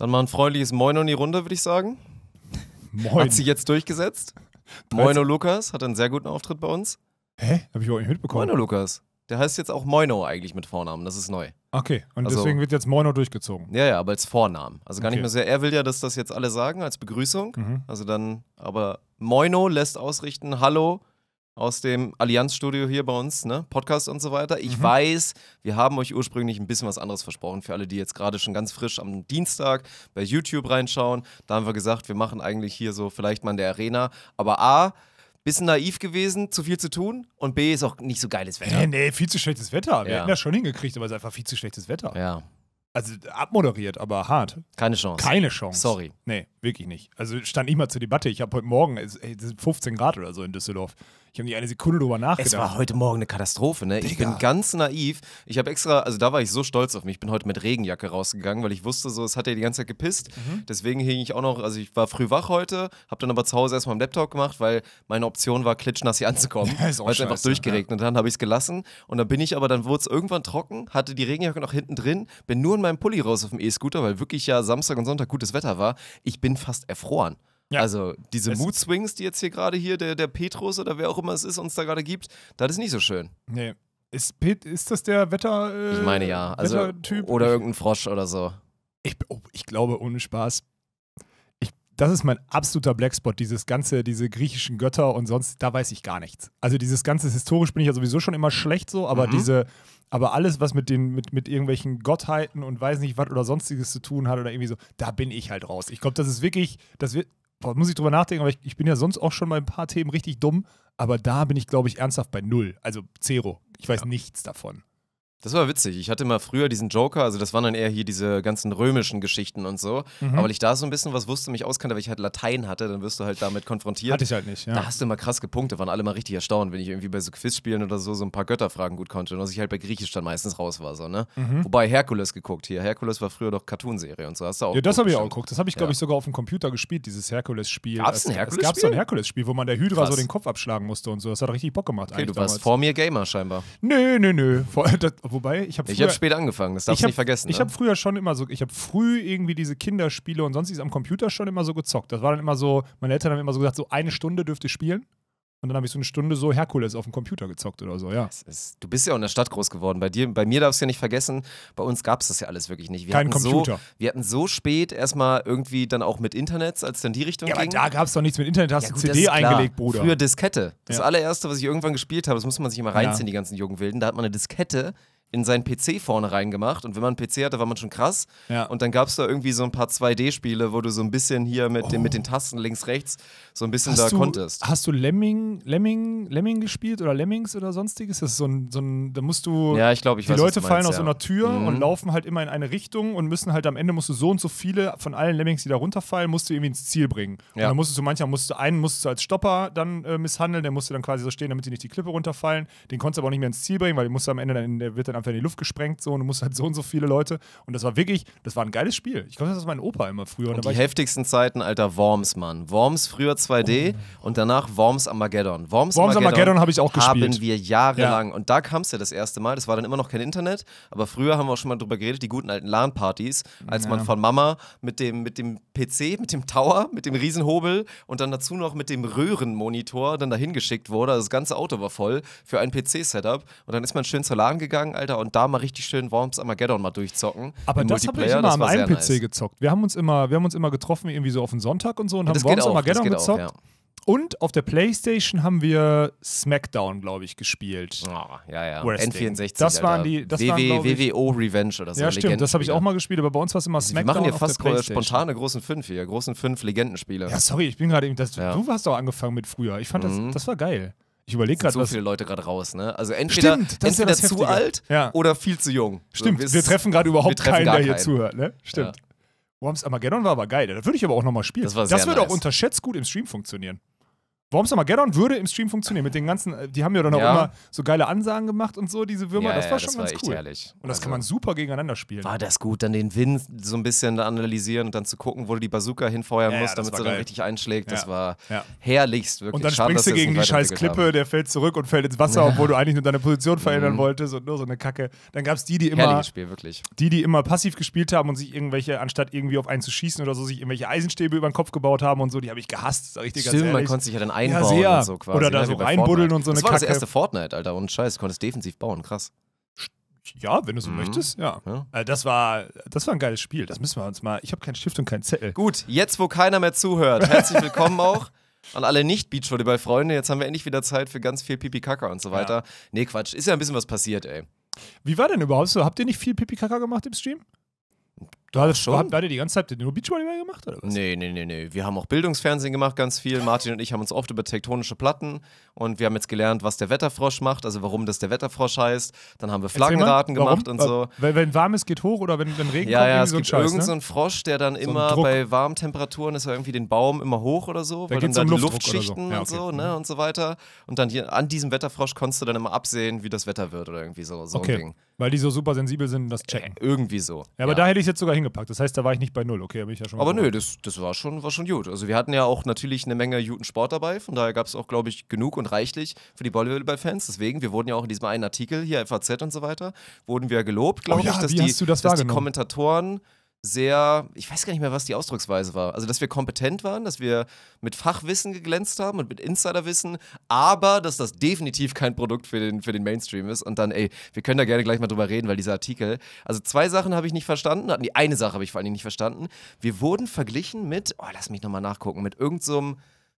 Dann mal ein freundliches Moin in die Runde, würde ich sagen. Moin. Hat sie jetzt durchgesetzt. Moino oh, Lukas hat einen sehr guten Auftritt bei uns. Hä? Habe ich überhaupt nicht mitbekommen. Moino oh, Lukas. Der heißt jetzt auch Moino eigentlich mit Vornamen, das ist neu. Okay, und also, deswegen wird jetzt Moino durchgezogen. Ja, ja, aber als Vornamen. Also gar okay. nicht mehr sehr. Er will ja, dass das jetzt alle sagen als Begrüßung. Mhm. Also dann, aber Moino lässt ausrichten, hallo, aus dem Allianzstudio hier bei uns, ne? Podcast und so weiter. Ich mhm. weiß, wir haben euch ursprünglich ein bisschen was anderes versprochen für alle, die jetzt gerade schon ganz frisch am Dienstag bei YouTube reinschauen. Da haben wir gesagt, wir machen eigentlich hier so vielleicht mal in der Arena. Aber A, bisschen naiv gewesen, zu viel zu tun und B ist auch nicht so geiles Wetter. Nee, nee, viel zu schlechtes Wetter. Wir ja. hätten das schon hingekriegt, aber es ist einfach viel zu schlechtes Wetter. Ja. Also abmoderiert, aber hart. Keine Chance. Keine Chance. Sorry. Nee, Wirklich nicht. Also stand nicht mal zur Debatte. Ich habe heute Morgen, es, sind 15 Grad oder so in Düsseldorf. Ich habe nicht eine Sekunde drüber nachgedacht. Es war heute Morgen eine Katastrophe, ne? Digga. Ich bin ganz naiv. Ich habe extra, also da war ich so stolz auf mich. Ich bin heute mit Regenjacke rausgegangen, weil ich wusste, so, es hat ja die ganze Zeit gepisst. Mhm. Deswegen hing ich auch noch, also ich war früh wach heute, habe dann aber zu Hause erstmal am Laptop gemacht, weil meine Option war, klitschnass hier anzukommen. Ja, weil es einfach durchgeregnet. Ja. Dann habe ich es gelassen und dann bin ich aber, dann wurde es irgendwann trocken, hatte die Regenjacke noch hinten drin, bin nur in meinem Pulli raus auf dem E-Scooter, weil wirklich ja Samstag und Sonntag gutes Wetter war. Ich bin bin fast erfroren. Ja. Also diese Mood Swings, die jetzt hier gerade hier der, der Petrus oder wer auch immer es ist uns da gerade gibt, das ist nicht so schön. Nee. Ist, ist das der Wetter? Äh, ich meine ja. Also, Oder irgendein Frosch oder so. Ich, oh, ich glaube, ohne Spaß, das ist mein absoluter Blackspot, dieses ganze, diese griechischen Götter und sonst, da weiß ich gar nichts. Also dieses ganze historisch bin ich ja sowieso schon immer schlecht so, aber mhm. diese, aber alles, was mit den, mit, mit irgendwelchen Gottheiten und weiß nicht was oder sonstiges zu tun hat oder irgendwie so, da bin ich halt raus. Ich glaube, das ist wirklich, das wird, boah, muss ich drüber nachdenken, aber ich, ich bin ja sonst auch schon bei ein paar Themen richtig dumm, aber da bin ich, glaube ich, ernsthaft bei null. Also Zero. Ich weiß ja. nichts davon. Das war witzig. Ich hatte mal früher diesen Joker, also das waren dann eher hier diese ganzen römischen Geschichten und so. Mhm. Aber weil ich da so ein bisschen was wusste, mich auskannte, weil ich halt Latein hatte, dann wirst du halt damit konfrontiert. Hatte ich halt nicht, ja. Da hast du immer krass gepunktet, waren alle mal richtig erstaunt, wenn ich irgendwie bei so Quizspielen oder so so ein paar Götterfragen gut konnte und dass ich halt bei Griechisch dann meistens raus war, so, ne? Mhm. Wobei Herkules geguckt hier. Herkules war früher doch Cartoonserie und so. Hast du auch. Ja, das habe ich auch geguckt. Das habe ich, glaube ich, sogar auf dem Computer gespielt, dieses Herkules-Spiel. Gab es ein Herkules-Spiel? Es gab so ein Herkules-Spiel, wo man der Hydra krass. so den Kopf abschlagen musste und so. Das hat richtig Bock gemacht. Okay, du warst damals. vor mir Gamer scheinbar. Nö, nö, nö. Vor, das, Wobei, ich habe Ich habe spät angefangen, das darfst du nicht vergessen. Ich ne? habe früher schon immer so, ich habe früh irgendwie diese Kinderspiele und sonstiges am Computer schon immer so gezockt. Das war dann immer so, meine Eltern haben immer so gesagt, so eine Stunde dürfte ich spielen. Und dann habe ich so eine Stunde so Herkules auf dem Computer gezockt oder so, ja. Ist, du bist ja auch in der Stadt groß geworden. Bei, dir, bei mir darfst du ja nicht vergessen, bei uns gab es das ja alles wirklich nicht. Wir Kein Computer. So, wir hatten so spät erstmal irgendwie dann auch mit Internets, als dann die Richtung ja, ging. Ja, da gab es doch nichts mit Internet, hast ja, gut, du CD eingelegt, Bruder. Früher Diskette. Das ja. allererste, was ich irgendwann gespielt habe, das muss man sich immer reinziehen, die ganzen jungen Wilden. Da hat man eine Diskette in seinen PC vorne reingemacht. Und wenn man einen PC hatte, war man schon krass. Ja. Und dann gab es da irgendwie so ein paar 2D-Spiele, wo du so ein bisschen hier mit, oh. den, mit den oh. Tasten links, rechts so ein bisschen hast da du, konntest. Hast du Lemming, Lemming, Lemming gespielt oder Lemmings oder sonstiges? Das ist so ein, so ein da musst du. Ja, ich glaube, ich Die weiß, Leute meinst, fallen aus ja. einer Tür mhm. und laufen halt immer in eine Richtung und müssen halt am Ende musst du so und so viele von allen Lemmings, die da runterfallen, musst du irgendwie ins Ziel bringen. Ja. Und dann musstest du manchmal musst du einen musstest du als Stopper dann äh, misshandeln, der musste dann quasi so stehen, damit sie nicht die Klippe runterfallen. Den konntest du aber auch nicht mehr ins Ziel bringen, weil den musst du am Ende dann, der wird dann einfach in die Luft gesprengt so und du musst halt so und so viele Leute. Und das war wirklich, das war ein geiles Spiel. Ich glaube, das war mein Opa immer früher. Und die heftigsten Zeiten, alter Worms, Mann. Worms früher 2D oh. und danach Worms Armageddon. Worms, Worms Armageddon, Armageddon habe ich auch gespielt. Haben wir jahrelang. Ja. Und da kam es ja das erste Mal. Das war dann immer noch kein Internet, aber früher haben wir auch schon mal drüber geredet, die guten alten LAN-Partys, als ja. man von Mama mit dem, mit dem PC mit dem Tower, mit dem Riesenhobel und dann dazu noch mit dem Röhrenmonitor dann dahin geschickt wurde. Also das ganze Auto war voll für ein PC-Setup. Und dann ist man schön zur LAN gegangen, Alter, und da mal richtig schön Worms Armageddon mal durchzocken. Aber das habe ich immer am einen PC nice. gezockt. Wir haben, uns immer, wir haben uns immer getroffen, irgendwie so auf den Sonntag und so und ja, haben Worms auch, Armageddon gezockt. Auch, ja. Und auf der Playstation haben wir SmackDown, glaube ich, gespielt. Oh, ja, ja. Wrestling. N64. Das waren die. Das WW, waren, ich, WWO Revenge oder so. Ja, stimmt. das habe ich auch mal gespielt, aber bei uns war es immer SmackDown. Wir machen hier fast äh, spontane großen fünf hier, großen fünf Legendenspiele. Ja, sorry, ich bin gerade eben. Das, ja. Du hast auch angefangen mit früher. Ich fand mhm. das, das war geil. Ich überlege gerade. So viele Leute gerade raus, ne? Also entweder, Stimmt, entweder ja zu Heftige. alt ja. oder viel zu jung. Stimmt, so, wir, treffen gerade überhaupt treffen keinen, der keinen. hier zuhört, ne? Stimmt. Ja. Worms Armageddon war aber geil. Das würde ich aber auch nochmal spielen. Das, das würde nice. auch unterschätzt gut im Stream funktionieren. Worms Armageddon würde im Stream funktionieren mit den ganzen, äh, die haben ja dann auch ja. immer so geile Ansagen gemacht und so, diese Würmer, ja, das war ja, schon das ganz war cool. Ehrlich. Und das also, kann man super gegeneinander spielen. War das gut, dann den Wind so ein bisschen analysieren und dann zu gucken, wo du die Bazooka hinfeuern musst, damit sie dann richtig einschlägt. Das war herrlichst wirklich. Und dann Schade, springst du gegen die scheiß Klippe, der fällt zurück und fällt ins Wasser, obwohl du eigentlich nur deine Position verändern mhm. wolltest und nur so eine Kacke. Dann gab es die, die immer. Spiel, wirklich. Die, die immer passiv gespielt haben und sich irgendwelche, anstatt irgendwie auf einen zu schießen oder so, sich irgendwelche Eisenstäbe über den Kopf gebaut haben und so, die habe ich gehasst, sag ich dir Stimmt, ganz ehrlich. man konnte sich ja dann einbauen ja, und so quasi. Oder da ne, so reinbuddeln und so eine Kacke. Das war Kacke. das erste Fortnite, Alter. Und scheiße, du konntest defensiv bauen, krass. Ja, wenn du so mhm. möchtest, ja. ja. Äh, das, war, das war ein geiles Spiel. Das müssen wir uns mal. Ich habe keinen Stift und keinen Zettel. Gut, jetzt, wo keiner mehr zuhört, herzlich willkommen auch an alle nicht Beachvolleyball-Freunde. Jetzt haben wir endlich wieder Zeit für ganz viel Pipi-Kaka und so weiter. Ja. Nee, Quatsch. Ist ja ein bisschen was passiert, ey. Wie war denn überhaupt so? Habt ihr nicht viel Pipi-Kaka gemacht im Stream? Du hattest schon. Habt ihr die ganze Zeit nur Beachvolleyball gemacht oder was? Nee, nee, nee, nee. Wir haben auch Bildungsfernsehen gemacht, ganz viel. Martin und ich haben uns oft über tektonische Platten und wir haben jetzt gelernt, was der Wetterfrosch macht, also warum das der Wetterfrosch heißt. Dann haben wir Flaggenraten mal, gemacht und so. Äh, wenn, wenn warm ist, geht hoch oder wenn, wenn Regen ja, kommt, ja, es so gibt irgendeinen irgend ne? so Frosch, der dann immer bei warmen Temperaturen ist er irgendwie den Baum immer hoch oder so, da weil dann, dann um Luftschichten so. Ja, okay. und so, ne, mhm. und so weiter. Und dann hier, an diesem Wetterfrosch konntest du dann immer absehen, wie das Wetter wird oder irgendwie so, so okay. ein Ding. Weil die so super sensibel sind und das checken. Äh, irgendwie so. Ja, aber ja. da hätte ich es jetzt sogar hingepackt. Das heißt, da war ich nicht bei null. Okay, da ich ja schon. Aber nö, das, das war, schon, war schon gut. Also wir hatten ja auch natürlich eine Menge guten Sport dabei. Von daher gab es auch, glaube ich, genug und reichlich für die Volleyball-Fans. Deswegen, wir wurden ja auch in diesem einen Artikel hier, FAZ und so weiter, wurden wir gelobt, glaube oh ja, ich, dass, die, dass die Kommentatoren sehr, ich weiß gar nicht mehr, was die Ausdrucksweise war. Also, dass wir kompetent waren, dass wir mit Fachwissen geglänzt haben und mit Insiderwissen, aber dass das definitiv kein Produkt für den, für den Mainstream ist. Und dann, ey, wir können da gerne gleich mal drüber reden, weil dieser Artikel. Also, zwei Sachen habe ich nicht verstanden. Die eine Sache habe ich vor allen Dingen nicht verstanden. Wir wurden verglichen mit, oh, lass mich nochmal nachgucken, mit irgendeinem so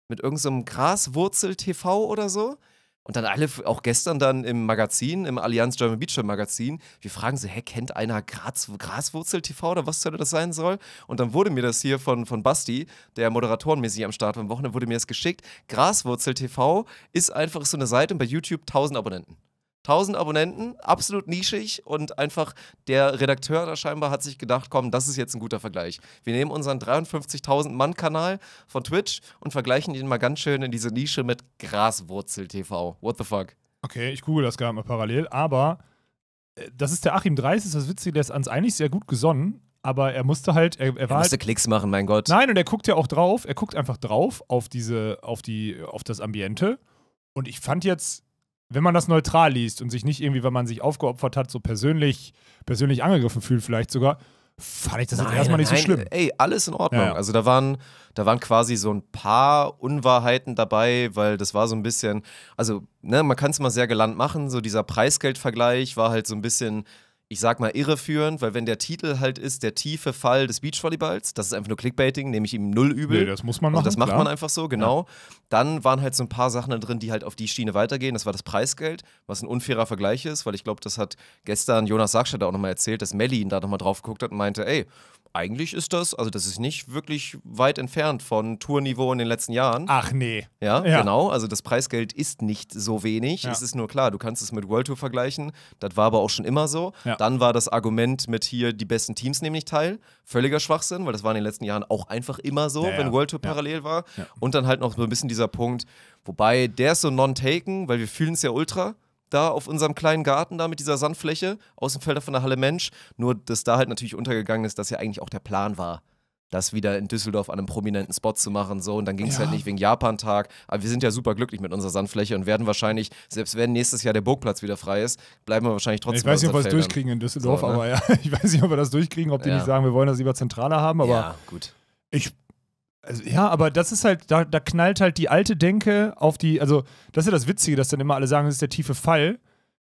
mit irgendeinem so Graswurzel-TV oder so. Und dann alle, auch gestern dann im Magazin, im Allianz German Beach Magazin, wir fragen so, hä, kennt einer Graz, Graswurzel TV oder was soll das sein soll? Und dann wurde mir das hier von, von Basti, der Moderatorenmäßig am Start war am Wochenende, wurde mir das geschickt. Graswurzel TV ist einfach so eine Seite und bei YouTube 1000 Abonnenten. 1000 Abonnenten, absolut nischig und einfach der Redakteur da scheinbar hat sich gedacht, komm, das ist jetzt ein guter Vergleich. Wir nehmen unseren 53.000 Mann Kanal von Twitch und vergleichen ihn mal ganz schön in diese Nische mit Graswurzel TV. What the fuck? Okay, ich google das gerade mal parallel, aber äh, das ist der Achim Dreis, ist das Witzige, der ist ans eigentlich sehr gut gesonnen, aber er musste halt, er, er, er musste halt, Klicks machen, mein Gott. Nein, und er guckt ja auch drauf, er guckt einfach drauf auf diese, auf die, auf das Ambiente. Und ich fand jetzt, wenn man das neutral liest und sich nicht irgendwie, wenn man sich aufgeopfert hat, so persönlich, persönlich angegriffen fühlt, vielleicht sogar, fand ich das nein, jetzt erstmal nicht nein, so schlimm. Ey, alles in Ordnung. Ja, ja. Also da waren, da waren quasi so ein paar Unwahrheiten dabei, weil das war so ein bisschen, also ne, man kann es mal sehr gelandt machen, so dieser Preisgeldvergleich war halt so ein bisschen ich sag mal, irreführend, weil wenn der Titel halt ist, der tiefe Fall des Beachvolleyballs, das ist einfach nur Clickbaiting, nehme ich ihm null übel. Nee, das muss man machen. Also das macht klar. man einfach so, genau. Ja. Dann waren halt so ein paar Sachen da drin, die halt auf die Schiene weitergehen. Das war das Preisgeld, was ein unfairer Vergleich ist, weil ich glaube, das hat gestern Jonas da auch nochmal erzählt, dass Melli ihn da nochmal drauf geguckt hat und meinte, ey, eigentlich ist das, also das ist nicht wirklich weit entfernt von Tourniveau in den letzten Jahren. Ach nee. Ja, ja. genau. Also das Preisgeld ist nicht so wenig. Ja. Es ist nur klar, du kannst es mit World Tour vergleichen. Das war aber auch schon immer so. Ja. Dann war das Argument mit hier, die besten Teams nehmen nicht teil. Völliger Schwachsinn, weil das war in den letzten Jahren auch einfach immer so, wenn World Tour parallel war. Und dann halt noch so ein bisschen dieser Punkt, wobei der ist so non-taken, weil wir fühlen es ja ultra da auf unserem kleinen Garten da mit dieser Sandfläche, Außenfelder von der Halle Mensch. Nur, dass da halt natürlich untergegangen ist, dass ja eigentlich auch der Plan war, das wieder in Düsseldorf an einem prominenten Spot zu machen. So, und dann ging es halt ja. halt nicht wegen Japan-Tag. Aber wir sind ja super glücklich mit unserer Sandfläche und werden wahrscheinlich, selbst wenn nächstes Jahr der Burgplatz wieder frei ist, bleiben wir wahrscheinlich trotzdem. Ich weiß nicht, ob wir das durchkriegen in Düsseldorf, so, ne? aber ja, ich weiß nicht, ob wir das durchkriegen, ob die ja. nicht sagen, wir wollen das lieber zentraler haben, aber. Ja, gut. Ich also, ja, aber das ist halt, da, da knallt halt die alte Denke auf die, also das ist ja das Witzige, dass dann immer alle sagen, das ist der tiefe Fall.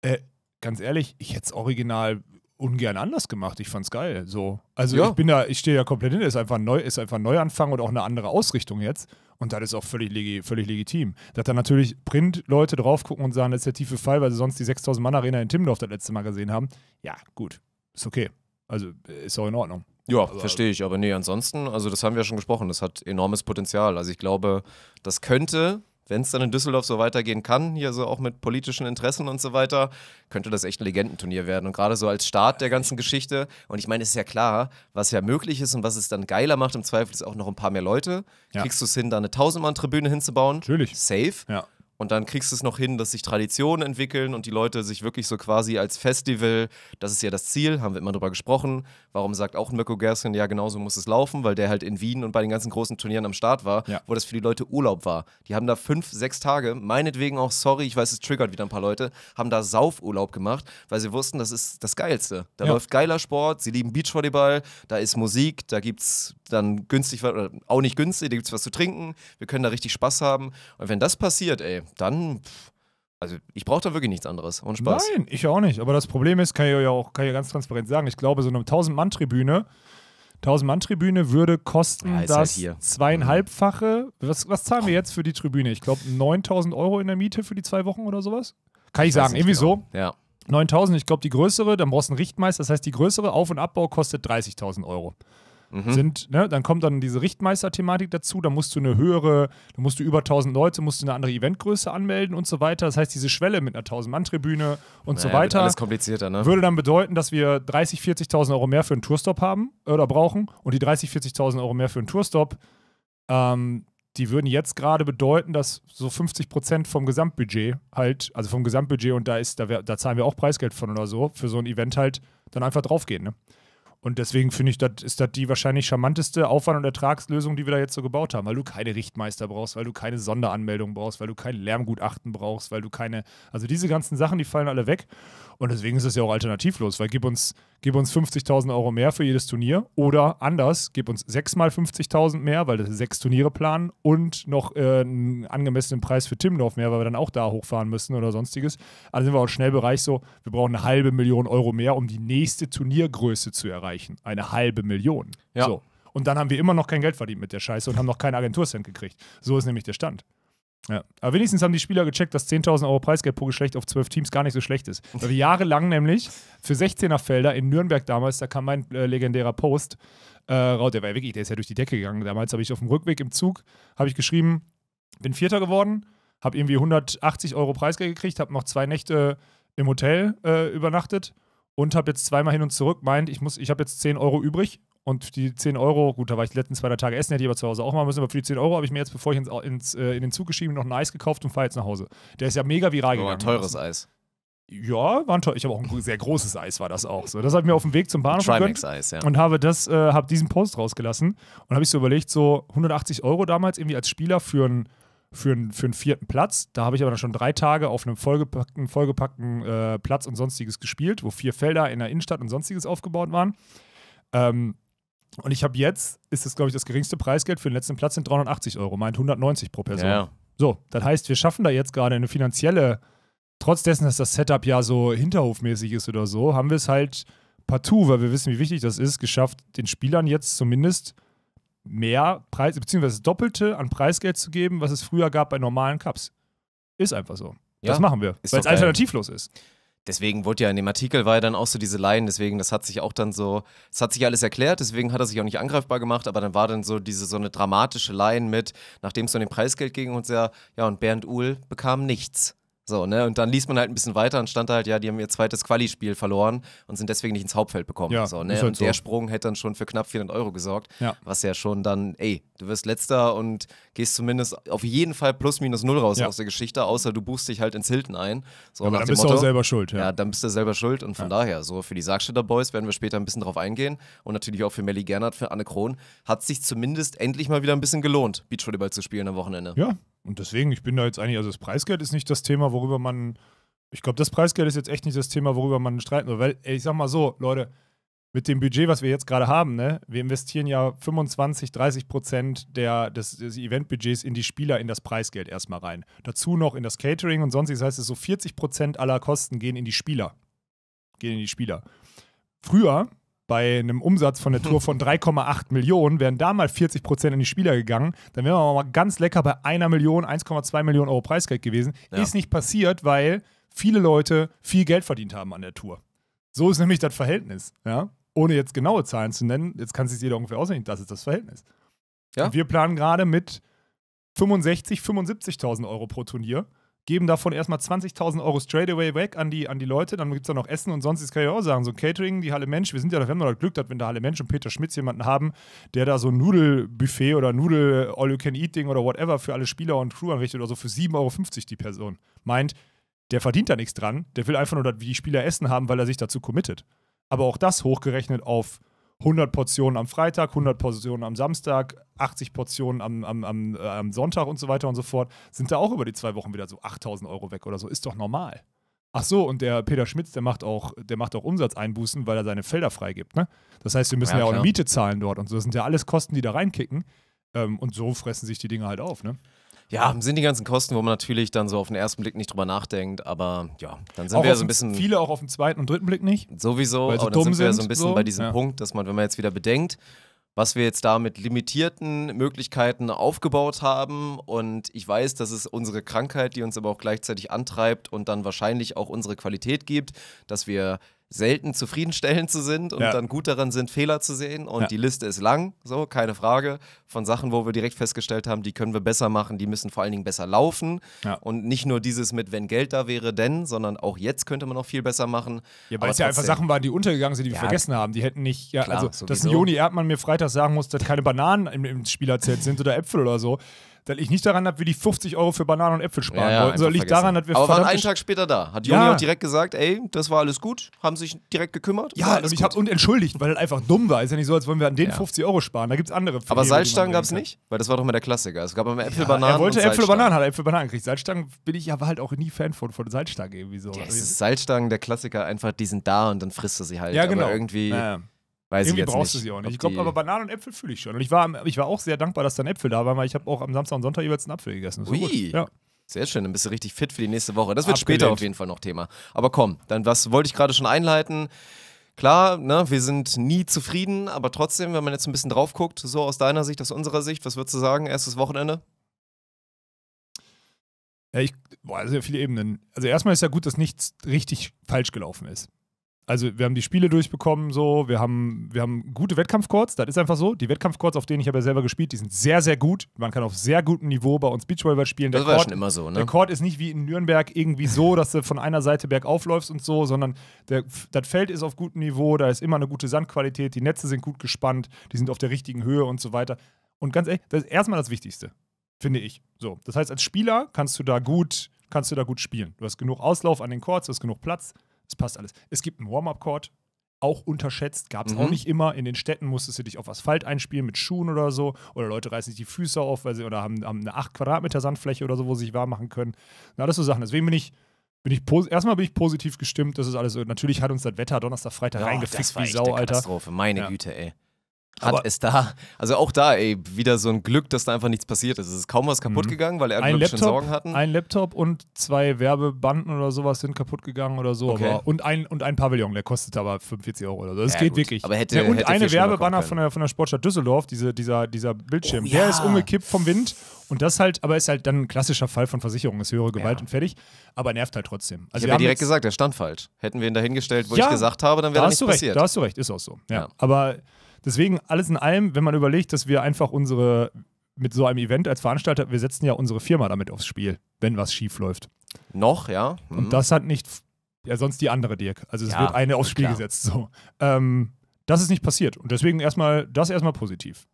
Äh, ganz ehrlich, ich hätte es original ungern anders gemacht. Ich fand's geil. So. Also ja. ich bin da, ich stehe ja komplett hinter, ist einfach neu, ist einfach Neuanfang und auch eine andere Ausrichtung jetzt. Und das ist auch völlig, legi völlig legitim. Dass da natürlich Print-Leute drauf gucken und sagen, das ist der tiefe Fall, weil sie sonst die 6000 Mann Arena in Timmendorf das letzte Mal gesehen haben. Ja, gut. Ist okay. Also ist auch in Ordnung. Ja, also, verstehe ich. Aber nee, ansonsten, also das haben wir ja schon gesprochen, das hat enormes Potenzial. Also ich glaube, das könnte, wenn es dann in Düsseldorf so weitergehen kann, hier so auch mit politischen Interessen und so weiter, könnte das echt ein Legendenturnier werden. Und gerade so als Start der ganzen Geschichte. Und ich meine, es ist ja klar, was ja möglich ist und was es dann geiler macht, im Zweifel ist auch noch ein paar mehr Leute. Ja. Kriegst du es hin, da eine Tausendmann-Tribüne hinzubauen? Natürlich. Safe. Ja. Und dann kriegst du es noch hin, dass sich Traditionen entwickeln und die Leute sich wirklich so quasi als Festival, das ist ja das Ziel, haben wir immer drüber gesprochen. Warum sagt auch Mirko Gerskin, ja, genauso muss es laufen, weil der halt in Wien und bei den ganzen großen Turnieren am Start war, ja. wo das für die Leute Urlaub war. Die haben da fünf, sechs Tage, meinetwegen auch, sorry, ich weiß, es triggert wieder ein paar Leute, haben da Saufurlaub gemacht, weil sie wussten, das ist das Geilste. Da ja. läuft geiler Sport, sie lieben Beachvolleyball, da ist Musik, da gibt's dann günstig, oder auch nicht günstig, da gibt's was zu trinken, wir können da richtig Spaß haben. Und wenn das passiert, ey, dann, also ich brauche da wirklich nichts anderes. Und Spaß. Nein, ich auch nicht. Aber das Problem ist, kann ich ja auch kann ich ganz transparent sagen, ich glaube, so eine 1000-Mann-Tribüne. 1000-Mann-Tribüne würde kosten ja, halt das halt zweieinhalbfache. Mhm. Was, was zahlen wir jetzt für die Tribüne? Ich glaube 9000 Euro in der Miete für die zwei Wochen oder sowas. Kann ich, ich sagen, irgendwie genau. so. Ja. 9000, ich glaube die größere, dann brauchst du einen Richtmeister. Das heißt, die größere Auf- und Abbau kostet 30.000 Euro mhm. sind, ne, dann kommt dann diese Richtmeister-Thematik dazu, da musst du eine höhere, da musst du über 1000 Leute, musst du eine andere Eventgröße anmelden und so weiter. Das heißt, diese Schwelle mit einer 1000-Mann-Tribüne und naja, so weiter. Alles komplizierter, ne? Würde dann bedeuten, dass wir 30, 40.000 Euro mehr für einen Tourstop haben oder brauchen und die 30, 40.000 Euro mehr für einen Tourstop, ähm, die würden jetzt gerade bedeuten, dass so 50 Prozent vom Gesamtbudget halt, also vom Gesamtbudget und da ist, da, wär, da, zahlen wir auch Preisgeld von oder so, für so ein Event halt dann einfach draufgehen. Ne? Und deswegen finde ich, das ist das die wahrscheinlich charmanteste Aufwand- und Ertragslösung, die wir da jetzt so gebaut haben, weil du keine Richtmeister brauchst, weil du keine Sonderanmeldung brauchst, weil du kein Lärmgutachten brauchst, weil du keine. Also diese ganzen Sachen, die fallen alle weg. Und deswegen ist es ja auch alternativlos, weil gib uns, gib uns 50.000 Euro mehr für jedes Turnier oder anders, gib uns sechsmal 50.000 mehr, weil das sechs Turniere planen und noch äh, einen angemessenen Preis für Timdorf mehr, weil wir dann auch da hochfahren müssen oder sonstiges. Also sind wir auch schnell Bereich so, wir brauchen eine halbe Million Euro mehr, um die nächste Turniergröße zu erreichen. Eine halbe Million. Ja. So. Und dann haben wir immer noch kein Geld verdient mit der Scheiße und haben noch keinen Agenturcent gekriegt. So ist nämlich der Stand. Ja. Aber wenigstens haben die Spieler gecheckt, dass 10.000 Euro Preisgeld pro Geschlecht auf 12 Teams gar nicht so schlecht ist. Weil wir jahrelang nämlich für 16er-Felder in Nürnberg damals, da kam mein äh, legendärer Post, äh, der war ja wirklich, der ist ja durch die Decke gegangen. Damals habe ich auf dem Rückweg im Zug, habe ich geschrieben, bin Vierter geworden, habe irgendwie 180 Euro Preisgeld gekriegt, habe noch zwei Nächte äh, im Hotel äh, übernachtet und habe jetzt zweimal hin und zurück meint, ich muss, ich habe jetzt 10 Euro übrig und die 10 Euro, gut, da war ich die letzten zwei, drei Tage essen, hätte ich aber zu Hause auch machen müssen, aber für die 10 Euro habe ich mir jetzt, bevor ich ins, ins, äh, in den Zug geschrieben, noch ein Eis gekauft und fahre jetzt nach Hause. Der ist ja mega viral aber gegangen. Aber teures Eis. Ja, war ein teuer. Ich habe auch ein sehr großes Eis, war das auch so. Das habe ich mir auf dem Weg zum Bahnhof gegönnt Eis, ja. und habe das, äh, habe diesen Post rausgelassen und habe ich so überlegt, so 180 Euro damals irgendwie als Spieler für einen für einen, für einen vierten Platz. Da habe ich aber dann schon drei Tage auf einem vollgepackten, vollgepackten äh, Platz und sonstiges gespielt, wo vier Felder in der Innenstadt und sonstiges aufgebaut waren. Ähm, und ich habe jetzt, ist das glaube ich das geringste Preisgeld für den letzten Platz sind 380 Euro, meint 190 pro Person. Ja. So, das heißt, wir schaffen da jetzt gerade eine finanzielle, trotz dessen, dass das Setup ja so hinterhofmäßig ist oder so, haben wir es halt partout, weil wir wissen, wie wichtig das ist, geschafft, den Spielern jetzt zumindest mehr Preise, beziehungsweise das Doppelte an Preisgeld zu geben, was es früher gab bei normalen Cups. Ist einfach so. Ja, das machen wir, weil es alternativlos ist deswegen wurde ja in dem Artikel war ja dann auch so diese Laien, deswegen, das hat sich auch dann so, es hat sich alles erklärt, deswegen hat er sich auch nicht angreifbar gemacht, aber dann war dann so diese so eine dramatische Laien mit, nachdem es so um den Preisgeld ging und ja, ja, und Bernd Uhl bekam nichts. So, ne? Und dann liest man halt ein bisschen weiter und stand da halt, ja, die haben ihr zweites Quali-Spiel verloren und sind deswegen nicht ins Hauptfeld bekommen. Ja, so, ne? Halt und der so. Sprung hätte dann schon für knapp 400 Euro gesorgt, ja. was ja schon dann, ey, du wirst letzter und gehst zumindest auf jeden Fall plus minus null raus ja. aus der Geschichte, außer du buchst dich halt ins Hilton ein. So, ja, aber dann bist Motto, du auch selber schuld, ja. ja. dann bist du selber schuld und von daher, so für die Sargstädter Boys werden wir später ein bisschen drauf eingehen und natürlich auch für Melly Gernert, für Anne Krohn, hat sich zumindest endlich mal wieder ein bisschen gelohnt, Beachvolleyball zu spielen am Wochenende. Ja, und deswegen, ich bin da jetzt eigentlich, also das Preisgeld ist nicht das Thema, worüber man, ich glaube, das Preisgeld ist jetzt echt nicht das Thema, worüber man streiten soll. Weil, ich sag mal so, Leute, mit dem Budget, was wir jetzt gerade haben, ne, wir investieren ja 25, 30 Prozent der, des, des Eventbudgets in die Spieler, in das Preisgeld erstmal rein. Dazu noch in das Catering und sonstiges. Das heißt, so 40 Prozent aller Kosten gehen in die Spieler. Gehen in die Spieler. Früher bei einem Umsatz von der Tour von 3,8 Millionen, wären da mal 40 Prozent in die Spieler gegangen, dann wären wir mal ganz lecker bei einer Million, 1,2 Millionen Euro Preisgeld gewesen. Ja. Ist nicht passiert, weil viele Leute viel Geld verdient haben an der Tour. So ist nämlich das Verhältnis, ja. Ohne jetzt genaue Zahlen zu nennen, jetzt kann sich jeder ungefähr ausrechnen, das ist das Verhältnis. Ja. wir planen gerade mit 65, 75.000 Euro pro Turnier geben davon erstmal 20.000 Euro straight away weg an die, an die Leute, dann gibt es da noch Essen und sonstiges, kann ich auch sagen. So ein Catering, die Halle Mensch, wir sind ja, wir haben doch Glück, dass wenn der Halle Mensch und Peter Schmitz jemanden haben, der da so ein Nudelbuffet oder Nudel All-You-Can-Eat-Ding oder whatever für alle Spieler und Crew anrichtet oder so für 7,50 Euro die Person. Meint, der verdient da nichts dran, der will einfach nur, dass die Spieler Essen haben, weil er sich dazu committet. Aber auch das hochgerechnet auf 100 Portionen am Freitag, 100 Portionen am Samstag, 80 Portionen am, am, am, äh, am Sonntag und so weiter und so fort, sind da auch über die zwei Wochen wieder so 8000 Euro weg oder so. Ist doch normal. Ach so, und der Peter Schmitz, der macht auch, der macht auch Umsatzeinbußen, weil er seine Felder freigibt. Ne? Das heißt, wir müssen ja, ja auch eine Miete zahlen dort und so. Das sind ja alles Kosten, die da reinkicken. Ähm, und so fressen sich die Dinge halt auf. Ne? Ja, sind die ganzen Kosten, wo man natürlich dann so auf den ersten Blick nicht drüber nachdenkt, aber ja, dann sind auch wir so ein bisschen. Viele auch auf den zweiten und dritten Blick nicht. Sowieso, aber so dann sind wir ja so ein bisschen so. bei diesem ja. Punkt, dass man, wenn man jetzt wieder bedenkt, was wir jetzt da mit limitierten Möglichkeiten aufgebaut haben. Und ich weiß, das ist unsere Krankheit, die uns aber auch gleichzeitig antreibt und dann wahrscheinlich auch unsere Qualität gibt, dass wir selten zufriedenstellend zu sind und ja. dann gut daran sind, Fehler zu sehen. Und ja. die Liste ist lang, so, keine Frage, von Sachen, wo wir direkt festgestellt haben, die können wir besser machen, die müssen vor allen Dingen besser laufen. Ja. Und nicht nur dieses mit, wenn Geld da wäre, denn, sondern auch jetzt könnte man noch viel besser machen. Ja, weil es ja einfach Sachen waren, die untergegangen sind, die wir vergessen haben. Die hätten nicht, ja, Klar, also, sowieso. dass ein Joni Erdmann mir Freitag sagen muss, dass keine Bananen im, im Spielerzelt sind oder Äpfel oder so dass ich nicht daran habe, wie die 50 Euro für Bananen und Äpfel sparen ja, wollten, sondern ich daran, dass wir Aber waren einen Tag später da. Hat Joni ja. auch direkt gesagt, ey, das war alles gut, haben sich direkt gekümmert. Ja, und ich habe und entschuldigt, weil das einfach dumm war. Ist ja nicht so, als wollen wir an den 50 Euro sparen. Da gibt es andere. Filme, aber Salzstangen gab es nicht, weil das war doch immer der Klassiker. Es gab immer Äpfel, Bananen. Er wollte Äpfel, und Bananen, hat Äpfel, Bananen gekriegt. Salzstangen bin ich aber halt auch nie Fan von, von Salzstangen irgendwie so. Ja, es ist Salzstangen, der Klassiker, einfach die sind da und dann frisst du sie halt. Ja, genau. Aber irgendwie. Ja. Weiß Irgendwie ich brauchst nicht, du sie auch nicht. Ich glaube, aber Bananen und Äpfel fühle ich schon. Und ich war, ich war auch sehr dankbar, dass dann Äpfel da waren, weil ich habe auch am Samstag und Sonntag jeweils einen Apfel gegessen. Ui. Ja. Sehr schön, dann bist du richtig fit für die nächste Woche. Das wird Abgelehnt. später auf jeden Fall noch Thema. Aber komm, dann was wollte ich gerade schon einleiten? Klar, ne, wir sind nie zufrieden, aber trotzdem, wenn man jetzt ein bisschen drauf guckt, so aus deiner Sicht, aus unserer Sicht, was würdest du sagen? Erstes Wochenende? Ja, ich, boah, sehr viele Ebenen. Also erstmal ist ja gut, dass nichts richtig falsch gelaufen ist also wir haben die Spiele durchbekommen, so, wir haben, wir haben gute Wettkampfcourts, das ist einfach so. Die Wettkampfcourts, auf denen ich ja selber gespielt, die sind sehr, sehr gut. Man kann auf sehr gutem Niveau bei uns Beachvolleyball spielen. Der das war Court, schon immer so, ne? Der Court ist nicht wie in Nürnberg irgendwie so, dass du von einer Seite bergauf läufst und so, sondern der, das Feld ist auf gutem Niveau, da ist immer eine gute Sandqualität, die Netze sind gut gespannt, die sind auf der richtigen Höhe und so weiter. Und ganz ehrlich, das ist erstmal das Wichtigste, finde ich. So, das heißt, als Spieler kannst du da gut, kannst du da gut spielen. Du hast genug Auslauf an den Courts, du hast genug Platz, es passt alles. Es gibt einen Warm-Up-Court, auch unterschätzt, gab es mhm. auch nicht immer. In den Städten musstest du dich auf Asphalt einspielen mit Schuhen oder so. Oder Leute reißen sich die Füße auf, weil sie oder haben, haben eine 8 Quadratmeter Sandfläche oder so, wo sie sich warm machen können. Na, das so Sachen. Deswegen bin ich, bin ich erstmal bin ich positiv gestimmt. Das ist alles so. Natürlich hat uns das Wetter Donnerstag, Freitag ja, reingefickt wie Sau, Alter. Katastrophe, meine ja. Güte, ey hat aber es da, also auch da, ey, wieder so ein Glück, dass da einfach nichts passiert ist. Es ist kaum was kaputt mhm. gegangen, weil er ein Laptop, schon Sorgen hatten. Ein Laptop und zwei Werbebanden oder sowas sind kaputt gegangen oder so. Okay. Aber, und, ein, und ein Pavillon, der kostet aber 45 Euro oder so. Das ja, geht gut. wirklich. Aber hätte, ja, und hätte eine Werbebanner von der, von der Sportstadt Düsseldorf, diese, dieser, dieser Bildschirm, oh, ja. der ist umgekippt vom Wind und das halt, aber ist halt dann ein klassischer Fall von Versicherung, ist höhere Gewalt ja. und fertig. Aber nervt halt trotzdem. Also ich habe ja direkt gesagt, der stand falsch. Hätten wir ihn dahingestellt, wo ja, ich gesagt habe, dann wäre da das nicht recht, passiert. Da hast du recht, ist auch so. Ja. Aber Deswegen alles in allem, wenn man überlegt, dass wir einfach unsere, mit so einem Event als Veranstalter, wir setzen ja unsere Firma damit aufs Spiel, wenn was schief läuft. Noch, ja. Mhm. Und das hat nicht, ja, sonst die andere Dirk. Also es ja, wird eine aufs Spiel klar. gesetzt. So. Ähm, das ist nicht passiert. Und deswegen erstmal, das erstmal positiv.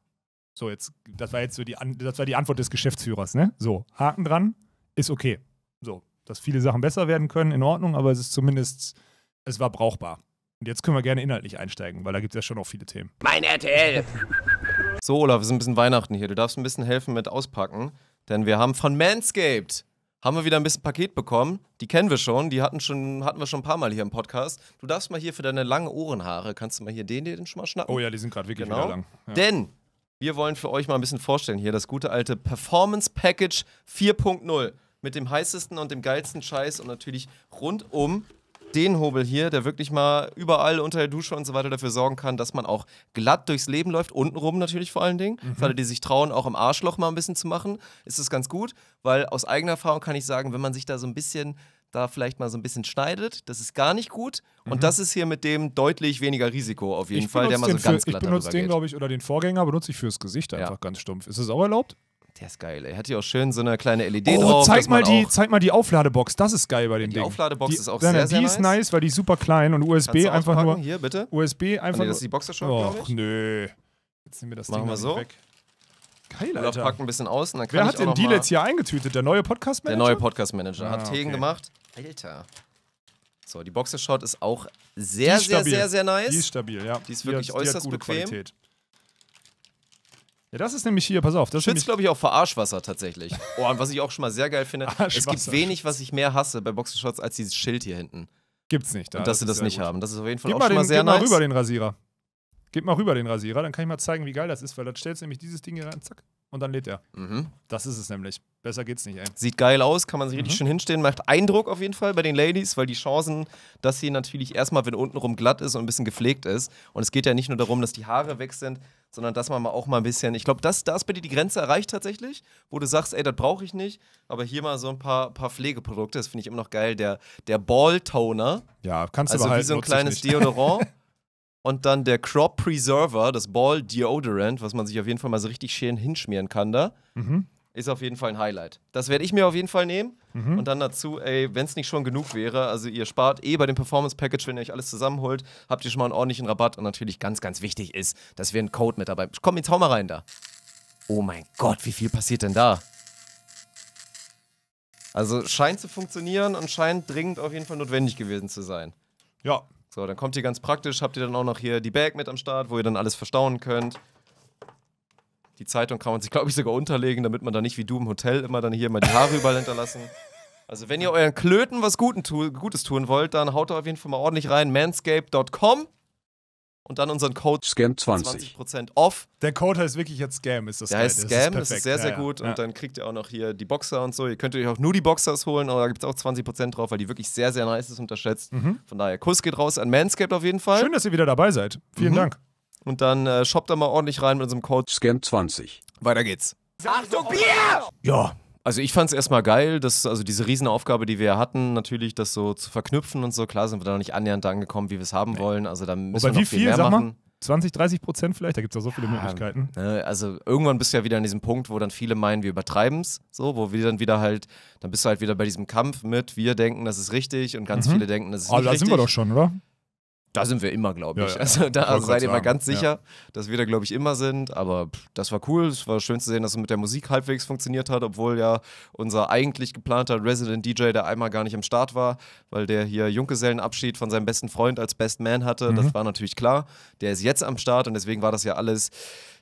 So, jetzt, das war jetzt so die, das war die Antwort des Geschäftsführers, ne? So, Haken dran, ist okay. So, dass viele Sachen besser werden können, in Ordnung, aber es ist zumindest, es war brauchbar. Und jetzt können wir gerne inhaltlich einsteigen, weil da gibt es ja schon auch viele Themen. Mein RTL! So, Olaf, es ist ein bisschen Weihnachten hier. Du darfst ein bisschen helfen mit Auspacken, denn wir haben von Manscaped haben wir wieder ein bisschen Paket bekommen. Die kennen wir schon, die hatten, schon, hatten wir schon ein paar Mal hier im Podcast. Du darfst mal hier für deine langen Ohrenhaare, kannst du mal hier den, den schon mal schnappen? Oh ja, die sind gerade wirklich genau. lang. Ja. Denn wir wollen für euch mal ein bisschen vorstellen hier das gute alte Performance Package 4.0 mit dem heißesten und dem geilsten Scheiß und natürlich rundum den Hobel hier, der wirklich mal überall unter der Dusche und so weiter dafür sorgen kann, dass man auch glatt durchs Leben läuft, untenrum natürlich vor allen Dingen. Mhm. Für alle, die sich trauen, auch im Arschloch mal ein bisschen zu machen, ist das ganz gut, weil aus eigener Erfahrung kann ich sagen, wenn man sich da so ein bisschen da vielleicht mal so ein bisschen schneidet, das ist gar nicht gut. Mhm. Und das ist hier mit dem deutlich weniger Risiko auf jeden ich Fall, der mal so für, ganz glatt Ich benutze den, glaube ich, oder den Vorgänger benutze ich fürs Gesicht einfach ja. ganz stumpf. Ist es auch erlaubt? Der ist geil, ey. Hat hier auch schön so eine kleine LED oh, drauf. Zeig mal, die, zeig mal die Aufladebox, das ist geil bei dem die Ding. Die Aufladebox die, ist auch sehr, sehr, sehr Die ist nice, weil die ist super klein und USB einfach nur. Hier, bitte. USB ah, einfach nur. Das ist die Boxer schon, Och, nö. Jetzt nehmen wir das Machen Ding wir so. weg. Geil, Alter. Oder packen ein bisschen aus und dann kann Wer hat den Deal jetzt hier eingetütet? Der neue Podcast-Manager? Der neue Podcast-Manager. Ah, hat Tegen okay. gemacht. Alter. So, die Boxershot ist auch sehr, ist sehr, sehr, sehr nice. Die ist stabil, ja. Die ist wirklich die hat, äußerst bequem. Qualität. Ja, das ist nämlich hier, pass auf. Das schützt, glaube ich, auch vor Arschwasser tatsächlich. Oh, und was ich auch schon mal sehr geil finde, es gibt wenig, was ich mehr hasse bei Boxershorts als dieses Schild hier hinten. Gibt's nicht. Da. Und dass das sie das nicht gut. haben. Das ist auf jeden Fall gib auch mal schon mal sehr gib nice. Gib mal rüber den Rasierer. Gib mal rüber den Rasierer, dann kann ich mal zeigen, wie geil das ist, weil dann stellst du nämlich dieses Ding hier rein, zack, und dann lädt er. Mhm. Das ist es nämlich. Besser geht's nicht, ey. Sieht geil aus, kann man sich mhm. richtig schön hinstellen. Macht Eindruck auf jeden Fall bei den Ladies, weil die Chancen, dass sie natürlich erstmal, wenn untenrum glatt ist und ein bisschen gepflegt ist. Und es geht ja nicht nur darum, dass die Haare weg sind, sondern dass man auch mal ein bisschen. Ich glaube, da ist bei dir die Grenze erreicht tatsächlich, wo du sagst, ey, das brauche ich nicht. Aber hier mal so ein paar, paar Pflegeprodukte, das finde ich immer noch geil. Der, der Ball-Toner. Ja, kannst du Also behalten, wie so ein kleines Deodorant. und dann der Crop Preserver, das Ball Deodorant, was man sich auf jeden Fall mal so richtig schön hinschmieren kann da. Mhm ist auf jeden Fall ein Highlight. Das werde ich mir auf jeden Fall nehmen. Mhm. Und dann dazu, ey, wenn es nicht schon genug wäre, also ihr spart eh bei dem Performance Package, wenn ihr euch alles zusammenholt, habt ihr schon mal einen ordentlichen Rabatt. Und natürlich ganz, ganz wichtig ist, dass wir einen Code mit dabei haben. Komm, jetzt hau mal rein da. Oh mein Gott, wie viel passiert denn da? Also scheint zu funktionieren und scheint dringend auf jeden Fall notwendig gewesen zu sein. Ja. So, dann kommt ihr ganz praktisch, habt ihr dann auch noch hier die Bag mit am Start, wo ihr dann alles verstauen könnt. Die Zeitung kann man sich, glaube ich, sogar unterlegen, damit man da nicht wie du im Hotel immer dann hier mal die Haare überall hinterlassen. Also, wenn ihr euren Klöten was tu Gutes tun wollt, dann haut da auf jeden Fall mal ordentlich rein. manscape.com und dann unseren Code Scam20. 20% off. Der Code heißt wirklich jetzt Scam, ist das Der heißt Scam, das ist, das ist sehr, sehr ja, gut. Ja. Und dann kriegt ihr auch noch hier die Boxer und so. Ihr könnt euch auch nur die Boxers holen, aber da gibt es auch 20% drauf, weil die wirklich sehr, sehr nice ist, unterschätzt. Mhm. Von daher, Kuss geht raus an Manscaped auf jeden Fall. Schön, dass ihr wieder dabei seid. Vielen mhm. Dank. Und dann äh, shoppt da mal ordentlich rein mit unserem Code SCAM20. Weiter geht's. Achtung, Bier! Ja, also ich fand es erstmal geil, dass also diese Riesenaufgabe, die wir hatten, natürlich das so zu verknüpfen und so. Klar sind wir da noch nicht annähernd angekommen, wie wir es haben nee. wollen. Also da müssen Wobei wir noch viel, viel mehr machen. Mal? 20, 30 Prozent vielleicht, da gibt es ja so viele ja, Möglichkeiten. Ne, also irgendwann bist du ja wieder an diesem Punkt, wo dann viele meinen, wir übertreiben es, so, wo wir dann wieder halt, dann bist du halt wieder bei diesem Kampf mit, wir denken, das ist richtig und ganz mhm. viele denken, das ist oh, nicht richtig. Aber da sind wir doch schon, oder? Da sind wir immer, glaube ich. Ja, ja, also da also seid ihr mal ganz sicher, dass wir da, glaube ich, immer sind. Aber pff, das war cool. Es war schön zu sehen, dass es mit der Musik halbwegs funktioniert hat, obwohl ja unser eigentlich geplanter Resident DJ da einmal gar nicht am Start war, weil der hier Junggesellenabschied von seinem besten Freund als Best Man hatte. Mhm. Das war natürlich klar. Der ist jetzt am Start und deswegen war das ja alles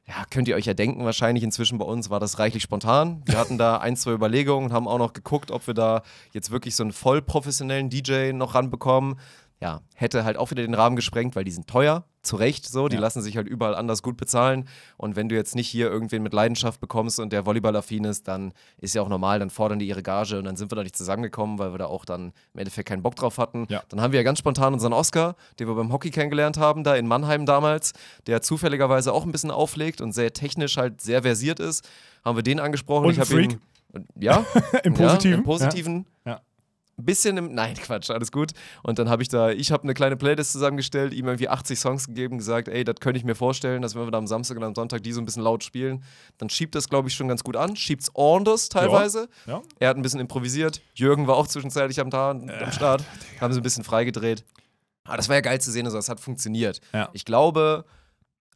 ja, könnt ihr euch ja denken, wahrscheinlich inzwischen bei uns war das reichlich spontan. Wir hatten da ein, zwei Überlegungen und haben auch noch geguckt, ob wir da jetzt wirklich so einen voll professionellen DJ noch ranbekommen ja, hätte halt auch wieder den Rahmen gesprengt, weil die sind teuer, zu Recht so, die ja. lassen sich halt überall anders gut bezahlen. Und wenn du jetzt nicht hier irgendwen mit Leidenschaft bekommst und der Volleyballaffin ist, dann ist ja auch normal, dann fordern die ihre Gage und dann sind wir da nicht zusammengekommen, weil wir da auch dann im Endeffekt keinen Bock drauf hatten. Ja. Dann haben wir ja ganz spontan unseren Oscar, den wir beim Hockey kennengelernt haben, da in Mannheim damals, der zufälligerweise auch ein bisschen auflegt und sehr technisch halt sehr versiert ist, haben wir den angesprochen. Und ich habe ihn. Ja, im Positiven. Ja, Im Positiven. Ja bisschen im. Nein, Quatsch, alles gut. Und dann habe ich da, ich habe eine kleine Playlist zusammengestellt, ihm irgendwie 80 Songs gegeben, gesagt, ey, das könnte ich mir vorstellen, dass wenn wir da am Samstag und am Sonntag die so ein bisschen laut spielen, dann schiebt das, glaube ich, schon ganz gut an. Schiebt es ordentlich teilweise. Ja, ja. Er hat ein bisschen improvisiert. Jürgen war auch zwischenzeitlich am, Tag, äh, am Start. Haben sie ein bisschen freigedreht. Aber ah, das war ja geil zu sehen, also das hat funktioniert. Ja. Ich glaube,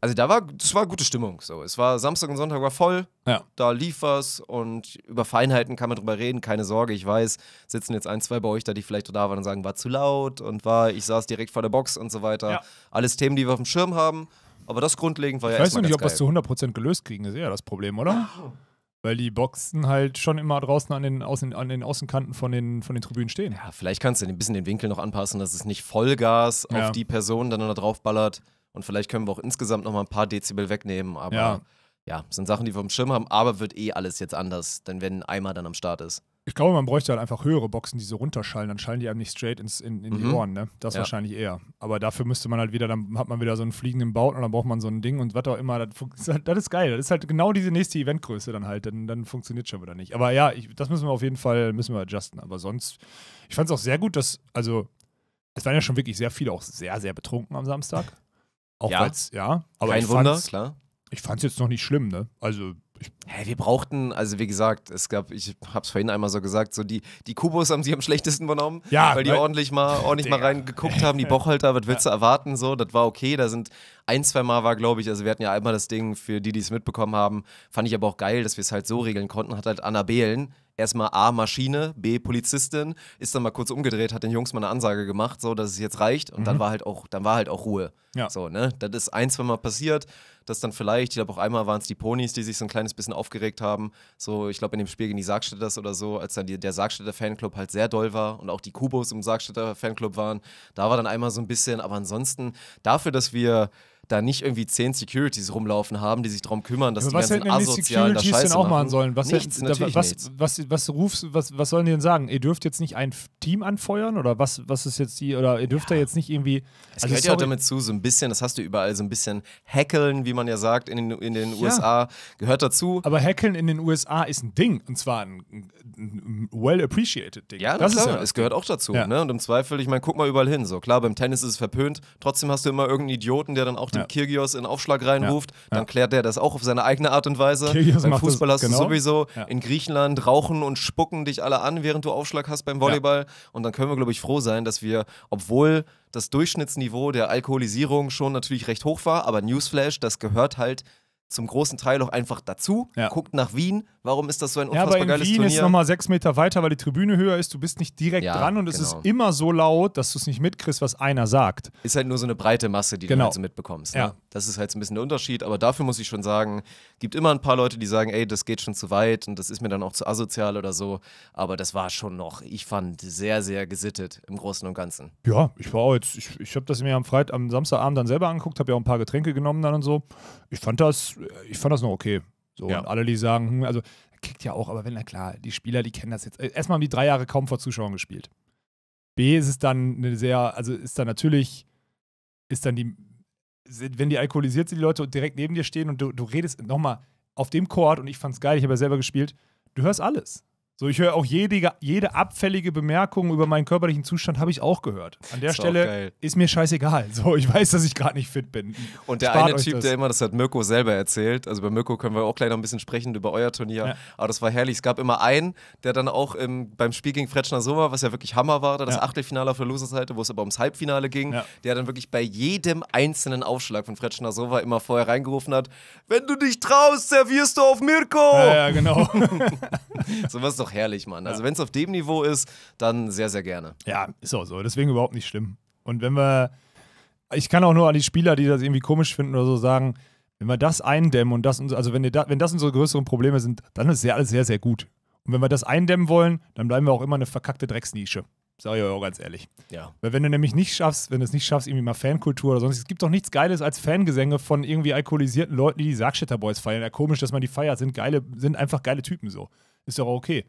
also da war, das war gute Stimmung. So, es war Samstag und Sonntag war voll. Ja. Da lief was und über Feinheiten kann man drüber reden. Keine Sorge, ich weiß, sitzen jetzt ein, zwei bei euch da, die vielleicht da waren und sagen, war zu laut und war, ich saß direkt vor der Box und so weiter. Ja. Alles Themen, die wir auf dem Schirm haben. Aber das grundlegend war ich ja Ich weiß noch nicht, ob wir es zu 100% gelöst kriegen, ist eher das Problem, oder? Weil die Boxen halt schon immer draußen an den, Außen, an den Außenkanten von den, von den Tribünen stehen. Ja, vielleicht kannst du ein bisschen den Winkel noch anpassen, dass es nicht Vollgas ja. auf die Person dann da drauf ballert. Und vielleicht können wir auch insgesamt noch mal ein paar Dezibel wegnehmen, aber ja, ja sind Sachen, die wir vom Schirm haben, aber wird eh alles jetzt anders, denn wenn ein Eimer dann am Start ist. Ich glaube, man bräuchte halt einfach höhere Boxen, die so runterschallen, dann schallen die einem nicht straight ins, in, in die mhm. Ohren, ne? Das ja. wahrscheinlich eher. Aber dafür müsste man halt wieder, dann hat man wieder so einen fliegenden Baut und dann braucht man so ein Ding und was auch immer. Das, halt, das ist geil. Das ist halt genau diese nächste Eventgröße dann halt. Dann, dann funktioniert schon wieder nicht. Aber ja, ich, das müssen wir auf jeden Fall, müssen wir adjusten. Aber sonst, ich fand es auch sehr gut, dass, also, es waren ja schon wirklich sehr viele auch sehr, sehr betrunken am Samstag. Auch ja. weil's, ja. Aber Kein ich Wunder, klar. Ich fand es jetzt noch nicht schlimm, ne? Also Hey, wir brauchten, also wie gesagt, es gab, ich hab's vorhin einmal so gesagt, so die, die Kubos haben sie am schlechtesten benommen, ja, weil die weil ne? ordentlich mal ordentlich mal reingeguckt haben, die Bochhalter, was willst du erwarten, so, das war okay, da sind ein, zwei Mal war, glaube ich, also wir hatten ja einmal das Ding für die, die es mitbekommen haben, fand ich aber auch geil, dass wir es halt so regeln konnten, hat halt Annabelen erstmal A, Maschine, B, Polizistin, ist dann mal kurz umgedreht, hat den Jungs mal eine Ansage gemacht, so dass es jetzt reicht und mhm. dann war halt auch, dann war halt auch Ruhe. Ja. So, ne? Das ist ein, zwei Mal passiert, dass dann vielleicht, ich glaube auch einmal waren es die Ponys, die sich so ein kleines bisschen aufgeregt haben. So, ich glaube in dem Spiel gegen die Sargstädters oder so, als dann die, der Sargstädter Fanclub halt sehr doll war und auch die Kubos im Sargstädter Fanclub waren, da war dann einmal so ein bisschen, aber ansonsten dafür, dass wir da nicht irgendwie zehn Securities rumlaufen haben, die sich darum kümmern, dass Aber die ganzen asozialen Scheiße Asozialen da Scheiße denn auch machen sollen? Was, nichts, hätten, da, was, nichts. was, was, was, rufst, was, was sollen die denn sagen? Ihr dürft jetzt nicht ein Team anfeuern oder was, was ist jetzt die, oder ihr dürft ja. da jetzt nicht irgendwie. Es also gehört ja auch damit zu, so ein bisschen, das hast du überall, so ein bisschen Hackeln, wie man ja sagt, in den, in den ja. USA, gehört dazu. Aber Hackeln in den USA ist ein Ding und zwar ein, ein well appreciated Ding. Ja, das klar, ist ja es gehört auch dazu. Ja. Ne? Und im Zweifel, ich meine, guck mal überall hin. So klar, beim Tennis ist es verpönt, trotzdem hast du immer irgendeinen Idioten, der dann auch die ja. Kirgios in Aufschlag reinruft, ja. dann klärt der das auch auf seine eigene Art und Weise. Kirgios beim Fußball das, hast genau. du sowieso in Griechenland rauchen und spucken dich alle an, während du Aufschlag hast beim Volleyball. Und dann können wir, glaube ich, froh sein, dass wir, obwohl das Durchschnittsniveau der Alkoholisierung schon natürlich recht hoch war, aber Newsflash, das gehört halt zum großen Teil auch einfach dazu. Guckt nach Wien, Warum ist das so ein unfassbar ja, aber geiles Wien Turnier? Wien ist nochmal sechs Meter weiter, weil die Tribüne höher ist. Du bist nicht direkt ja, dran und genau. es ist genau. immer so laut, dass du es nicht mitkriegst, was einer sagt. Ist halt nur so eine breite Masse, die genau. du halt so mitbekommst. Ne? Ja. Das ist halt so ein bisschen der Unterschied. Aber dafür muss ich schon sagen, gibt immer ein paar Leute, die sagen, ey, das geht schon zu weit und das ist mir dann auch zu asozial oder so. Aber das war schon noch, ich fand, sehr, sehr gesittet im Großen und Ganzen. Ja, ich war auch jetzt, ich, ich habe das mir am Freitag, am Samstagabend dann selber angeguckt, habe ja auch ein paar Getränke genommen dann und so. Ich fand das, ich fand das noch okay. So, ja. und alle, die sagen, hm, also kickt ja auch, aber wenn, na klar, die Spieler, die kennen das jetzt. Äh, erstmal haben die drei Jahre kaum vor Zuschauern gespielt. B ist es dann eine sehr, also ist dann natürlich, ist dann die, wenn die alkoholisiert sind, die Leute direkt neben dir stehen und du, du redest nochmal auf dem Chord und ich fand's geil, ich habe ja selber gespielt, du hörst alles. So, ich höre auch jede, jede abfällige Bemerkung über meinen körperlichen Zustand habe ich auch gehört. An der ist Stelle ist mir scheißegal. So, ich weiß, dass ich gerade nicht fit bin. Und der Spart eine Typ, das. der immer, das hat Mirko selber erzählt, also bei Mirko können wir auch gleich noch ein bisschen sprechen über euer Turnier, ja. aber das war herrlich. Es gab immer einen, der dann auch im, beim Spiel gegen Fretschner Sommer, was ja wirklich Hammer war, das ja. Achtelfinale auf der Loser-Seite, wo es aber ums Halbfinale ging, ja. der dann wirklich bei jedem einzelnen Aufschlag von Fretschner Sova immer vorher reingerufen hat, wenn du dich traust, servierst du auf Mirko! Ja, ja genau. so was doch herrlich, Mann. Also ja. Also wenn es auf dem Niveau ist, dann sehr, sehr gerne. Ja, ist auch so. Deswegen überhaupt nicht schlimm. Und wenn wir, ich kann auch nur an die Spieler, die das irgendwie komisch finden oder so sagen, wenn wir das eindämmen und das, also wenn, da, wenn das unsere größeren Probleme sind, dann ist ja alles sehr, sehr gut. Und wenn wir das eindämmen wollen, dann bleiben wir auch immer eine verkackte Drecksnische. Sag ich euch auch ganz ehrlich. Ja. Weil wenn du nämlich nicht schaffst, wenn du es nicht schaffst, irgendwie mal Fankultur oder sonst, es gibt doch nichts Geiles als Fangesänge von irgendwie alkoholisierten Leuten, die die Sargstätter Boys feiern. Ja, komisch, dass man die feiert, sind geile, sind einfach geile Typen so. Ist ja auch okay.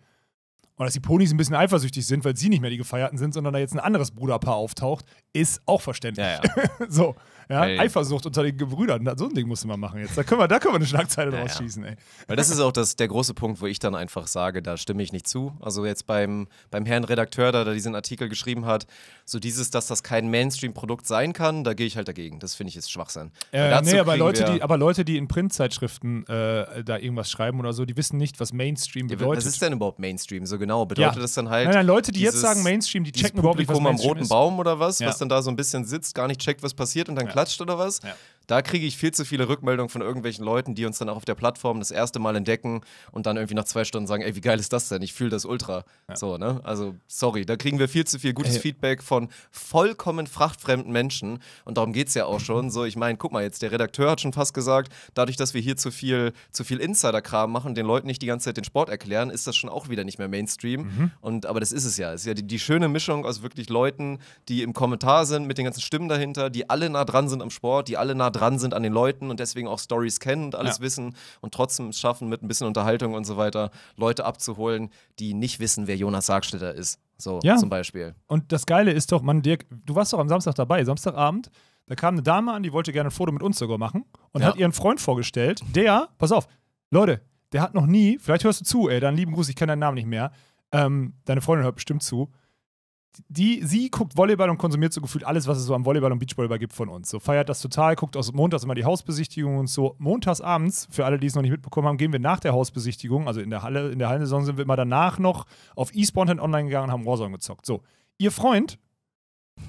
Und dass die Ponys ein bisschen eifersüchtig sind, weil sie nicht mehr die Gefeierten sind, sondern da jetzt ein anderes Bruderpaar auftaucht, ist auch verständlich. Ja, ja. so. Ja, Eifersucht unter den Gebrüdern. So ein Ding musste man machen jetzt. Da können wir, da können wir eine Schlagzeile naja. draus schießen, ey. Weil das ist auch das, der große Punkt, wo ich dann einfach sage, da stimme ich nicht zu. Also jetzt beim, beim Herrn Redakteur, der da diesen Artikel geschrieben hat, so dieses, dass das kein Mainstream-Produkt sein kann, da gehe ich halt dagegen. Das finde ich jetzt Schwachsinn. Äh, nee, aber Leute, die, aber Leute, die in Printzeitschriften äh, da irgendwas schreiben oder so, die wissen nicht, was Mainstream bedeutet. Was ist denn überhaupt Mainstream? So genau, bedeutet ja. das dann halt. Nein, nein, Leute, die dieses, jetzt sagen Mainstream, die checken überhaupt nicht, was Mainstream am roten ist. Baum oder was, ja. was dann da so ein bisschen sitzt, gar nicht checkt, was passiert und dann geklatscht oder was da kriege ich viel zu viele Rückmeldungen von irgendwelchen Leuten, die uns dann auch auf der Plattform das erste Mal entdecken und dann irgendwie nach zwei Stunden sagen, ey, wie geil ist das denn? Ich fühle das ultra. Ja. So, ne? Also, sorry, da kriegen wir viel zu viel gutes ey. Äh. Feedback von vollkommen frachtfremden Menschen. Und darum geht es ja auch schon. So, ich meine, guck mal, jetzt der Redakteur hat schon fast gesagt, dadurch, dass wir hier zu viel, zu viel Insider-Kram machen, den Leuten nicht die ganze Zeit den Sport erklären, ist das schon auch wieder nicht mehr Mainstream. Mhm. Und, aber das ist es ja. Es ist ja die, die schöne Mischung aus wirklich Leuten, die im Kommentar sind, mit den ganzen Stimmen dahinter, die alle nah dran sind am Sport, die alle nah dran sind an den Leuten und deswegen auch Stories kennen und alles ja. wissen und trotzdem schaffen, mit ein bisschen Unterhaltung und so weiter Leute abzuholen, die nicht wissen, wer Jonas Sargstetter ist. So ja. zum Beispiel. Und das Geile ist doch, Mann, Dirk, du warst doch am Samstag dabei, Samstagabend. Da kam eine Dame an, die wollte gerne ein Foto mit uns sogar machen und ja. hat ihren Freund vorgestellt, der, pass auf, Leute, der hat noch nie, vielleicht hörst du zu, ey, dann lieben Gruß, ich kenne deinen Namen nicht mehr. Ähm, deine Freundin hört bestimmt zu die, sie guckt Volleyball und konsumiert so gefühlt alles, was es so am Volleyball und Beachvolleyball gibt von uns. So feiert das total, guckt aus montags immer die Hausbesichtigung und so. Montags abends, für alle, die es noch nicht mitbekommen haben, gehen wir nach der Hausbesichtigung, also in der Halle, in der Hallensaison sind wir immer danach noch auf eSpontan online gegangen und haben Warzone gezockt. So, ihr Freund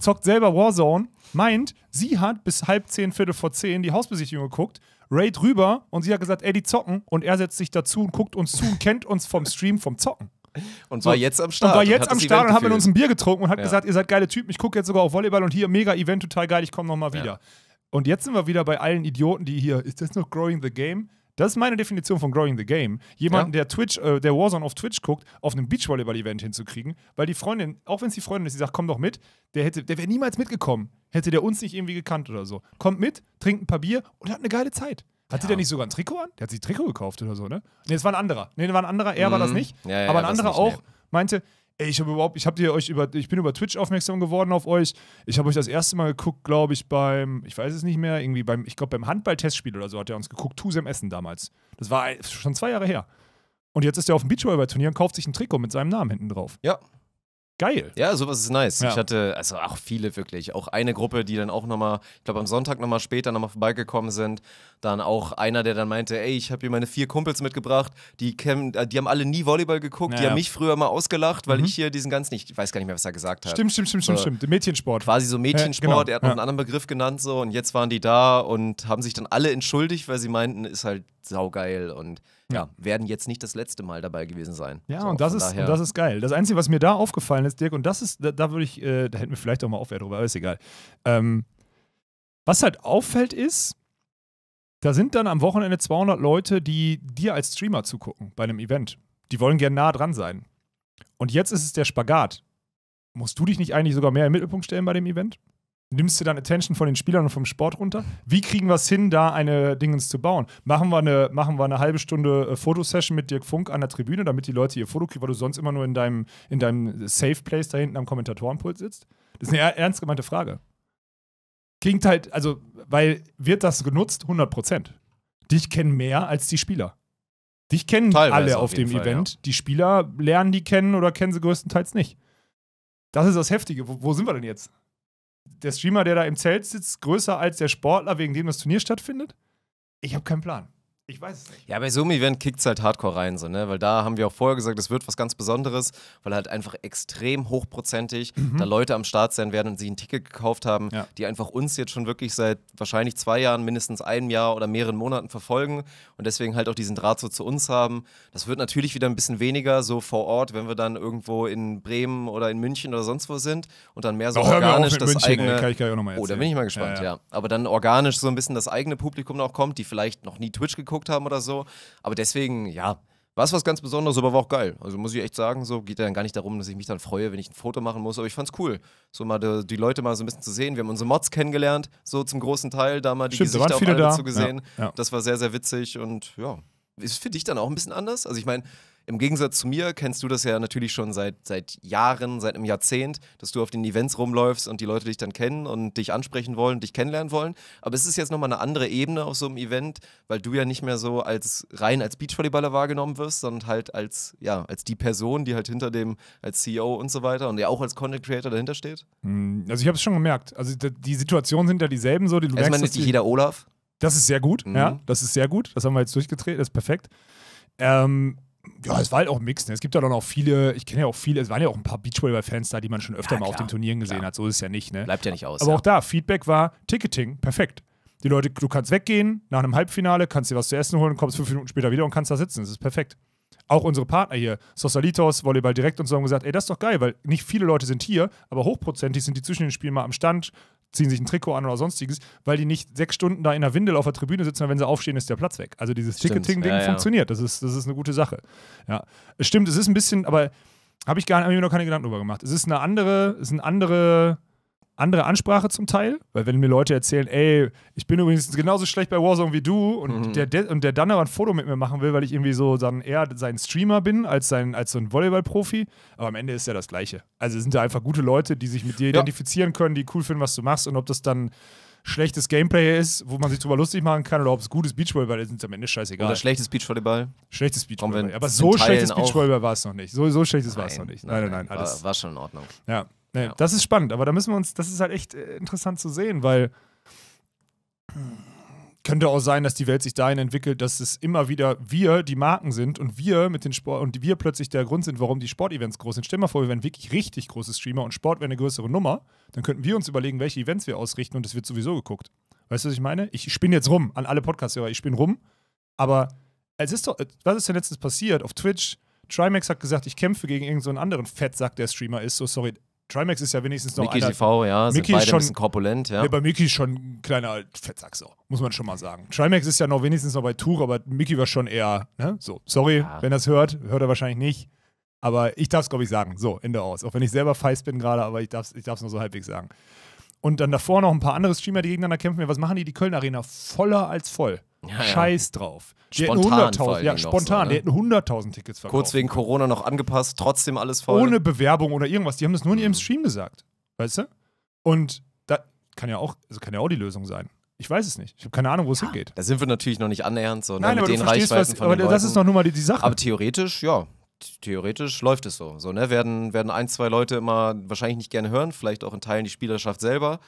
zockt selber Warzone, meint, sie hat bis halb zehn, Viertel vor zehn die Hausbesichtigung geguckt, Raid rüber und sie hat gesagt, ey, die zocken und er setzt sich dazu und guckt uns zu und kennt uns vom Stream vom Zocken. Und war jetzt am Start. Und war jetzt und am Start und haben mit uns ein Bier getrunken und hat ja. gesagt, ihr seid geile Typen, ich gucke jetzt sogar auf Volleyball und hier, mega Event, total geil, ich komme nochmal wieder. Ja. Und jetzt sind wir wieder bei allen Idioten, die hier, ist das noch Growing the Game? Das ist meine Definition von Growing the Game. Jemanden, ja. der Twitch, äh, der Warzone auf Twitch guckt, auf einem Beachvolleyball-Event hinzukriegen, weil die Freundin, auch wenn es die Freundin ist, die sagt, komm doch mit, der hätte, der wäre niemals mitgekommen, hätte der uns nicht irgendwie gekannt oder so. Kommt mit, trinkt ein paar Bier und hat eine geile Zeit. Hat ja. sie denn nicht sogar ein Trikot an? Der hat sich ein Trikot gekauft oder so, ne? Ne, es war ein anderer. Ne, war ein anderer, er mhm. war das mhm. nicht. Ja, ja, aber ein anderer nicht, auch nee. meinte, ey, ich habe überhaupt, ich habe dir euch über, ich bin über Twitch aufmerksam geworden auf euch. Ich habe euch das erste Mal geguckt, glaube ich, beim, ich weiß es nicht mehr, irgendwie beim, ich glaube beim Handball-Testspiel oder so hat er uns geguckt, Tusem Essen damals. Das war schon zwei Jahre her. Und jetzt ist er auf dem Beachvolleyball-Turnier und kauft sich ein Trikot mit seinem Namen hinten drauf. Ja. Geil. Ja, sowas ist nice. Ja. Ich hatte, also auch viele wirklich, auch eine Gruppe, die dann auch nochmal, ich glaube am Sonntag nochmal später nochmal vorbeigekommen sind. Dann auch einer, der dann meinte, ey, ich habe hier meine vier Kumpels mitgebracht, die, kennen, äh, die haben alle nie Volleyball geguckt, ja, die haben mich früher mal ausgelacht, weil mhm. ich hier diesen ganzen, ich weiß gar nicht mehr, was er gesagt hat. Stimmt, stimmt, stimmt, stimmt, stimmt. Mädchensport. Quasi so äh, Mädchensport, genau. er hat noch einen anderen Begriff genannt so und jetzt waren die da und haben sich dann alle entschuldigt, weil sie meinten, ist halt saugeil und ja, werden jetzt nicht das letzte Mal dabei gewesen sein. Ja, so, und, das ist, und das ist geil. Das Einzige, was mir da aufgefallen ist, Dirk, und das ist, da, da würde ich, äh, da hätten wir vielleicht auch mal Aufwert drüber, aber ist egal. Ähm, was halt auffällt ist, da sind dann am Wochenende 200 Leute, die dir als Streamer zugucken bei einem Event. Die wollen gerne nah dran sein. Und jetzt ist es der Spagat. Musst du dich nicht eigentlich sogar mehr im Mittelpunkt stellen bei dem Event? nimmst du dann Attention von den Spielern und vom Sport runter? Wie kriegen wir es hin, da eine Dingens zu bauen? Machen wir eine, machen wir eine halbe Stunde äh, Fotosession mit Dirk Funk an der Tribüne, damit die Leute ihr Foto kriegen, weil du sonst immer nur in deinem, in deinem Safe Place da hinten am Kommentatorenpult sitzt? Das ist eine ernst gemeinte Frage. Klingt halt, also, weil wird das genutzt? 100 Prozent. Dich kennen mehr als die Spieler. Dich kennen Teilweise alle auf, auf dem Fall, Event. Ja. Die Spieler lernen die kennen oder kennen sie größtenteils nicht. Das ist das Heftige. Wo, wo sind wir denn jetzt? der Streamer, der da im Zelt sitzt, größer als der Sportler, wegen dem das Turnier stattfindet? Ich habe keinen Plan. Ich weiß es nicht. Ja, bei so einem Event kickt es halt hardcore rein, so, ne? Weil da haben wir auch vorher gesagt, es wird was ganz Besonderes, weil halt einfach extrem hochprozentig mhm. da Leute am Start sein werden und sie ein Ticket gekauft haben, ja. die einfach uns jetzt schon wirklich seit wahrscheinlich zwei Jahren, mindestens einem Jahr oder mehreren Monaten verfolgen und deswegen halt auch diesen Draht so zu uns haben. Das wird natürlich wieder ein bisschen weniger so vor Ort, wenn wir dann irgendwo in Bremen oder in München oder sonst wo sind und dann mehr so Doch, organisch das München, eigene. Ey, kann ich gleich auch noch mal oh, da bin ich mal gespannt, ja, ja. ja, Aber dann organisch so ein bisschen das eigene Publikum noch kommt, die vielleicht noch nie Twitch geguckt haben oder so. Aber deswegen, ja. War es was ganz Besonderes, aber war auch geil. Also muss ich echt sagen, so geht ja gar nicht darum, dass ich mich dann freue, wenn ich ein Foto machen muss, aber ich fand's cool, so mal die, die Leute mal so ein bisschen zu sehen. Wir haben unsere Mods kennengelernt, so zum großen Teil, da mal die Stimmt, Gesichter auf alle da. zu gesehen. Ja, ja. Das war sehr, sehr witzig und ja, ist für dich dann auch ein bisschen anders? Also ich meine, im Gegensatz zu mir kennst du das ja natürlich schon seit, seit Jahren, seit einem Jahrzehnt, dass du auf den Events rumläufst und die Leute dich dann kennen und dich ansprechen wollen, dich kennenlernen wollen. Aber es ist jetzt nochmal eine andere Ebene auf so einem Event, weil du ja nicht mehr so als rein als Beachvolleyballer wahrgenommen wirst, sondern halt als, ja, als die Person, die halt hinter dem, als CEO und so weiter und ja auch als Content Creator dahinter steht. Hm, also ich habe es schon gemerkt. Also die Situationen sind ja dieselben so. Die du meine, merkst, nicht jeder Olaf. Das ist sehr gut, mhm. ja. Das ist sehr gut. Das haben wir jetzt durchgedreht, das ist perfekt. Ähm, ja, es war halt auch ein Mix. Ne? Es gibt ja dann auch viele, ich kenne ja auch viele, es waren ja auch ein paar Beachvolleyball-Fans da, die man schon öfter ja, mal auf den Turnieren gesehen klar. hat. So ist es ja nicht. Ne? Bleibt ja nicht aus. Aber ja. auch da, Feedback war Ticketing, perfekt. Die Leute, du kannst weggehen, nach einem Halbfinale kannst dir was zu essen holen, kommst fünf Minuten später wieder und kannst da sitzen. Das ist perfekt. Auch unsere Partner hier, Sosalitos, Volleyball Direkt und so haben gesagt, ey, das ist doch geil, weil nicht viele Leute sind hier, aber hochprozentig sind die zwischen den Spielen mal am Stand, ziehen sich ein Trikot an oder sonstiges, weil die nicht sechs Stunden da in der Windel auf der Tribüne sitzen weil wenn sie aufstehen, ist der Platz weg. Also dieses Ticketing-Ding ja, ja. funktioniert. Das ist, das ist eine gute Sache. Ja. Stimmt, es ist ein bisschen, aber habe ich gar nicht, hab ich mir noch keine Gedanken drüber gemacht. Es ist eine andere, es ist eine andere andere Ansprache zum Teil, weil wenn mir Leute erzählen, ey, ich bin übrigens genauso schlecht bei Warzone wie du und mhm. der, der und der dann aber ein Foto mit mir machen will, weil ich irgendwie so dann eher sein Streamer bin als sein als so ein Volleyball-Profi, aber am Ende ist ja das gleiche. Also sind da einfach gute Leute, die sich mit dir ja. identifizieren können, die cool finden, was du machst und ob das dann schlechtes Gameplay ist, wo man sich drüber lustig machen kann oder ob es gutes Beachvolleyball ist, ist am Ende scheißegal. Oder schlechtes Beachvolleyball. Schlechtes Beachvolleyball. Aber so schlechtes Beachvolleyball war es noch nicht. So, so schlechtes war es noch nicht. Nein, nein, nein. nein alles. War, war, schon in Ordnung. Ja. Nee, ja. Das ist spannend, aber da müssen wir uns, das ist halt echt äh, interessant zu sehen, weil könnte auch sein, dass die Welt sich dahin entwickelt, dass es immer wieder wir die Marken sind und wir mit den Sport und wir plötzlich der Grund sind, warum die Sportevents groß sind. Stell dir mal vor, wir wären wirklich richtig große Streamer und Sport wäre eine größere Nummer, dann könnten wir uns überlegen, welche Events wir ausrichten und es wird sowieso geguckt. Weißt du, was ich meine? Ich spinne jetzt rum an alle Podcast-Hörer, ich spinne rum, aber es ist doch, was ist denn letztens passiert auf Twitch? Trimax hat gesagt, ich kämpfe gegen irgendeinen so anderen Fettsack, der Streamer ist. So, sorry, Trimax ist ja wenigstens noch Mickey einer. TV, ja, Mickey ist schon, ein bisschen korpulent, ja. Nee, bei Mickey ist schon ein kleiner Fettsack, so, muss man schon mal sagen. Trimax ist ja noch wenigstens noch bei Tuch, aber Mickey war schon eher, ne, so. Sorry, ja. wenn das hört, hört er wahrscheinlich nicht. Aber ich darf es, glaube ich, sagen. So, Ende aus. Auch wenn ich selber feist bin gerade, aber ich darf es ich nur so halbwegs sagen. Und dann davor noch ein paar andere Streamer, die gegeneinander kämpfen. was machen die? Die Köln Arena voller als voll. Ja, Scheiß drauf. spontan. ja, spontan. So, ne? Die hätten 100.000 Tickets verkauft. Kurz wegen Corona noch angepasst, trotzdem alles voll. Ohne Bewerbung oder irgendwas. Die haben das nur in ihrem mhm. Stream gesagt. Weißt du? Und da kann ja auch, also kann ja auch die Lösung sein. Ich weiß es nicht. Ich habe keine Ahnung, wo es ja, hingeht. Da sind wir natürlich noch nicht annähernd so. Ne, Nein, ne? aber mit aber den du was, aber das ist doch nur mal die, die Sache. Aber theoretisch, ja. Theoretisch läuft es so. So, ne? Werden, werden ein, zwei Leute immer wahrscheinlich nicht gerne hören, vielleicht auch in Teilen die Spielerschaft selber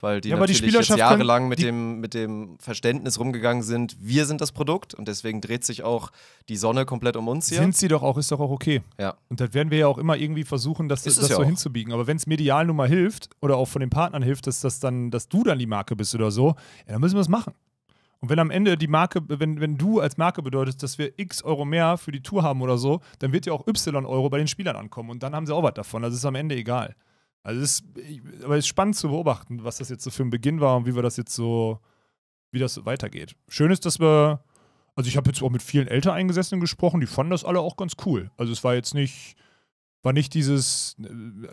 weil die ja, natürlich die jetzt jahrelang mit dem, mit dem Verständnis rumgegangen sind, wir sind das Produkt und deswegen dreht sich auch die Sonne komplett um uns hier. Sind sie doch auch, ist doch auch okay. Ja. Und das werden wir ja auch immer irgendwie versuchen, das, das ja so auch. hinzubiegen. Aber wenn es medial nun mal hilft oder auch von den Partnern hilft, dass, das dann, dass du dann die Marke bist oder so, ja, dann müssen wir es machen. Und wenn am Ende die Marke, wenn, wenn du als Marke bedeutest, dass wir x Euro mehr für die Tour haben oder so, dann wird ja auch y Euro bei den Spielern ankommen und dann haben sie auch was davon. Das also ist am Ende egal. Also es ist, aber es ist spannend zu beobachten, was das jetzt so für ein Beginn war und wie wir das jetzt so, wie das so weitergeht. Schön ist, dass wir, also ich habe jetzt auch mit vielen Älter-Eingesessenen gesprochen, die fanden das alle auch ganz cool. Also es war jetzt nicht, war nicht dieses.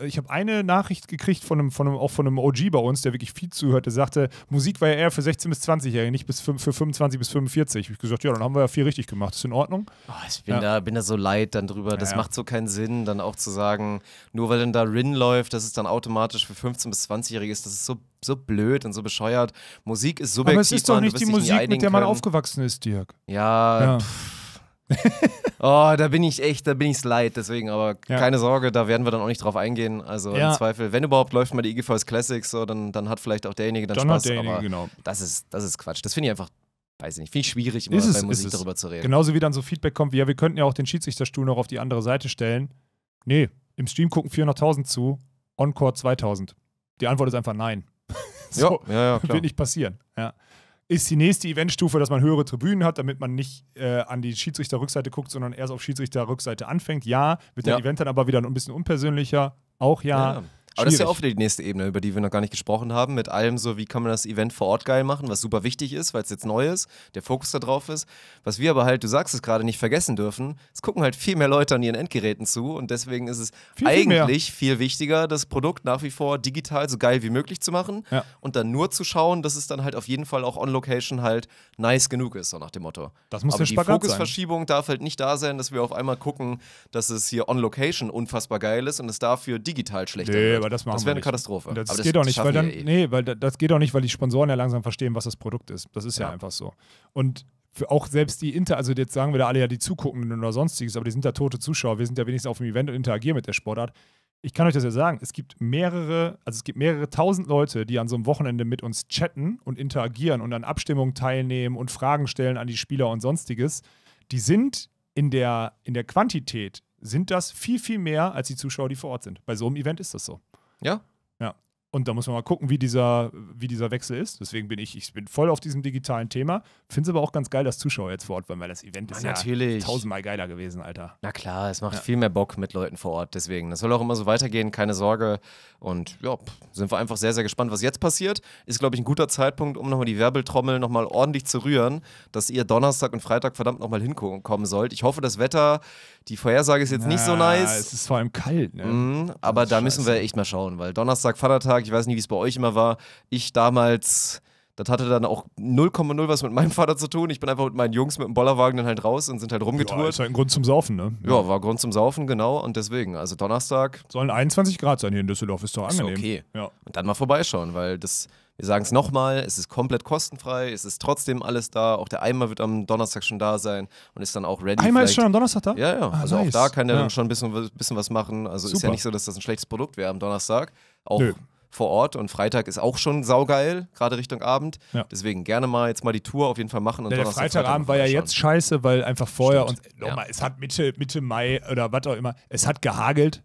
Äh, ich habe eine Nachricht gekriegt von einem, von einem, auch von einem OG bei uns, der wirklich viel zuhört, der sagte, Musik war ja eher für 16 bis 20-Jährige, nicht bis für 25 bis 45. Ich habe gesagt, ja, dann haben wir ja viel richtig gemacht. Ist in Ordnung. Oh, ich bin, ja. da, bin da so leid dann drüber. Das ja. macht so keinen Sinn, dann auch zu sagen, nur weil dann da Rin läuft, dass es dann automatisch für 15 bis 20-Jährige ist. Das ist so, so blöd und so bescheuert. Musik ist subjektiv. Aber es ist doch nicht die Musik, mit der man können. aufgewachsen ist, Dirk. Ja. ja. Pff oh, da bin ich echt, da bin ich's leid, deswegen, aber ja. keine Sorge, da werden wir dann auch nicht drauf eingehen. Also ja. im Zweifel, wenn überhaupt läuft mal die IGVs Classics, so, dann, dann hat vielleicht auch derjenige dann, dann Spaß. Hat derjenige, aber genau. das, ist, das ist Quatsch. Das finde ich einfach weiß ich nicht, finde ich schwierig, immer ist bei es, Musik darüber zu reden. Genauso wie dann so Feedback kommt, wie ja, wir könnten ja auch den Schiedsrichterstuhl noch auf die andere Seite stellen. Nee, im Stream gucken 400.000 zu, Encore 2000. Die Antwort ist einfach nein. so, ja, ja, ja, klar. wird nicht passieren. Ja ist die nächste Eventstufe, dass man höhere Tribünen hat, damit man nicht äh, an die Schiedsrichterrückseite guckt, sondern erst auf Schiedsrichterrückseite anfängt. Ja, wird ja. dein Event dann aber wieder ein bisschen unpersönlicher. Auch ja. ja. Aber das ist ja auch wieder die nächste Ebene, über die wir noch gar nicht gesprochen haben. Mit allem so, wie kann man das Event vor Ort geil machen, was super wichtig ist, weil es jetzt neu ist, der Fokus da drauf ist. Was wir aber halt, du sagst es gerade, nicht vergessen dürfen, es gucken halt viel mehr Leute an ihren Endgeräten zu und deswegen ist es viel, eigentlich viel, viel, wichtiger, das Produkt nach wie vor digital so geil wie möglich zu machen ja. und dann nur zu schauen, dass es dann halt auf jeden Fall auch on-Location halt nice genug ist, so nach dem Motto. Das muss aber der Spagat die Fokusverschiebung sein. darf halt nicht da sein, dass wir auf einmal gucken, dass es hier on-Location unfassbar geil ist und es dafür digital schlechter nee, wird weil das machen Das wäre eine Katastrophe. Das, das, geht das auch nicht, weil dann, eh. nee, weil das geht auch nicht, weil die Sponsoren ja langsam verstehen, was das Produkt ist. Das ist ja, ja einfach so. Und für auch selbst die Inter, also jetzt sagen wir da alle ja die Zuguckenden oder sonstiges, aber die sind da tote Zuschauer. Wir sind ja wenigstens auf dem Event und interagieren mit der Sportart. Ich kann euch das ja sagen, es gibt mehrere, also es gibt mehrere tausend Leute, die an so einem Wochenende mit uns chatten und interagieren und an Abstimmungen teilnehmen und Fragen stellen an die Spieler und sonstiges. Die sind in der, in der Quantität, sind das viel, viel mehr als die Zuschauer, die vor Ort sind. Bei so einem Event ist das so. Ja. Und da muss man mal gucken, wie dieser, wie dieser Wechsel ist. Deswegen bin ich, ich bin voll auf diesem digitalen Thema. Finde es aber auch ganz geil, dass Zuschauer jetzt vor Ort waren, weil das Event ist ah, ja natürlich. tausendmal geiler gewesen, Alter. Na klar, es macht ja. viel mehr Bock mit Leuten vor Ort. Deswegen, das soll auch immer so weitergehen, keine Sorge. Und ja, sind wir einfach sehr, sehr gespannt, was jetzt passiert. Ist, glaube ich, ein guter Zeitpunkt, um nochmal die Werbeltrommel nochmal ordentlich zu rühren, dass ihr Donnerstag und Freitag verdammt nochmal hinkommen sollt. Ich hoffe, das Wetter, die Vorhersage ist jetzt Na, nicht so nice. Es ist vor allem kalt, ne? Mhm, aber da scheiße. müssen wir echt mal schauen, weil Donnerstag, Vatertag, Alltag. Ich weiß nicht, wie es bei euch immer war. Ich damals das hatte dann auch 0,0 was mit meinem Vater zu tun. Ich bin einfach mit meinen Jungs mit dem Bollerwagen dann halt raus und sind halt rumgetourt. Ja, ist halt ein Grund zum Saufen, ne? Ja. ja. war Grund zum Saufen, genau. Und deswegen, also Donnerstag. Sollen 21 Grad sein hier in Düsseldorf, ist doch angenehm. Ist okay. Ja. Und dann mal vorbeischauen, weil das, wir sagen es nochmal, es ist komplett kostenfrei, es ist trotzdem alles da. Auch der Eimer wird am Donnerstag schon da sein und ist dann auch ready. Eimer vielleicht. ist schon am Donnerstag da? Ja, ja. Ah, also nice. auch da kann der ja. dann schon ein bisschen, bisschen was machen. Also Super. ist ja nicht so, dass das ein schlechtes Produkt wäre am Donnerstag. Auch Nö vor Ort und Freitag ist auch schon saugeil, gerade Richtung Abend. Ja. Deswegen gerne mal jetzt mal die Tour auf jeden Fall machen. Und der Freitagabend Freitag war ja jetzt scheiße, weil einfach vorher und nochmal, ja. es hat Mitte, Mitte Mai oder was auch immer, es hat gehagelt.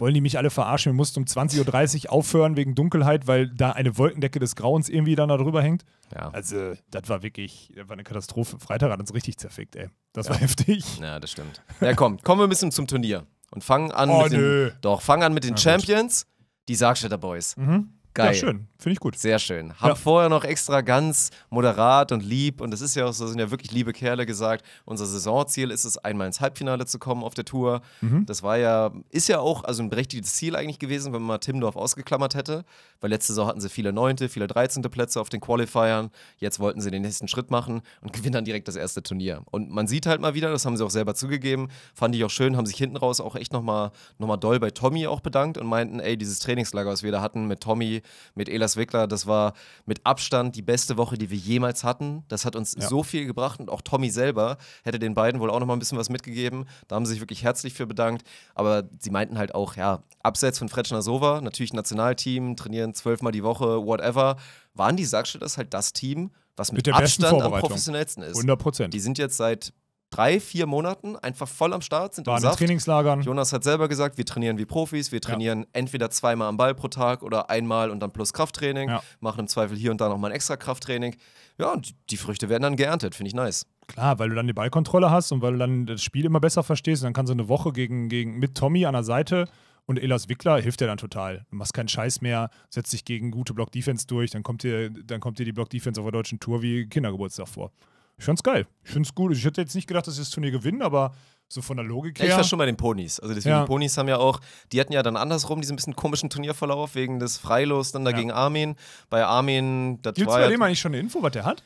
Wollen die mich alle verarschen? Wir mussten um 20.30 Uhr aufhören wegen Dunkelheit, weil da eine Wolkendecke des Grauens irgendwie dann da drüber hängt. Ja. Also, das war wirklich das war eine Katastrophe. Freitag hat uns richtig zerfickt, ey. Das war heftig. Ja, das stimmt. Ja, komm, kommen wir ein bisschen zum Turnier und fangen an oh, mit den, an mit den Champions. Gut die Sargstädter Boys. Mhm. Geil. Ja, schön. Finde ich gut. Sehr schön. Hab ja. vorher noch extra ganz moderat und lieb, und das ist ja auch so, sind ja wirklich liebe Kerle gesagt, unser Saisonziel ist es, einmal ins Halbfinale zu kommen auf der Tour. Mhm. Das war ja, ist ja auch also ein berechtigtes Ziel eigentlich gewesen, wenn man mal Timdorf ausgeklammert hätte, weil letzte Saison hatten sie viele neunte, viele dreizehnte Plätze auf den Qualifiern. Jetzt wollten sie den nächsten Schritt machen und gewinnen dann direkt das erste Turnier. Und man sieht halt mal wieder, das haben sie auch selber zugegeben, fand ich auch schön, haben sich hinten raus auch echt nochmal noch mal doll bei Tommy auch bedankt und meinten, ey, dieses Trainingslager, was wir da hatten mit Tommy, mit Elas Wickler. Das war mit Abstand die beste Woche, die wir jemals hatten. Das hat uns ja. so viel gebracht und auch Tommy selber hätte den beiden wohl auch noch mal ein bisschen was mitgegeben. Da haben sie sich wirklich herzlich für bedankt. Aber sie meinten halt auch, ja, abseits von Fretschner Sova, natürlich Nationalteam, trainieren zwölfmal die Woche, whatever, waren die das halt das Team, was mit, mit Abstand am professionellsten ist. 100 Prozent. Die sind jetzt seit drei, vier Monaten einfach voll am Start sind. Waren im Saft. Trainingslagern. Jonas hat selber gesagt, wir trainieren wie Profis, wir trainieren ja. entweder zweimal am Ball pro Tag oder einmal und dann plus Krafttraining, ja. machen im Zweifel hier und da nochmal ein extra Krafttraining. Ja, und die Früchte werden dann geerntet, finde ich nice. Klar, weil du dann die Ballkontrolle hast und weil du dann das Spiel immer besser verstehst. Und dann kannst du eine Woche gegen, gegen, mit Tommy an der Seite und Elas Wickler hilft dir dann total. Du machst keinen Scheiß mehr, setzt dich gegen gute Block-Defense durch, dann kommt dir, dann kommt dir die Block-Defense auf der deutschen Tour wie Kindergeburtstag vor. Ich fand's geil. Ich find's gut. Ich hätte jetzt nicht gedacht, dass sie das Turnier gewinnen, aber so von der Logik her. Ich war schon bei den Ponys. Also deswegen ja. die Ponys haben ja auch, die hatten ja dann andersrum diesen bisschen komischen Turnierverlauf wegen des Freilos dann dagegen ja. Armin. Bei Armin, das Gibt's war bei dem eigentlich schon eine Info, was der hat?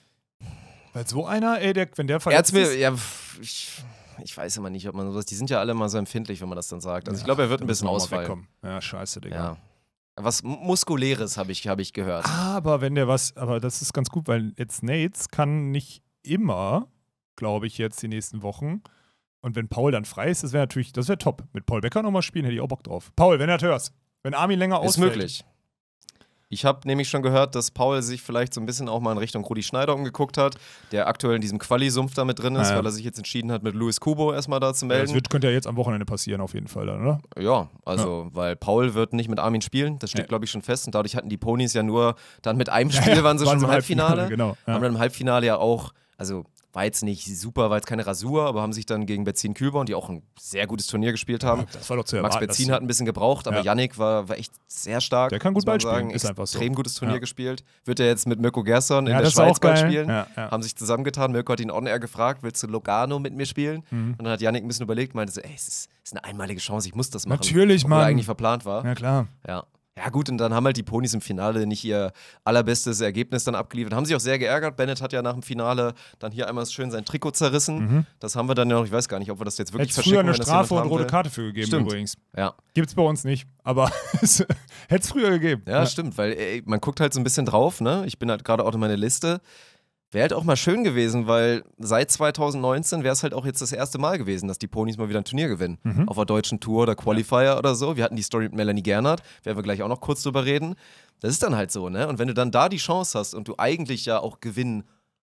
Weil so einer, ey, der, wenn der verletzt mir, ist. Ja, ich, ich, weiß immer nicht, ob man sowas, die sind ja alle mal so empfindlich, wenn man das dann sagt. Also ja, ich glaube, er wird ein bisschen ausfallen. Ja, scheiße, Digga. Ja. Was muskuläres habe ich, hab ich gehört. Aber wenn der was, aber das ist ganz gut, weil jetzt Nates kann nicht immer, glaube ich, jetzt die nächsten Wochen. Und wenn Paul dann frei ist, das wäre natürlich, das wäre top. Mit Paul Becker nochmal spielen, hätte ich auch Bock drauf. Paul, wenn du das hörst, wenn Armin länger ausfällt. Ist möglich. Ich habe nämlich schon gehört, dass Paul sich vielleicht so ein bisschen auch mal in Richtung Rudi Schneider umgeguckt hat, der aktuell in diesem Quali-Sumpf da mit drin ist, ja. weil er sich jetzt entschieden hat, mit Luis Kubo erstmal da zu melden. Ja, das wird, könnte ja jetzt am Wochenende passieren, auf jeden Fall dann, oder? Ja, also, ja. weil Paul wird nicht mit Armin spielen, das steht, glaube ich, schon fest. Und dadurch hatten die Ponys ja nur dann mit einem Spiel, waren sie waren schon im Halbfinale. Halbfinale genau. Haben dann im Halbfinale ja auch also war jetzt nicht super, war jetzt keine Rasur, aber haben sich dann gegen Benzin Kühlborn, die auch ein sehr gutes Turnier gespielt haben. Ja, das war doch zu erwarten, Max Benzin hat ein bisschen gebraucht, aber ja. Yannick war, war echt sehr stark. Der kann gut Ball spielen, ist einfach so. Extrem gutes Turnier ja. gespielt. Wird er jetzt mit Mirko Gerson in ja, der Schweiz Ball spielen. Haben sich zusammengetan. Mirko hat ihn on-air gefragt, willst du Logano mit mir spielen? Mhm. Und dann hat Yannick ein bisschen überlegt, meinte so, ey, es ist, ist, eine einmalige Chance, ich muss das machen. Natürlich, Mann. eigentlich verplant war. Ja, klar. Ja. Ja, gut, und dann haben halt die Ponys im Finale nicht ihr allerbestes Ergebnis dann abgeliefert. Haben sich auch sehr geärgert. Bennett hat ja nach dem Finale dann hier einmal schön sein Trikot zerrissen. Mhm. Das haben wir dann ja noch, ich weiß gar nicht, ob wir das jetzt wirklich Hätt's verschicken. früher eine Strafe und rote Karte für gegeben stimmt. übrigens. Ja. Gibt es bei uns nicht, aber hätte es früher gegeben. Ja, ja, stimmt, weil ey, man guckt halt so ein bisschen drauf, ne? Ich bin halt gerade auch in meiner Liste. Wäre halt auch mal schön gewesen, weil seit 2019 wäre es halt auch jetzt das erste Mal gewesen, dass die Ponys mal wieder ein Turnier gewinnen. Mhm. Auf einer deutschen Tour oder Qualifier ja. oder so. Wir hatten die Story mit Melanie Gernhardt, werden wir gleich auch noch kurz drüber reden. Das ist dann halt so, ne? Und wenn du dann da die Chance hast und du eigentlich ja auch gewinnen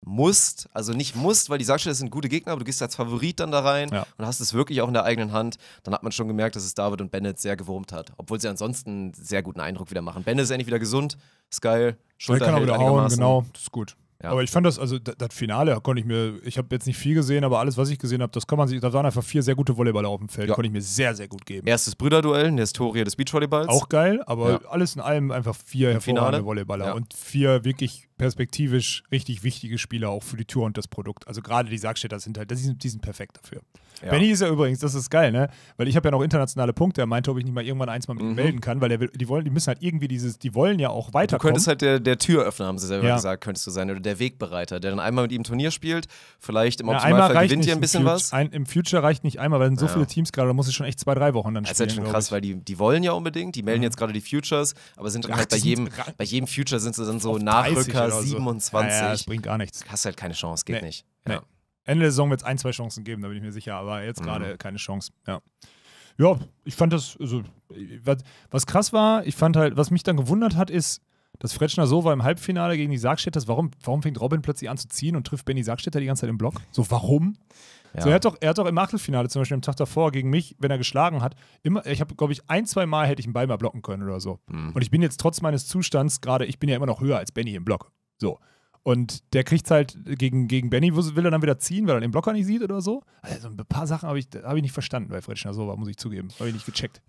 musst, also nicht musst, weil die Sachsen sind gute Gegner, aber du gehst als Favorit dann da rein ja. und hast es wirklich auch in der eigenen Hand, dann hat man schon gemerkt, dass es David und Bennett sehr gewurmt hat, obwohl sie ansonsten einen sehr guten Eindruck wieder machen. Bennett ist endlich wieder gesund, ist geil. Schulter kann er wieder hauen, genau, das ist gut. Ja. Aber ich fand das, also das, das Finale konnte ich mir, ich habe jetzt nicht viel gesehen, aber alles, was ich gesehen habe, das kann man sich, da waren einfach vier sehr gute Volleyballer auf dem Feld, ja. konnte ich mir sehr, sehr gut geben. Erstes Brüderduell in der Historie des Beachvolleyballs. Auch geil, aber ja. alles in allem einfach vier Im hervorragende Finale. Volleyballer und vier wirklich perspektivisch richtig wichtige Spieler auch für die Tour und das Produkt. Also gerade die Sargstädter sind halt, die sind, die sind perfekt dafür. Ja. Benny ist ja übrigens, das ist geil, ne? Weil ich habe ja noch internationale Punkte. Er meinte, ob ich nicht mal irgendwann eins mal mit ihm mhm. melden kann, weil er die wollen, die müssen halt irgendwie dieses, die wollen ja auch weiterkommen. Du könntest halt der, der Türöffner, haben sie selber ja. gesagt, könntest du sein oder der Wegbereiter, der dann einmal mit ihm Turnier spielt, vielleicht im Optimalfall ja, gewinnt ihr ein bisschen was. Ein, Im Future reicht nicht einmal, weil sind so viele Teams gerade, da muss es schon echt zwei, drei Wochen dann spielen. Also das ist halt schon krass, weil die, die wollen ja unbedingt, die melden mhm. jetzt gerade die Futures, aber sind dann Ach, halt bei jedem, bei jedem Future sind sie dann so Nachrücker oder, 27. Ja, ja, das bringt gar nichts. Hast halt keine Chance, geht nee. nicht. Ja. Nee. Ende der Saison wird es ein, zwei Chancen geben, da bin ich mir sicher, aber jetzt mhm. gerade mhm. keine Chance. Ja. Ja, ich fand das, also, was krass war, ich fand halt, was mich dann gewundert hat, ist, dass Fretschner so war im Halbfinale gegen die Sargstädters, warum, warum fängt Robin plötzlich an zu ziehen und trifft Benny Sargstädter die ganze Zeit im Block? So, warum? Ja. So, er, hat doch, er hat doch im Achtelfinale zum Beispiel am Tag davor gegen mich, wenn er geschlagen hat, immer, ich habe, glaube ich, ein, zwei Mal hätte ich einen Ball mal blocken können oder so. Mhm. Und ich bin jetzt trotz meines Zustands gerade, ich bin ja immer noch höher als Benny im Block. So. Und der kriegt halt gegen, gegen Benny, will er dann wieder ziehen, weil er den Blocker nicht sieht oder so. Also ein paar Sachen habe ich, hab ich nicht verstanden bei Fritschner Sober, muss ich zugeben. Habe ich nicht gecheckt.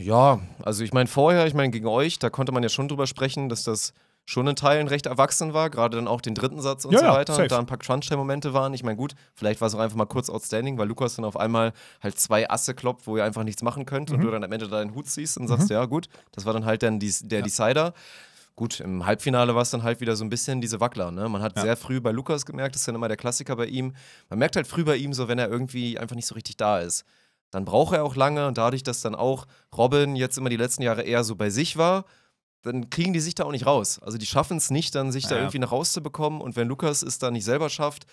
Ja, also ich meine, vorher, ich meine, gegen euch, da konnte man ja schon drüber sprechen, dass das schon in Teilen recht erwachsen war, gerade dann auch den dritten Satz und ja, so weiter. Ja, und da ein paar Crunch-Momente waren. Ich meine, gut, vielleicht war es auch einfach mal kurz outstanding, weil Lukas dann auf einmal halt zwei Asse kloppt, wo ihr einfach nichts machen könnt mhm. und du dann am Ende deinen Hut ziehst und mhm. sagst, mhm. ja gut, das war dann halt dann die, der ja. Decider gut, im Halbfinale war es dann halt wieder so ein bisschen diese Wackler. Ne? Man hat ja. sehr früh bei Lukas gemerkt, das ist dann immer der Klassiker bei ihm. Man merkt halt früh bei ihm so, wenn er irgendwie einfach nicht so richtig da ist. Dann braucht er auch lange und dadurch, dass dann auch Robin jetzt immer die letzten Jahre eher so bei sich war, dann kriegen die sich da auch nicht raus. Also die schaffen es nicht, dann sich ja. da irgendwie nach rauszubekommen. Und wenn Lukas es dann nicht selber schafft,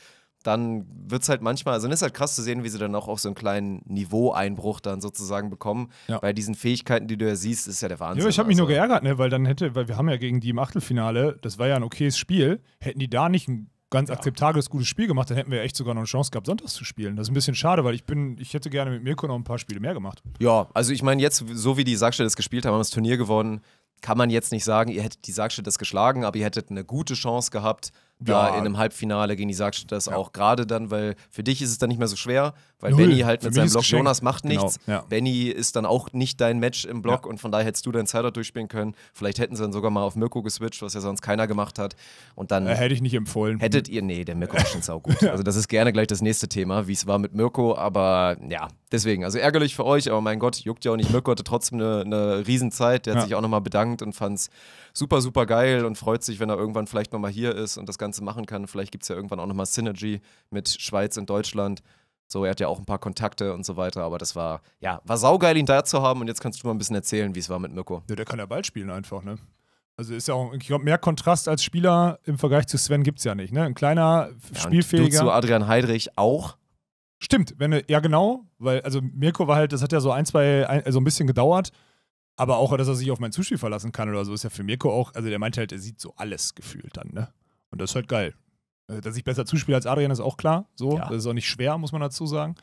dann wird es halt manchmal, also dann ist halt krass zu sehen, wie sie dann auch auf so einen kleinen Niveau-Einbruch dann sozusagen bekommen. Ja. Bei diesen Fähigkeiten, die du ja siehst, ist ja der Wahnsinn. Ja, ich habe mich also. nur geärgert, ne? weil dann hätte, weil wir haben ja gegen die im Achtelfinale, das war ja ein okayes Spiel, hätten die da nicht ein ganz ja. akzeptables, gutes Spiel gemacht, dann hätten wir echt sogar noch eine Chance gehabt, sonntags zu spielen. Das ist ein bisschen schade, weil ich bin, ich hätte gerne mit Mirko noch ein paar Spiele mehr gemacht. Ja, also ich meine, jetzt, so wie die Sackstelle das gespielt haben, haben das Turnier gewonnen, kann man jetzt nicht sagen, ihr hättet die Sackstelle das geschlagen, aber ihr hättet eine gute Chance gehabt, da in einem Halbfinale gegen die Sargstadt das ja. auch gerade dann, weil für dich ist es dann nicht mehr so schwer, weil Benny halt mit seinem Block geschenkt. Jonas macht genau, nichts. Ja. Benny ist dann auch nicht dein Match im Block und von daher hättest du deinen Zeitort durchspielen können. Vielleicht hätten sie dann sogar mal auf Mirko geswitcht, was ja sonst keiner gemacht hat. Und dann äh, hätte ich nicht empfohlen. Hättet ihr nee, der Mirko ist schon saugut. Also das ist gerne gleich das nächste Thema, wie es war mit Mirko, aber ja, deswegen, also ärgerlich für euch, aber mein Gott, juckt ja auch nicht. Mirko hatte trotzdem eine, eine Riesenzeit, der hat sich auch nochmal bedankt und fand es super super geil und freut sich, wenn er irgendwann vielleicht nochmal hier ist und das ganze Ganze machen kann. Vielleicht gibt es ja irgendwann auch nochmal Synergy mit Schweiz und Deutschland. So, er hat ja auch ein paar Kontakte und so weiter, aber das war, ja, war saugeil, ihn da zu haben. Und jetzt kannst du mal ein bisschen erzählen, wie es war mit Mirko. Ja, der kann ja bald spielen einfach, ne? Also ist ja auch, ich glaube, mehr Kontrast als Spieler im Vergleich zu Sven gibt es ja nicht, ne? Ein kleiner, ja, spielfähiger. Und du zu Adrian Heidrich auch. Stimmt, wenn ja genau, weil, also Mirko war halt, das hat ja so ein, zwei, ein, so also ein bisschen gedauert, aber auch, dass er sich auf mein Zuspiel verlassen kann oder so, ist ja für Mirko auch, also der meinte halt, er sieht so alles gefühlt dann, ne? Und das ist halt geil. Äh, dass ich besser zuspiele als Adrian ist auch klar. So, ja. das ist auch nicht schwer, muss man dazu sagen.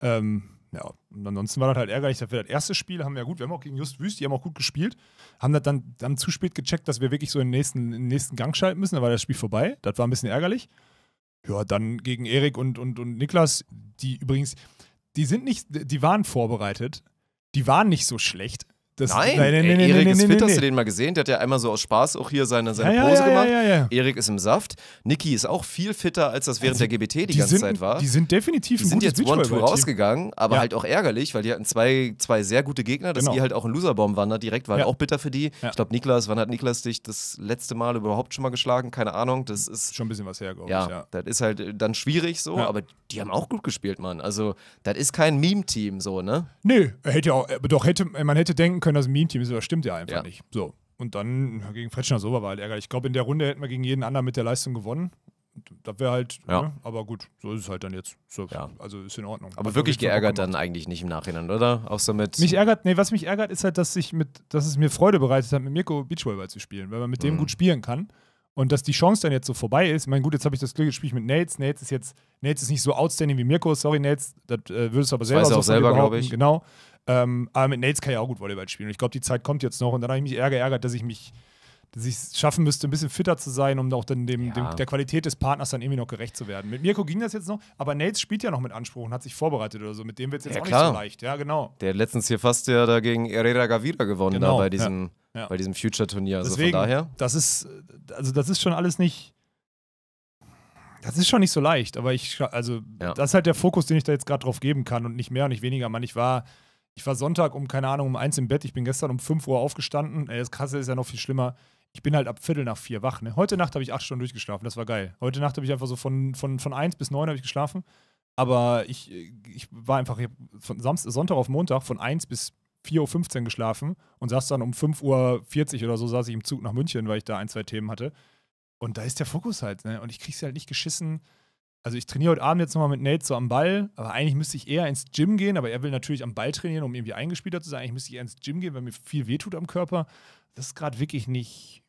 Ähm, ja, und ansonsten war das halt ärgerlich, dass wir das erste Spiel haben ja gut, wir haben auch gegen Just Wüst, die haben auch gut gespielt, haben das dann haben zu spät gecheckt, dass wir wirklich so in den nächsten, in den nächsten Gang schalten müssen, dann war das Spiel vorbei, das war ein bisschen ärgerlich. Ja, dann gegen Erik und, und, und Niklas, die übrigens, die sind nicht, die waren vorbereitet, die waren nicht so schlecht, das, nein, nein, nein, nein, Erik ist fit, hast du den mal gesehen? Der hat ja einmal so aus Spaß auch hier seine, seine ja, Pose ja, gemacht. Ja, Erik ist im Saft. Niki ist auch viel fitter, als das während also, der GBT die, die ganze sind, Zeit war. Die sind definitiv Die sind jetzt One-Two rausgegangen, aber halt auch ärgerlich, weil die hatten zwei, zwei sehr gute Gegner, dass genau. ihr halt auch ein Loserbaum wandert direkt, war halt auch bitter für die. Ich glaube, Niklas, wann hat Niklas dich das letzte Mal überhaupt schon mal geschlagen? Keine Ahnung. Das ist. Schon ein bisschen was her, glaube ich. Ja, das ist halt äh, dann schwierig so, aber die haben auch gut gespielt, Mann. Also, das ist kein Meme-Team so, ne? Nö, hätte auch, äh, doch hätte, man hätte denken können, dass ein Meme-Team ist, aber das stimmt ja einfach ja. nicht. So. Und dann gegen Fretschner Sober war halt ärgerlich. Ich glaube, in der Runde hätten wir gegen jeden anderen mit der Leistung gewonnen. Das wäre halt, ja. ne? aber gut, so ist es halt dann jetzt. So, ja. Also ist in Ordnung. Aber wirklich geärgert dann eigentlich nicht im Nachhinein, oder? Auch so mit. Mich ärgert, nee, was mich ärgert, ist halt, dass ich mit, dass es mir Freude bereitet hat, mit Mirko Beachvolleyball zu spielen, weil man mit mhm. dem gut spielen kann. Und dass die Chance dann jetzt so vorbei ist, ich meine, gut, jetzt habe ich das Glück, jetzt spiele ich mit Nates. Nates ist jetzt, Nates ist nicht so outstanding wie Mirko, sorry Nates, das äh, würdest du aber selber das weiß so auch selber, glaube ich. Genau. Ähm, aber mit Nates kann ich auch gut Volleyball spielen. Und ich glaube, die Zeit kommt jetzt noch. Und dann habe ich mich eher geärgert, dass ich mich dass ich es schaffen müsste, ein bisschen fitter zu sein, um auch dann dem, ja. dem, der Qualität des Partners dann irgendwie noch gerecht zu werden. Mit Mirko ging das jetzt noch, aber Nates spielt ja noch mit Anspruch und hat sich vorbereitet oder so. Mit dem wird es jetzt ja, auch klar. nicht so leicht. Ja, genau. Der hat letztens hier fast ja dagegen Herrera Gavira gewonnen genau. da bei diesem, ja. bei diesem Future-Turnier. Also von daher. Das ist, also das ist schon alles nicht. Das ist schon nicht so leicht, aber ich, also, das ist halt der Fokus, den ich da jetzt gerade drauf geben kann und nicht mehr und nicht weniger. Man, ich war ich war Sonntag um, keine Ahnung, um eins im Bett. Ich bin gestern um 5 Uhr aufgestanden. Ey, das Krasse ist ja noch viel schlimmer. Ich bin halt ab Viertel nach vier wach. Ne? Heute Nacht habe ich acht Stunden durchgeschlafen. Das war geil. Heute Nacht habe ich einfach so von, von, von eins bis neun habe ich geschlafen. Aber ich, ich war einfach von Samstag, Sonntag auf Montag von 1 bis 4.15 Uhr geschlafen und saß dann um 5.40 Uhr oder so, saß ich im Zug nach München, weil ich da ein, zwei Themen hatte. Und da ist der Fokus halt, ne? Und ich kriege es halt nicht geschissen, also ich trainiere heute Abend jetzt nochmal mit Nate so am Ball, aber eigentlich müsste ich eher ins Gym gehen, aber er will natürlich am Ball trainieren, um irgendwie eingespielter zu sein. Eigentlich müsste ich eher ins Gym gehen, weil mir viel wehtut am Körper. Das ist gerade wirklich nicht.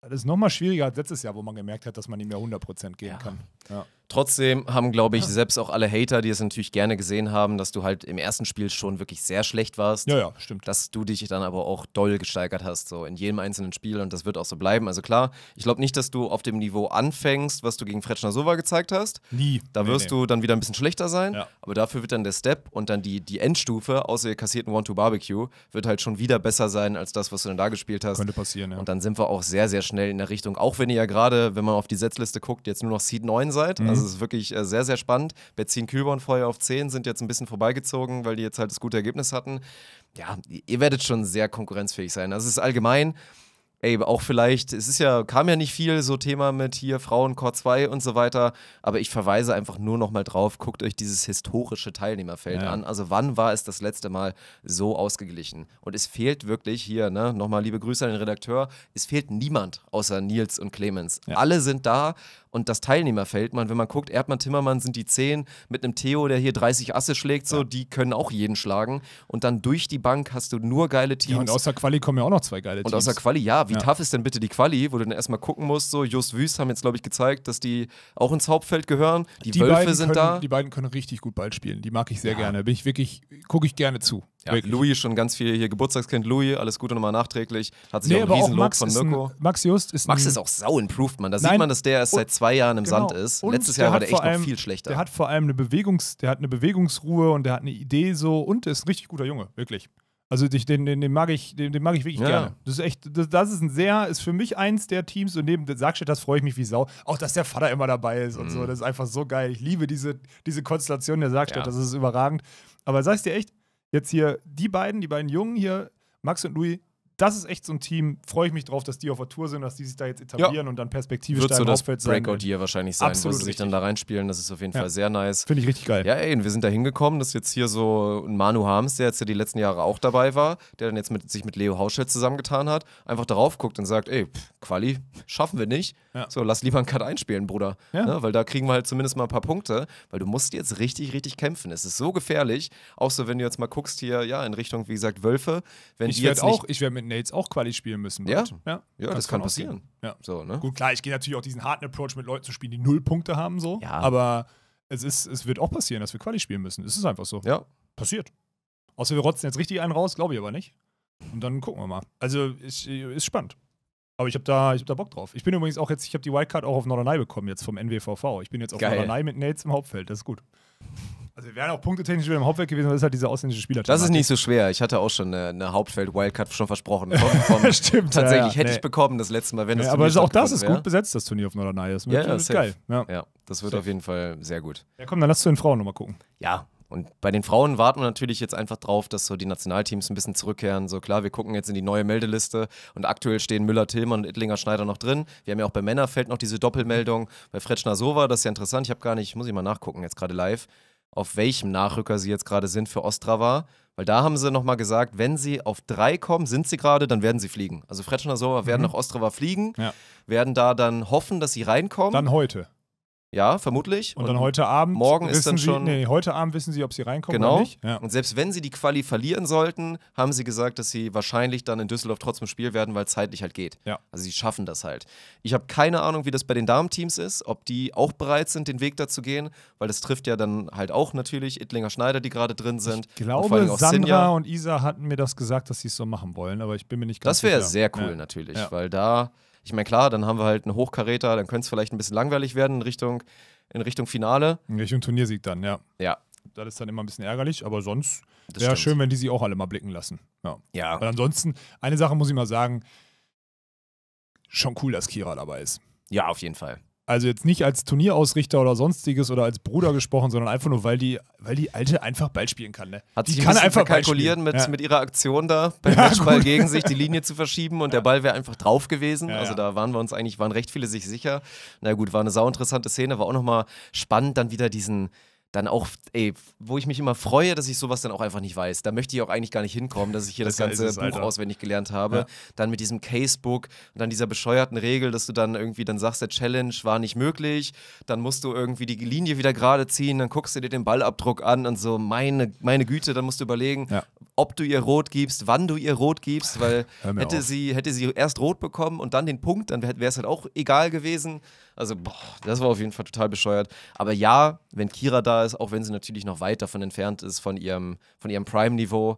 Das ist nochmal schwieriger als letztes Jahr, wo man gemerkt hat, dass man nicht mehr 100% gehen ja. kann. Ja. Trotzdem haben, glaube ich, selbst auch alle Hater, die es natürlich gerne gesehen haben, dass du halt im ersten Spiel schon wirklich sehr schlecht warst. Ja, ja, stimmt. Dass du dich dann aber auch doll gesteigert hast, so in jedem einzelnen Spiel und das wird auch so bleiben. Also klar, ich glaube nicht, dass du auf dem Niveau anfängst, was du gegen Fretschner Sova gezeigt hast. Nie. Da wirst nee, nee. du dann wieder ein bisschen schlechter sein, ja. aber dafür wird dann der Step und dann die, die Endstufe, außer ihr kassierten One-Two-Barbecue, wird halt schon wieder besser sein als das, was du dann da gespielt hast. Könnte passieren, ja. Und dann sind wir auch sehr, sehr schnell in der Richtung, auch wenn ihr ja gerade, wenn man auf die Setzliste guckt, jetzt nur noch Seed 9 seid. Mhm. Also also mhm. es ist wirklich äh, sehr, sehr spannend. Benzin Kühlborn vorher auf 10 sind jetzt ein bisschen vorbeigezogen, weil die jetzt halt das gute Ergebnis hatten. Ja, ihr werdet schon sehr konkurrenzfähig sein. Also es ist allgemein ey, auch vielleicht, es ist ja, kam ja nicht viel, so Thema mit hier Frauen, Chor 2 und so weiter, aber ich verweise einfach nur nochmal drauf, guckt euch dieses historische Teilnehmerfeld ja. an. Also wann war es das letzte Mal so ausgeglichen? Und es fehlt wirklich hier, ne, nochmal liebe Grüße an den Redakteur, es fehlt niemand außer Nils und Clemens. Ja. Alle sind da und das Teilnehmerfeld, man, wenn man guckt, Erdmann Timmermann sind die 10 mit einem Theo, der hier 30 Asse schlägt, so, ja. die können auch jeden schlagen. Und dann durch die Bank hast du nur geile Teams. Ja, und außer Quali kommen ja auch noch zwei geile Teams. Und außer Quali, ja, wie ja. tough ist denn bitte die Quali, wo du dann erstmal gucken musst, so Just Wüst haben jetzt, glaube ich, gezeigt, dass die auch ins Hauptfeld gehören. Die, die Wölfe sind können, da. Die beiden können richtig gut Ball spielen. Die mag ich sehr ja. gerne. Bin ich wirklich, gucke ich gerne zu. Ja, wirklich. Louis schon ganz viel hier Geburtstagskind Louis, alles Gute nochmal nachträglich. Hat sich nee, auch einen Riesenlob auch Max von Mirko. Ein, Max Just ist Max ist auch sau improved, man. Da Nein, sieht man, dass der erst seit zwei Jahren im genau. Sand ist. Und Letztes Jahr war der echt allem, noch viel schlechter. Der hat vor allem eine Bewegungs, der hat eine Bewegungsruhe und der hat eine Idee so und ist ein richtig guter Junge, wirklich. Also ich, den, den, den, mag ich, den, den mag ich wirklich ja. gerne. Das ist echt, das, das, ist ein sehr, ist für mich eins der Teams und neben Sackstedt, das freue ich mich wie Sau. Auch dass der Vater immer dabei ist mhm. und so, mhm. das ist einfach so geil. Ich liebe diese, diese Konstellation der Sackstedt, ja. das ist überragend. Aber sagst dir echt, jetzt hier die beiden, die beiden Jungen hier, Max und Louis, das ist echt so ein Team, freue ich mich drauf, dass die auf der Tour sind, dass die sich da jetzt etablieren ja. und dann perspektivisch Wird da im das Hauptfeld sein. Breakout Year wahrscheinlich sein, Absolut wo sie sich dann da reinspielen. Das ist auf jeden ja. Fall sehr nice. Finde ich richtig geil. Ja, ey, und wir sind da hingekommen, dass jetzt hier so ein Manu Harms, der jetzt ja die letzten Jahre auch dabei war, der dann jetzt mit, sich mit Leo Hauschel zusammengetan hat, einfach darauf guckt und sagt, ey, pff, Quali, schaffen wir nicht ja. So, lass lieber einen Cut einspielen, Bruder. Ja. Ne? Weil da kriegen wir halt zumindest mal ein paar Punkte, weil du musst jetzt richtig, richtig kämpfen. Es ist so gefährlich, auch so, wenn du jetzt mal guckst hier, ja, in Richtung, wie gesagt, Wölfe. Wenn ich werde auch, mit Nates auch Quali spielen müssen. Ja, ja. ja das kann passieren. Ja. So, ne? Gut, klar, ich gehe natürlich auch diesen harten Approach mit Leuten zu spielen, die null Punkte haben, so. Ja. Aber es, ist, es wird auch passieren, dass wir Quali spielen müssen. Es ist einfach so. Ja. Passiert. Außer wir rotzen jetzt richtig einen raus, glaube ich aber nicht. Und dann gucken wir mal. Also, ist, ist spannend. Aber ich habe da, hab da Bock drauf. Ich bin übrigens auch jetzt, ich habe die Wildcard auch auf Norderney bekommen jetzt vom NWVV. Ich bin jetzt auf Norderney mit Nates im Hauptfeld. Das ist gut. Also wir wären auch punktetechnisch wieder im Hauptfeld gewesen, aber das ist halt diese ausländische Spieler. Das ist nicht so schwer. Ich hatte auch schon eine, eine Hauptfeld-Wildcard schon versprochen. Von, Stimmt. Tatsächlich ja, ja. hätte nee. ich bekommen das letzte Mal, wenn ja, das Turnier Aber auch das ist wär. gut besetzt, das Turnier auf Norderney. Das ist ja, das geil. Ja. das wird safe. auf jeden Fall sehr gut. Ja komm, dann lass zu den Frauen nochmal gucken. Ja, und bei den Frauen warten wir natürlich jetzt einfach drauf, dass so die Nationalteams ein bisschen zurückkehren. So klar, wir gucken jetzt in die neue Meldeliste und aktuell stehen Müller, Tillmann und Ittlinger Schneider noch drin. Wir haben ja auch bei Männerfeld noch diese Doppelmeldung. Bei Fretschner Sova, das ist ja interessant. Ich habe gar nicht, muss ich mal nachgucken, jetzt gerade live, auf welchem Nachrücker sie jetzt gerade sind für Ostrava. Weil da haben sie nochmal gesagt, wenn sie auf drei kommen, sind sie gerade, dann werden sie fliegen. Also Fretschner Sova mhm. werden nach Ostrava fliegen, ja. werden da dann hoffen, dass sie reinkommen. Dann heute. Ja, vermutlich. Und, dann heute Abend morgen ist dann sie, schon. Nee, heute Abend wissen sie, ob sie reinkommen genau. oder nicht. Ja. Und selbst wenn sie die Quali verlieren sollten, haben sie gesagt, dass sie wahrscheinlich dann in Düsseldorf trotzdem spielen werden, weil es zeitlich halt geht. Ja. Also sie schaffen das halt. Ich habe keine Ahnung, wie das bei den Damenteams ist, ob die auch bereit sind, den Weg da zu gehen, weil das trifft ja dann halt auch natürlich Ittlinger Schneider, die gerade drin sind. Ich glaube, und Sandra Sinja. und Isa hatten mir das gesagt, dass sie es so machen wollen, aber ich bin mir nicht ganz das sicher. Das wäre sehr cool ja. natürlich, weil da ich meine, klar, dann haben wir halt einen Hochkaräter, dann könnte es vielleicht ein bisschen langweilig werden in Richtung, in Richtung Finale. In Richtung Turniersieg dann, ja. Ja. Das ist dann immer ein bisschen ärgerlich, aber sonst wäre schön, wenn die sie auch alle mal blicken lassen. Ja. ja. Weil ansonsten, eine Sache muss ich mal sagen, schon cool, dass Kira dabei ist. Ja, auf jeden Fall. Also jetzt nicht als Turnierausrichter oder sonstiges oder als Bruder gesprochen, sondern einfach nur, weil die, weil die Alte einfach Ball spielen kann. Ne? Hat die sich ein einfach kalkulieren mit, ja. mit ihrer Aktion da, beim ja, Matchball gut. gegen sich die Linie zu verschieben und der Ball wäre einfach drauf gewesen. Ja, also da waren wir uns eigentlich, waren recht viele sich sicher. Na gut, war eine sauinteressante Szene, war auch nochmal spannend, dann wieder diesen dann auch, ey, wo ich mich immer freue, dass ich sowas dann auch einfach nicht weiß. Da möchte ich auch eigentlich gar nicht hinkommen, dass ich hier das, das ganze es, Buch Alter. auswendig gelernt habe. Ja. Dann mit diesem Casebook und dann dieser bescheuerten Regel, dass du dann irgendwie dann sagst, der Challenge war nicht möglich, dann musst du irgendwie die Linie wieder gerade ziehen, dann guckst du dir den Ballabdruck an und so, meine, meine Güte, dann musst du überlegen, ja. ob du ihr rot gibst, wann du ihr rot gibst, weil hätte auf. sie, hätte sie erst rot bekommen und dann den Punkt, dann wäre es halt auch egal gewesen. Also, boah, das war auf jeden Fall total bescheuert. Aber ja, wenn Kira da ist, auch wenn sie natürlich noch weit davon entfernt ist, von ihrem, von ihrem Prime-Niveau,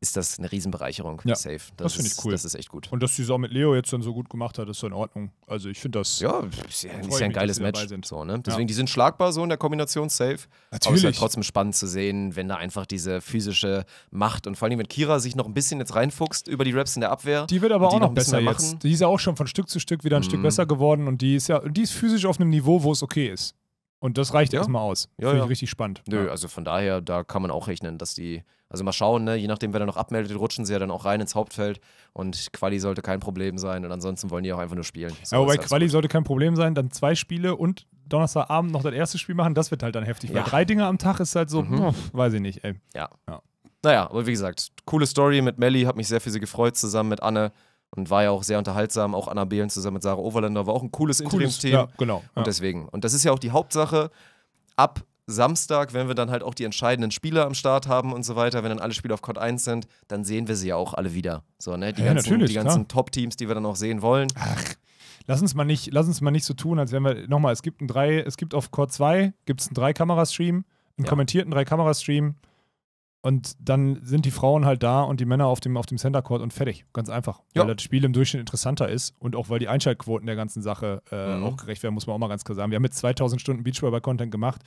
ist das eine Riesenbereicherung. Ja, Safe. Das, das finde ich cool. Das ist echt gut. Und dass die auch mit Leo jetzt dann so gut gemacht hat, ist so in Ordnung. Also ich finde das. Ja, ist ja, ist ja ein geiles mich, Match. So, ne? Deswegen, ja. die sind schlagbar so in der Kombination safe. Natürlich. Aber es ist halt trotzdem spannend zu sehen, wenn da einfach diese physische Macht und vor allem, wenn Kira sich noch ein bisschen jetzt reinfuchst über die Raps in der Abwehr. Die wird aber auch noch, noch besser jetzt. Die ist ja auch schon von Stück zu Stück wieder ein mhm. Stück besser geworden und die ist ja, die ist physisch auf einem Niveau, wo es okay ist. Und das reicht ja. erstmal aus. Ja, Finde ja. ich richtig spannend. Nö, also von daher, da kann man auch rechnen, dass die, also mal schauen, ne? je nachdem, wer da noch abmeldet, rutschen sie ja dann auch rein ins Hauptfeld und Quali sollte kein Problem sein und ansonsten wollen die auch einfach nur spielen. So ja, wobei Quali gut. sollte kein Problem sein, dann zwei Spiele und Donnerstagabend noch das erste Spiel machen, das wird halt dann heftig, weil drei Dinge am Tag ist halt so, mhm. oh, weiß ich nicht, ey. Ja. ja. Naja, aber wie gesagt, coole Story mit Melli, hat mich sehr für sie gefreut, zusammen mit Anne und war ja auch sehr unterhaltsam. Auch Anna Behlen zusammen mit Sarah Overlander war auch ein cooles, cooles Interimsteam. Genau, ja, genau. Ja. Und deswegen. Und das ist ja auch die Hauptsache. Ab Samstag, wenn wir dann halt auch die entscheidenden Spieler am Start haben und so weiter, wenn dann alle Spieler auf Code 1 sind, dann sehen wir sie ja auch alle wieder. So, ne? Die ja, ganzen, ganzen Top-Teams, die wir dann auch sehen wollen. Ach. Lass uns, mal nicht, lass uns mal nicht so tun, als wenn wir. Nochmal, es gibt ein drei, es gibt auf Core 2 gibt es einen Drei-Kamera-Stream, einen kommentierten Drei-Kamera-Stream, und dann sind die Frauen halt da und die Männer auf dem, auf dem Center Court und fertig. Ganz einfach. Ja. Weil das Spiel im Durchschnitt interessanter ist und auch weil die Einschaltquoten der ganzen Sache äh, mhm. auch gerecht werden, muss man auch mal ganz klar sagen. Wir haben jetzt 2000 Stunden Beachvolleyball-Content gemacht.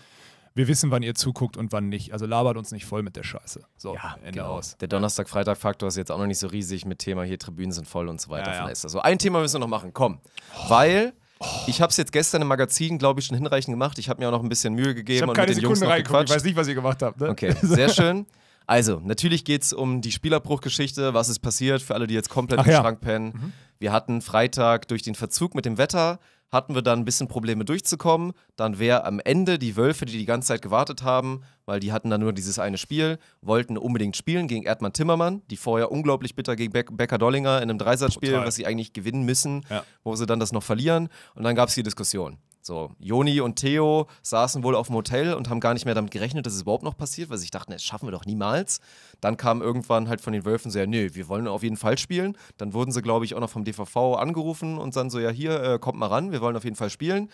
Wir wissen, wann ihr zuguckt und wann nicht. Also labert uns nicht voll mit der Scheiße. So, ja, Ende genau. aus. Der Donnerstag-Freitag-Faktor ist jetzt auch noch nicht so riesig mit Thema hier, Tribünen sind voll und so weiter. Ja, ja. Also ein Thema müssen wir noch machen, komm. Oh. Weil Oh. Ich habe es jetzt gestern im Magazin, glaube ich, schon hinreichend gemacht. Ich habe mir auch noch ein bisschen Mühe gegeben ich und keine mit den Sekunde Jungs noch Ich weiß nicht, was ihr gemacht habt. Ne? Okay, sehr schön. Also, natürlich geht es um die Spielerbruchgeschichte, was ist passiert, für alle, die jetzt komplett Ach im ja. Schrank pennen. Mhm. Wir hatten Freitag durch den Verzug mit dem Wetter, hatten wir dann ein bisschen Probleme durchzukommen. Dann wäre am Ende die Wölfe, die die ganze Zeit gewartet haben, weil die hatten dann nur dieses eine Spiel, wollten unbedingt spielen gegen Erdmann Timmermann, die vorher unglaublich bitter gegen Be Becker Dollinger in einem Dreisatzspiel, was sie eigentlich gewinnen müssen, ja. wo sie dann das noch verlieren. Und dann gab es die Diskussion. So, Joni und Theo saßen wohl auf dem Hotel und haben gar nicht mehr damit gerechnet, dass es überhaupt noch passiert, weil sie dachten, das schaffen wir doch niemals. Dann kam irgendwann halt von den Wölfen so, ja, nö, wir wollen auf jeden Fall spielen. Dann wurden sie, glaube ich, auch noch vom DVV angerufen und dann so, ja, hier, äh, kommt mal ran, wir wollen auf jeden Fall spielen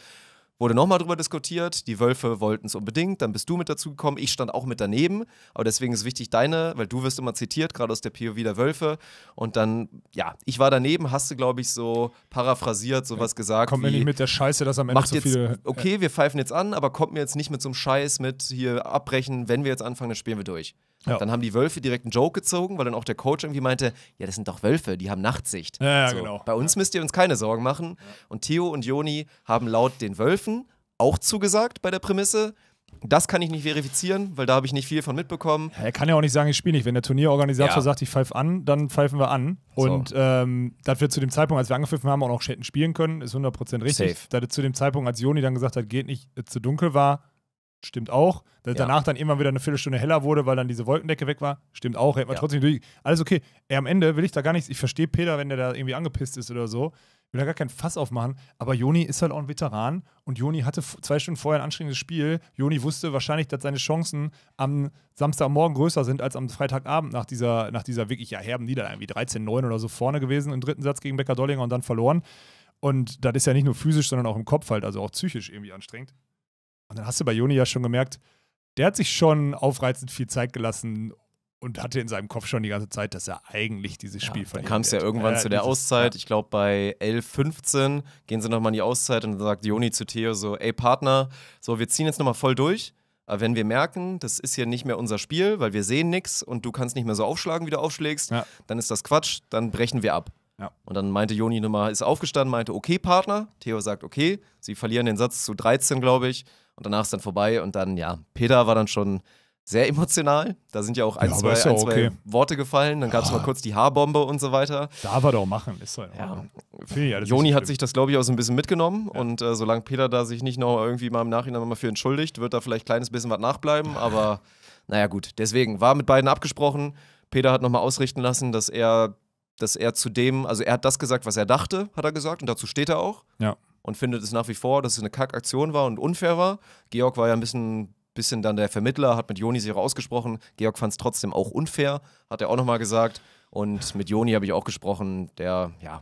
wurde nochmal drüber diskutiert. Die Wölfe wollten es unbedingt, dann bist du mit dazu gekommen. Ich stand auch mit daneben, aber deswegen ist wichtig deine, weil du wirst immer zitiert, gerade aus der POV der Wölfe. Und dann, ja, ich war daneben, hast du, glaube ich, so paraphrasiert, sowas ja, gesagt. Kommt mir nicht mit der Scheiße, dass am Ende macht so jetzt, viele. Okay, wir pfeifen jetzt an, aber kommt mir jetzt nicht mit so einem Scheiß mit hier abbrechen, wenn wir jetzt anfangen, dann spielen wir durch. Ja. Dann haben die Wölfe direkt einen Joke gezogen, weil dann auch der Coach irgendwie meinte, ja, das sind doch Wölfe, die haben Nachtsicht. Ja, so, genau. Bei uns müsst ihr uns keine Sorgen machen. Und Theo und Joni haben laut den Wölfen auch zugesagt bei der Prämisse, das kann ich nicht verifizieren, weil da habe ich nicht viel von mitbekommen. Ja, er kann ja auch nicht sagen, ich spiele nicht. Wenn der Turnierorganisator ja. sagt, ich pfeife an, dann pfeifen wir an. So. Und ähm, dass wir zu dem Zeitpunkt, als wir angepfiffen haben, auch noch hätten spielen können, ist 100% richtig. Safe. Dass zu dem Zeitpunkt, als Joni dann gesagt hat, geht nicht, äh, zu dunkel war, Stimmt auch. Ja. Danach dann immer wieder eine Viertelstunde heller wurde, weil dann diese Wolkendecke weg war. Stimmt auch. Hätte man ja. trotzdem durch. Alles okay. Ey, am Ende will ich da gar nichts. Ich verstehe Peter, wenn der da irgendwie angepisst ist oder so. Ich will da gar keinen Fass aufmachen. Aber Joni ist halt auch ein Veteran und Joni hatte zwei Stunden vorher ein anstrengendes Spiel. Joni wusste wahrscheinlich, dass seine Chancen am Samstagmorgen größer sind als am Freitagabend nach dieser, nach dieser wirklich ja, herben Niederlage. Irgendwie 13-9 oder so vorne gewesen im dritten Satz gegen Becker Dollinger und dann verloren. Und das ist ja nicht nur physisch, sondern auch im Kopf halt, also auch psychisch irgendwie anstrengend. Und dann hast du bei Joni ja schon gemerkt, der hat sich schon aufreizend viel Zeit gelassen und hatte in seinem Kopf schon die ganze Zeit, dass er eigentlich dieses Spiel ja, verliert. Dann kam es ja irgendwann äh, zu der Auszeit. Ja. Ich glaube, bei 11.15 gehen sie nochmal in die Auszeit und dann sagt Joni zu Theo so: Ey, Partner, so, wir ziehen jetzt nochmal voll durch. Aber wenn wir merken, das ist hier nicht mehr unser Spiel, weil wir sehen nichts und du kannst nicht mehr so aufschlagen, wie du aufschlägst, ja. dann ist das Quatsch, dann brechen wir ab. Ja. Und dann meinte Joni nochmal, ist aufgestanden, meinte, okay, Partner. Theo sagt, okay, sie verlieren den Satz zu 13, glaube ich und danach ist dann vorbei und dann, ja, Peter war dann schon sehr emotional. Da sind ja auch ein, ja, zwei, ja ein, okay. zwei Worte gefallen. Dann gab es ja. mal kurz die Haarbombe und so weiter. Darf er doch machen, ist doch ja. ja. Joni hat sich das, glaube ich, auch so ein bisschen mitgenommen. Und äh, solange Peter da sich nicht noch irgendwie mal im Nachhinein mal für entschuldigt, wird da vielleicht ein kleines bisschen was nachbleiben. Aber naja, gut. Deswegen war mit beiden abgesprochen. Peter hat nochmal ausrichten lassen, dass er, dass er zu dem, also er hat das gesagt, was er dachte, hat er gesagt. Und dazu steht er auch. Ja und findet es nach wie vor, dass es eine Kackaktion war und unfair war. Georg war ja ein bisschen, bisschen dann der Vermittler, hat mit Joni sich ausgesprochen. Georg fand es trotzdem auch unfair, hat er auch nochmal gesagt. Und mit Joni habe ich auch gesprochen, der ja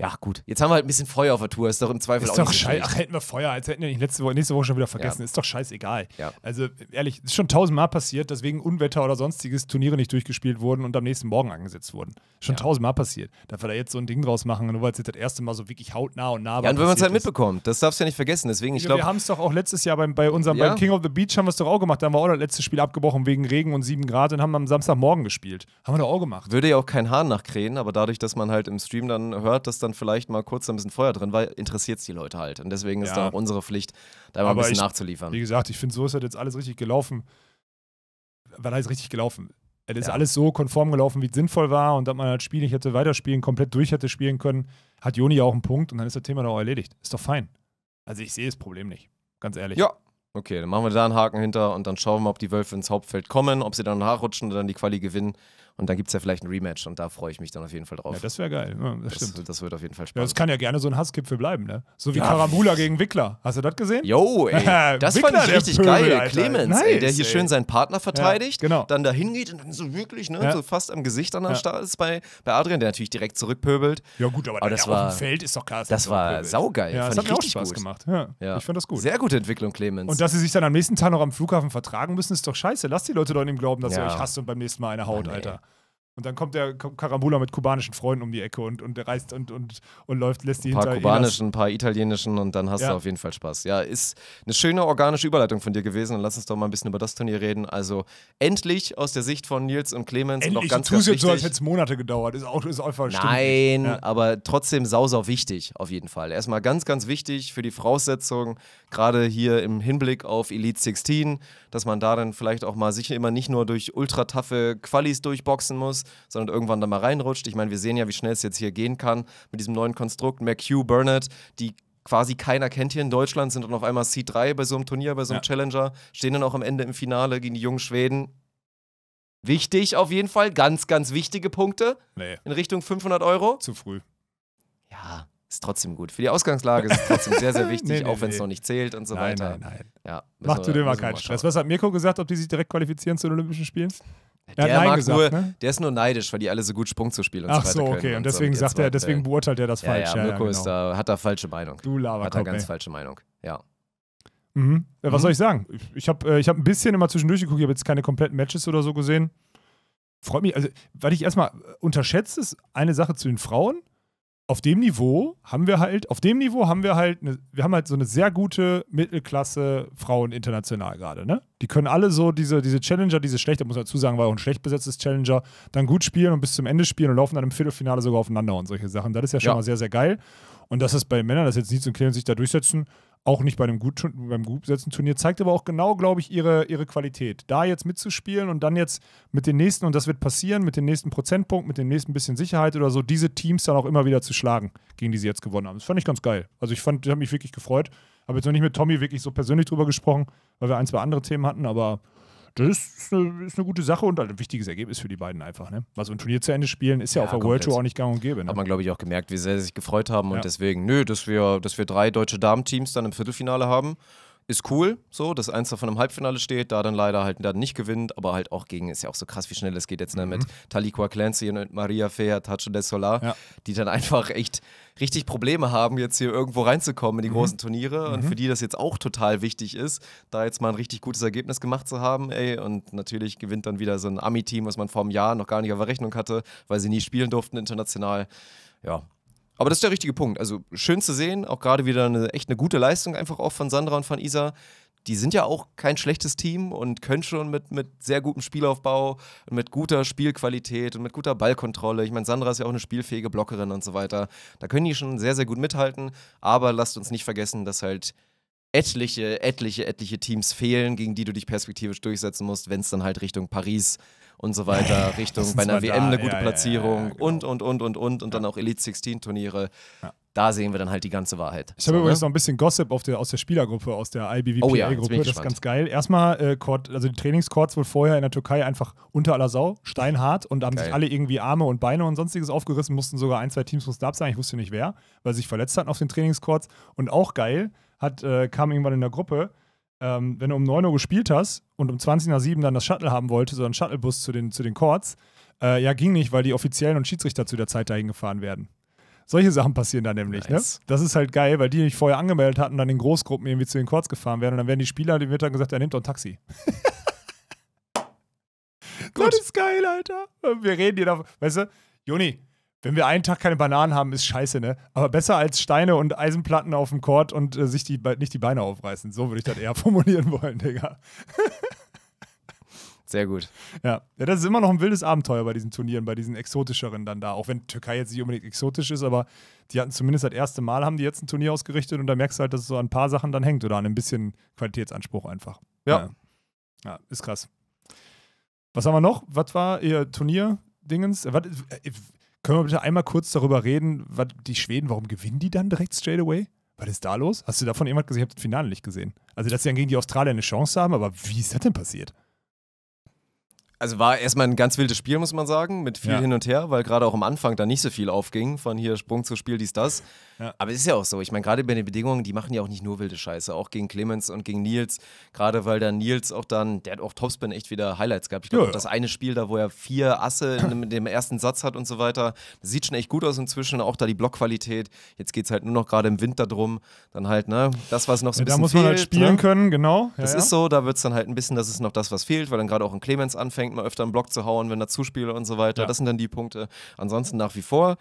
ja, gut. Jetzt haben wir halt ein bisschen Feuer auf der Tour. Ist doch im Zweifel ist auch doch nicht so scheiße. Ach, hätten wir Feuer, als hätten wir nicht letzte Woche, nächste Woche schon wieder vergessen. Ja. Ist doch scheißegal. Ja. Also, ehrlich, ist schon tausendmal passiert, dass wegen Unwetter oder sonstiges Turniere nicht durchgespielt wurden und am nächsten Morgen angesetzt wurden. Schon ja. tausendmal passiert. Darf er da jetzt so ein Ding draus machen, nur weil es jetzt das erste Mal so wirklich hautnah und nah war. Ja, und wenn man es halt ist. mitbekommt, das darfst du ja nicht vergessen. Deswegen, ich glaube. Wir haben es doch auch letztes Jahr beim, bei unserem ja. beim King of the Beach haben wir es doch auch gemacht. Da haben wir auch das letzte Spiel abgebrochen wegen Regen und 7 Grad und haben am Samstagmorgen gespielt. Haben wir doch auch gemacht. Würde ja auch kein Hahn nachkrähen, aber dadurch, dass man halt im Stream dann hört, dass dann dann vielleicht mal kurz ein bisschen Feuer drin, weil interessiert es die Leute halt. Und deswegen ist da auch unsere Pflicht, da mal ein bisschen ich, nachzuliefern. Wie gesagt, ich finde, so ist halt jetzt alles richtig gelaufen. War ist richtig gelaufen. Es ist ja. alles so konform gelaufen, wie es sinnvoll war und dass man halt Spiel nicht hätte weiterspielen, komplett durch hätte spielen können, hat Joni auch einen Punkt und dann ist das Thema doch auch erledigt. Ist doch fein. Also ich sehe das Problem nicht, ganz ehrlich. Ja, Okay, dann machen wir da einen Haken hinter und dann schauen wir, ob die Wölfe ins Hauptfeld kommen, ob sie dann nachrutschen oder dann die Quali gewinnen und dann gibt es ja vielleicht ein Rematch und da freue ich mich dann auf jeden Fall drauf. Ja, das wäre geil. Ja, das, das, stimmt. das wird auf jeden Fall spannend. Ja, das kann ja gerne so ein Hassgipfel bleiben, ne? So wie ja. Karambula gegen Wickler. Hast du das gesehen? Jo, ey. Das Wickler, fand ich richtig Pöbel, geil. Alter. Clemens, nice, ey, der hier ey. schön seinen Partner verteidigt, genau. dann da hingeht und dann so wirklich, ne, so fast am Gesicht dann am Start ist bei, bei Adrian, der natürlich direkt zurückpöbelt. Ja, gut, aber, aber das war, auf dem Feld ist doch klar. Das war saugeil. Ja, fand das hat mir auch Spaß gut. gemacht. Ich fand das gut. Sehr gute Entwicklung, Clemens. Und dass sie sich dann am nächsten Tag noch am Flughafen vertragen müssen, ist doch scheiße. Lasst die Leute doch in glauben, dass ihr euch hasst und beim nächsten Mal eine haut, Alter. Und dann kommt der Karambula mit kubanischen Freunden um die Ecke und, und reist und, und, und läuft, lässt die ein hinter. Ein paar kubanischen, ein paar italienischen und dann hast ja. du auf jeden Fall Spaß. Ja, ist eine schöne organische Überleitung von dir gewesen und lass uns doch mal ein bisschen über das Turnier reden. Also endlich aus der Sicht von Nils und Clemens endlich, und auch ganz, du ganz wichtig. so, als hätte es Monate gedauert. Ist auch, ist einfach Nein, ja. aber trotzdem sausau wichtig auf jeden Fall. Erstmal ganz, ganz wichtig für die Voraussetzung, gerade hier im Hinblick auf Elite 16 dass man da dann vielleicht auch mal sicher immer nicht nur durch ultra taffe Qualis durchboxen muss, sondern irgendwann da mal reinrutscht. Ich meine, wir sehen ja, wie schnell es jetzt hier gehen kann mit diesem neuen Konstrukt. McHugh, Burnett, die quasi keiner kennt hier in Deutschland, sind dann auf einmal C3 bei so einem Turnier, bei so einem ja. Challenger, stehen dann auch am Ende im Finale gegen die jungen Schweden. Wichtig auf jeden Fall, ganz, ganz wichtige Punkte nee. in Richtung 500 Euro. Zu früh. Ja, ist trotzdem gut. Für die Ausgangslage ist es trotzdem sehr, sehr wichtig, nee, nee, auch wenn es nee. noch nicht zählt und so nein, weiter. Nein, nein, ja, Mach zu dem mal keinen Stress. Was hat Mirko gesagt, ob die sich direkt qualifizieren zu den Olympischen Spielen? Der, der, mag gesagt, nur, ne? der ist nur neidisch, weil die alle so gut Sprung zu spielen und Ach so, so okay. Und, deswegen so. sagt er, deswegen äh, beurteilt er das ja, falsch. Ja, ja Mirko ja, genau. da, hat da falsche Meinung. Du Lava Hat da ganz ey. falsche Meinung, ja. Mhm. Was mhm. soll ich sagen? Ich, ich habe äh, ich hab ein bisschen immer zwischendurch geguckt, ich habe jetzt keine kompletten Matches oder so gesehen. Freut mich, also, weil ich erstmal äh, unterschätze, ist, eine Sache zu den Frauen auf dem Niveau haben wir halt, auf dem Niveau haben wir halt, eine, wir haben halt so eine sehr gute Mittelklasse Frauen international gerade, ne? Die können alle so diese, diese Challenger, diese schlechte, muss man dazu sagen, war auch ein schlecht besetztes Challenger, dann gut spielen und bis zum Ende spielen und laufen dann im Viertelfinale sogar aufeinander und solche Sachen. Das ist ja schon ja. mal sehr, sehr geil. Und dass es bei Männern, dass jetzt Nils und Clemens sich da durchsetzen, auch nicht bei einem gut, beim gutsetzen Turnier, zeigt aber auch genau, glaube ich, ihre, ihre Qualität. Da jetzt mitzuspielen und dann jetzt mit den nächsten, und das wird passieren, mit dem nächsten Prozentpunkt, mit dem nächsten bisschen Sicherheit oder so, diese Teams dann auch immer wieder zu schlagen, gegen die sie jetzt gewonnen haben. Das fand ich ganz geil. Also ich fand, ich habe mich wirklich gefreut. Habe jetzt noch nicht mit Tommy wirklich so persönlich drüber gesprochen, weil wir ein, zwei andere Themen hatten, aber das ist eine, ist eine, gute Sache und ein wichtiges Ergebnis für die beiden einfach. Ne? Mal so ein Turnier zu Ende spielen ist ja, ja auf der komplett. World Tour auch nicht gang und gäbe. Ne? Hat man, glaube ich, auch gemerkt, wie sehr sie sich gefreut haben ja. und deswegen, nö, dass wir, dass wir drei deutsche Damenteams dann im Viertelfinale haben ist cool, so, dass eins davon im Halbfinale steht, da dann leider halt dann nicht gewinnt, aber halt auch gegen, ist ja auch so krass, wie schnell es geht jetzt ne, mhm. mit Taliqua Clancy und Maria Fea Tacho de Solar, ja. die dann einfach echt richtig Probleme haben, jetzt hier irgendwo reinzukommen in die mhm. großen Turniere mhm. und für die das jetzt auch total wichtig ist, da jetzt mal ein richtig gutes Ergebnis gemacht zu haben, ey, und natürlich gewinnt dann wieder so ein Ami-Team, was man vor einem Jahr noch gar nicht auf der Rechnung hatte, weil sie nie spielen durften international. Ja, aber das ist der richtige Punkt. Also schön zu sehen, auch gerade wieder eine, echt eine gute Leistung einfach auch von Sandra und von Isa. Die sind ja auch kein schlechtes Team und können schon mit, mit sehr gutem Spielaufbau und mit guter Spielqualität und mit guter Ballkontrolle. Ich meine, Sandra ist ja auch eine spielfähige Blockerin und so weiter. Da können die schon sehr, sehr gut mithalten. Aber lasst uns nicht vergessen, dass halt etliche, etliche, etliche Teams fehlen, gegen die du dich perspektivisch durchsetzen musst, wenn es dann halt Richtung Paris, und so weiter, Richtung bei einer WM da. eine gute ja, Platzierung ja, genau. und, und, und, und, und und dann auch Elite 16 Turniere. Da sehen wir dann halt die ganze Wahrheit. Ich habe so, übrigens ne? noch ein bisschen Gossip der, aus der Spielergruppe, aus der IBWPA-Gruppe. Oh ja, das ist ganz geil. Erstmal, äh, also die Trainingscourts wohl vorher in der Türkei einfach unter aller Sau, steinhart und haben geil. sich alle irgendwie Arme und Beine und sonstiges aufgerissen, mussten sogar ein, zwei Teams mussten ab sein, ich wusste nicht wer, weil sie sich verletzt hatten auf den Trainingscourts. Und auch geil, hat, äh, kam irgendwann in der Gruppe, ähm, wenn du um 9 Uhr gespielt hast und um 20 nach 7 dann das Shuttle haben wolltest, so einen Shuttlebus zu den, zu den Courts, äh, ja, ging nicht, weil die Offiziellen und Schiedsrichter zu der Zeit dahin gefahren werden. Solche Sachen passieren da nämlich. Ne? Nice. Ne? Das ist halt geil, weil die nicht vorher angemeldet hatten, dann in Großgruppen irgendwie zu den Courts gefahren werden und dann werden die Spieler, die wird dann gesagt, er nimmt doch ein Taxi. Gott ist geil, Alter. Wir reden hier davon. Weißt du, Juni, wenn wir einen Tag keine Bananen haben, ist scheiße, ne? Aber besser als Steine und Eisenplatten auf dem Court und äh, sich die, nicht die Beine aufreißen. So würde ich das eher formulieren wollen, Digga. Sehr gut. Ja. ja, das ist immer noch ein wildes Abenteuer bei diesen Turnieren, bei diesen exotischeren dann da. Auch wenn Türkei jetzt nicht unbedingt exotisch ist, aber die hatten zumindest das erste Mal, haben die jetzt ein Turnier ausgerichtet und da merkst du halt, dass es so an ein paar Sachen dann hängt oder an ein bisschen Qualitätsanspruch einfach. Ja. Ja, ist krass. Was haben wir noch? Was war ihr Turnier? Dingens. Äh, können wir bitte einmal kurz darüber reden, was, die Schweden, warum gewinnen die dann direkt straight away? Was ist da los? Hast du davon jemand gesehen? Ich habe das Finale nicht gesehen. Also, dass sie dann gegen die Australier eine Chance haben, aber wie ist das denn passiert? also war erstmal ein ganz wildes Spiel, muss man sagen, mit viel ja. hin und her, weil gerade auch am Anfang da nicht so viel aufging, von hier Sprung zu Spiel, dies, das. Ja. Aber es ist ja auch so, ich meine, gerade bei den Bedingungen, die machen ja auch nicht nur wilde Scheiße, auch gegen Clemens und gegen Nils, gerade weil dann Nils auch dann, der hat auch Topspin echt wieder Highlights gehabt. Ich glaube, ja, das eine Spiel da, wo er vier Asse in dem, ersten Satz hat und so weiter, das sieht schon echt gut aus inzwischen, auch da die Blockqualität. Jetzt geht es halt nur noch gerade im Winter drum, dann halt, ne, das, was noch so ein ja, bisschen Da muss man halt fehlt, halt spielen ne? können, genau. das ist so, da wird es dann halt ein bisschen, das ist noch das, was fehlt, weil dann gerade auch ein Clemens anfängt anfängt, mal öfter einen Block zu hauen, wenn er Zuspiele und so weiter. Ja. Das sind dann die Punkte. Ansonsten nach wie vor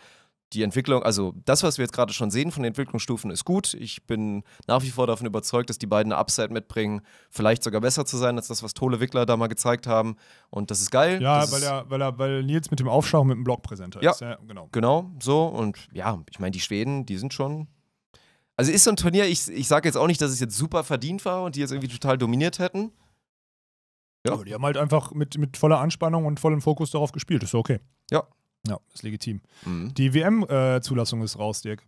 die Entwicklung, also das, was wir jetzt gerade schon sehen von den Entwicklungsstufen, ist gut. Ich bin nach wie vor davon überzeugt, dass die beiden eine Upside mitbringen, vielleicht sogar besser zu sein als das, was Tole Wickler da mal gezeigt haben. Und das ist geil. Ja, das weil, er, weil, er, weil Nils mit dem Aufschlag mit dem Block präsenter ja, ist. Ja, genau. Genau, so. Und ja, ich meine, die Schweden, die sind schon. Also ist so ein Turnier, ich, ich sage jetzt auch nicht, dass es jetzt super verdient war und die jetzt irgendwie total dominiert hätten. Ja. Aber die haben halt einfach mit, mit voller Anspannung und vollem Fokus darauf gespielt. Ist okay. Ja. Ja, ist legitim. Mhm. Die WM-Zulassung äh, ist raus, Dirk.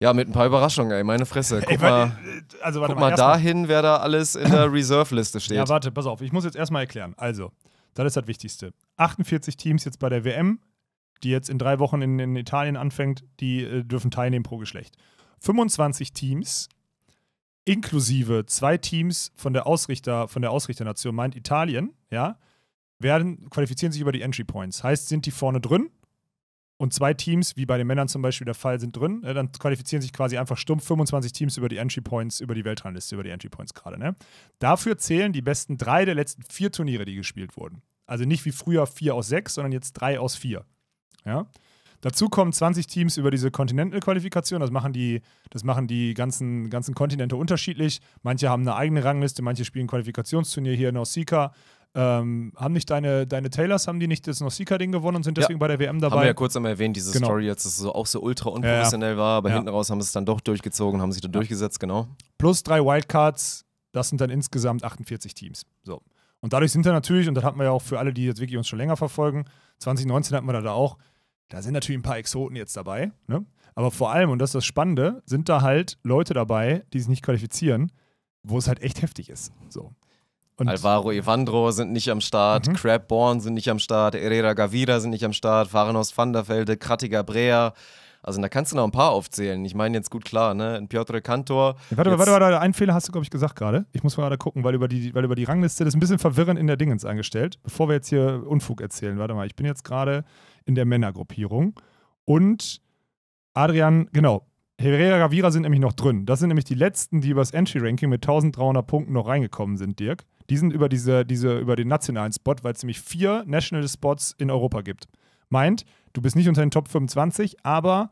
Ja, mit ein paar Überraschungen, ey, meine Fresse. Guck ey, mal, äh, also, guck mal, mal dahin, wer da alles in der Reserve-Liste steht. Ja, warte, pass auf, ich muss jetzt erstmal erklären. Also, das ist das Wichtigste. 48 Teams jetzt bei der WM, die jetzt in drei Wochen in, in Italien anfängt, die äh, dürfen teilnehmen pro Geschlecht. 25 Teams inklusive zwei Teams von der Ausrichter, von der Ausrichternation meint Italien, ja, werden, qualifizieren sich über die Entry Points. Heißt, sind die vorne drin und zwei Teams, wie bei den Männern zum Beispiel der Fall, sind drin, äh, dann qualifizieren sich quasi einfach stumpf 25 Teams über die Entry Points, über die Weltrangliste, über die Entry Points gerade. Ne? Dafür zählen die besten drei der letzten vier Turniere, die gespielt wurden. Also nicht wie früher vier aus sechs, sondern jetzt drei aus vier. Ja. Dazu kommen 20 Teams über diese Continental-Qualifikation. Das machen die, das machen die ganzen, ganzen Kontinente unterschiedlich. Manche haben eine eigene Rangliste, manche spielen Qualifikationsturnier hier in Nausicaa. Ähm, haben nicht deine, deine Taylors, haben die nicht das Nausicaa-Ding gewonnen und sind deswegen ja. bei der WM dabei? Haben wir ja kurz einmal erwähnt, diese genau. Story, jetzt, dass es so, auch so ultra unprofessionell ja, war, aber hinten raus haben sie es dann doch durchgezogen, haben sich da durchgesetzt, genau. Plus drei Wildcards, das sind dann insgesamt 48 Teams. So. Und dadurch sind da natürlich, und das hatten wir ja auch für alle, die jetzt wirklich uns schon länger verfolgen, 2019 hatten wir da auch, da sind natürlich ein paar Exoten jetzt dabei, ne? aber vor allem, und das ist das Spannende, sind da halt Leute dabei, die sich nicht qualifizieren, wo es halt echt heftig ist. So. Und Alvaro Evandro sind nicht am Start, mhm. Crab Born sind nicht am Start, Herrera Gavira sind nicht am Start, Varenos van der Velde, Kratiger Brea. Also da kannst du noch ein paar aufzählen. Ich meine jetzt gut klar, ne? In Piotr Kantor. Ja, warte, warte, warte, warte, einen Fehler hast du, glaube ich, gesagt gerade. Ich muss mal gerade gucken, weil über, die, weil über die Rangliste das ist ein bisschen verwirrend in der Dingens angestellt. Bevor wir jetzt hier Unfug erzählen, warte mal, ich bin jetzt gerade in der Männergruppierung. Und Adrian, genau, Herrera Gavira sind nämlich noch drin. Das sind nämlich die letzten, die übers Entry-Ranking mit 1300 Punkten noch reingekommen sind, Dirk. Die sind über, diese, diese, über den nationalen Spot, weil es nämlich vier National Spots in Europa gibt. Meint, du bist nicht unter den Top 25, aber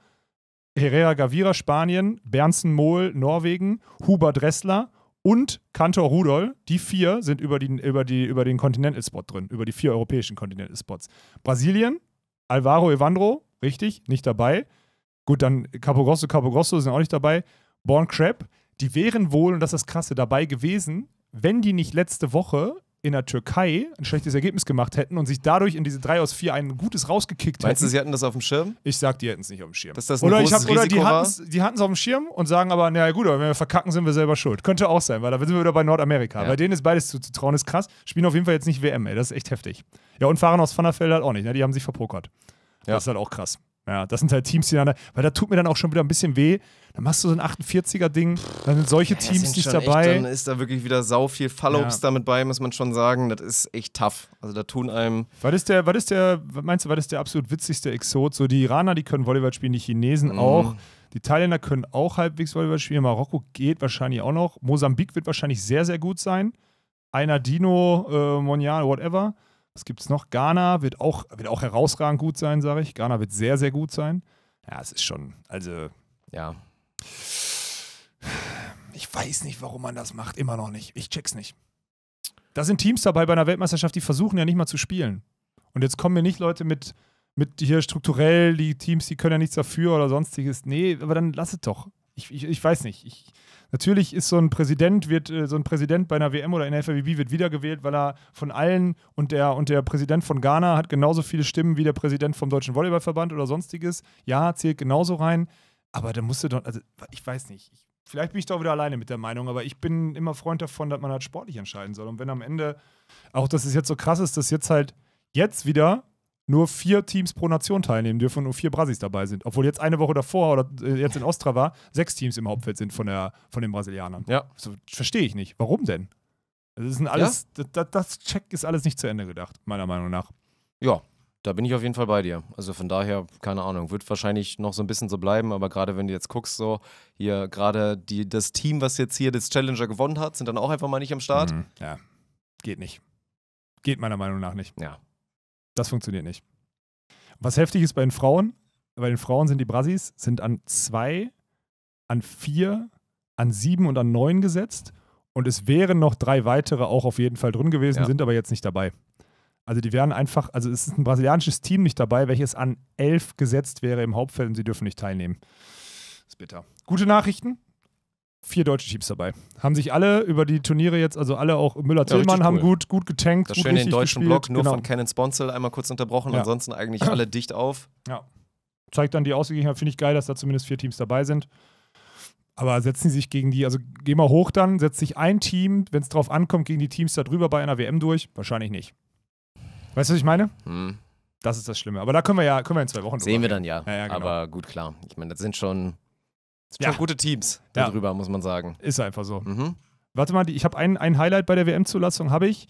Herrera Gavira, Spanien, Bernsen Mohl, Norwegen, Huber Dressler und Kantor Rudol, die vier sind über, die, über, die, über den Continental Spot drin, über die vier europäischen Continental Spots. Brasilien Alvaro Evandro, richtig, nicht dabei. Gut, dann Capogrosso, Capogrosso sind auch nicht dabei. Born Crab, die wären wohl, und das ist das Krasse, dabei gewesen, wenn die nicht letzte Woche in der Türkei ein schlechtes Ergebnis gemacht hätten und sich dadurch in diese 3 aus 4 ein gutes rausgekickt hätten. Meinst du, sie hätten das auf dem Schirm? Ich sag, die hätten es nicht auf dem Schirm. Dass das ein oder großes hab, oder die hatten es auf dem Schirm und sagen aber, naja gut, aber wenn wir verkacken, sind wir selber schuld. Könnte auch sein, weil da sind wir wieder bei Nordamerika. Ja. Bei denen ist beides zu, trauen, ist krass. Spielen auf jeden Fall jetzt nicht WM, ey. Das ist echt heftig. Ja, und fahren aus Vanderfeld halt auch nicht, ne? Die haben sich verpokert. Ja. Das ist halt auch krass. Ja, das sind halt Teams, die dann, weil da tut mir dann auch schon wieder ein bisschen weh. Dann machst du so ein 48er-Ding, dann sind solche ja, Teams nicht dabei. Echt, dann ist da wirklich wieder sau viel Fallops ja. damit bei, muss man schon sagen. Das ist echt tough. Also da tun einem. Was ist der, was ist der, meinst du, was ist der absolut witzigste Exot? So, die Iraner, die können Volleyball spielen, die Chinesen mhm. auch. Die Thailänder können auch halbwegs Volleyball spielen. Marokko geht wahrscheinlich auch noch. Mosambik wird wahrscheinlich sehr, sehr gut sein. Einer Dino, äh, Monial, whatever. Was gibt es noch? Ghana wird auch, wird auch herausragend gut sein, sage ich. Ghana wird sehr, sehr gut sein. Ja, es ist schon, also. Ja. Ich weiß nicht, warum man das macht. Immer noch nicht. Ich check's nicht. Da sind Teams dabei bei einer Weltmeisterschaft, die versuchen ja nicht mal zu spielen. Und jetzt kommen mir nicht Leute mit, mit hier strukturell, die Teams, die können ja nichts dafür oder sonstiges. Nee, aber dann lass es doch. Ich, ich, ich weiß nicht. Ich, natürlich ist so ein Präsident, wird äh, so ein Präsident bei einer WM oder in der FWB wird wiedergewählt, weil er von allen und der, und der Präsident von Ghana hat genauso viele Stimmen wie der Präsident vom Deutschen Volleyballverband oder sonstiges. Ja, zählt genauso rein. Aber da musst du doch, also ich weiß nicht. Ich, vielleicht bin ich doch wieder alleine mit der Meinung, aber ich bin immer Freund davon, dass man halt sportlich entscheiden soll. Und wenn am Ende, auch dass es jetzt so krass ist, dass jetzt halt jetzt wieder nur vier Teams pro Nation teilnehmen dürfen und nur vier Brasis dabei sind. Obwohl jetzt eine Woche davor oder äh, jetzt in Ostra war, sechs Teams im Hauptfeld sind von, der, von den Brasilianern. Ja. So, Verstehe ich nicht. Warum denn? Also das, ist alles, ja? das, das Check ist alles nicht zu Ende gedacht, meiner Meinung nach. Ja, da bin ich auf jeden Fall bei dir. Also von daher, keine Ahnung, wird wahrscheinlich noch so ein bisschen so bleiben, aber gerade wenn du jetzt guckst, so hier gerade die, das Team, was jetzt hier das Challenger gewonnen hat, sind dann auch einfach mal nicht am Start. Mhm, ja, geht nicht. Geht meiner Meinung nach nicht. Ja, das funktioniert nicht. Was heftig ist bei den Frauen, bei den Frauen sind die Brasis, sind an zwei, an vier, an sieben und an neun gesetzt. Und es wären noch drei weitere auch auf jeden Fall drin gewesen, ja. sind aber jetzt nicht dabei. Also die wären einfach, also es ist ein brasilianisches Team nicht dabei, welches an elf gesetzt wäre im Hauptfeld und sie dürfen nicht teilnehmen. Das ist bitter. Gute Nachrichten, vier deutsche Teams dabei. Haben sich alle über die Turniere jetzt, also alle auch Müller-Tillmann ja, haben gut, gut getankt. Das gut schön den deutschen gespielt. Block, nur genau. von Cannon Sponsel einmal kurz unterbrochen, ja. ansonsten eigentlich alle dicht auf. Ja. Zeigt dann die Ausgegner, finde ich geil, dass da zumindest vier Teams dabei sind. Aber setzen sie sich gegen die, also geh mal hoch dann, setzt sich ein Team, wenn es drauf ankommt, gegen die Teams da drüber bei einer WM durch? Wahrscheinlich nicht. Weißt du, was ich meine? Hm. Das ist das Schlimme. Aber da können wir ja, können wir in zwei Wochen Sehen wir dann ja. ja, ja genau. Aber gut, klar. Ich meine, das sind schon Schon ja. gute Teams ja. darüber, muss man sagen. Ist einfach so. Mhm. Warte mal, ich habe ein, ein Highlight bei der WM-Zulassung, habe ich.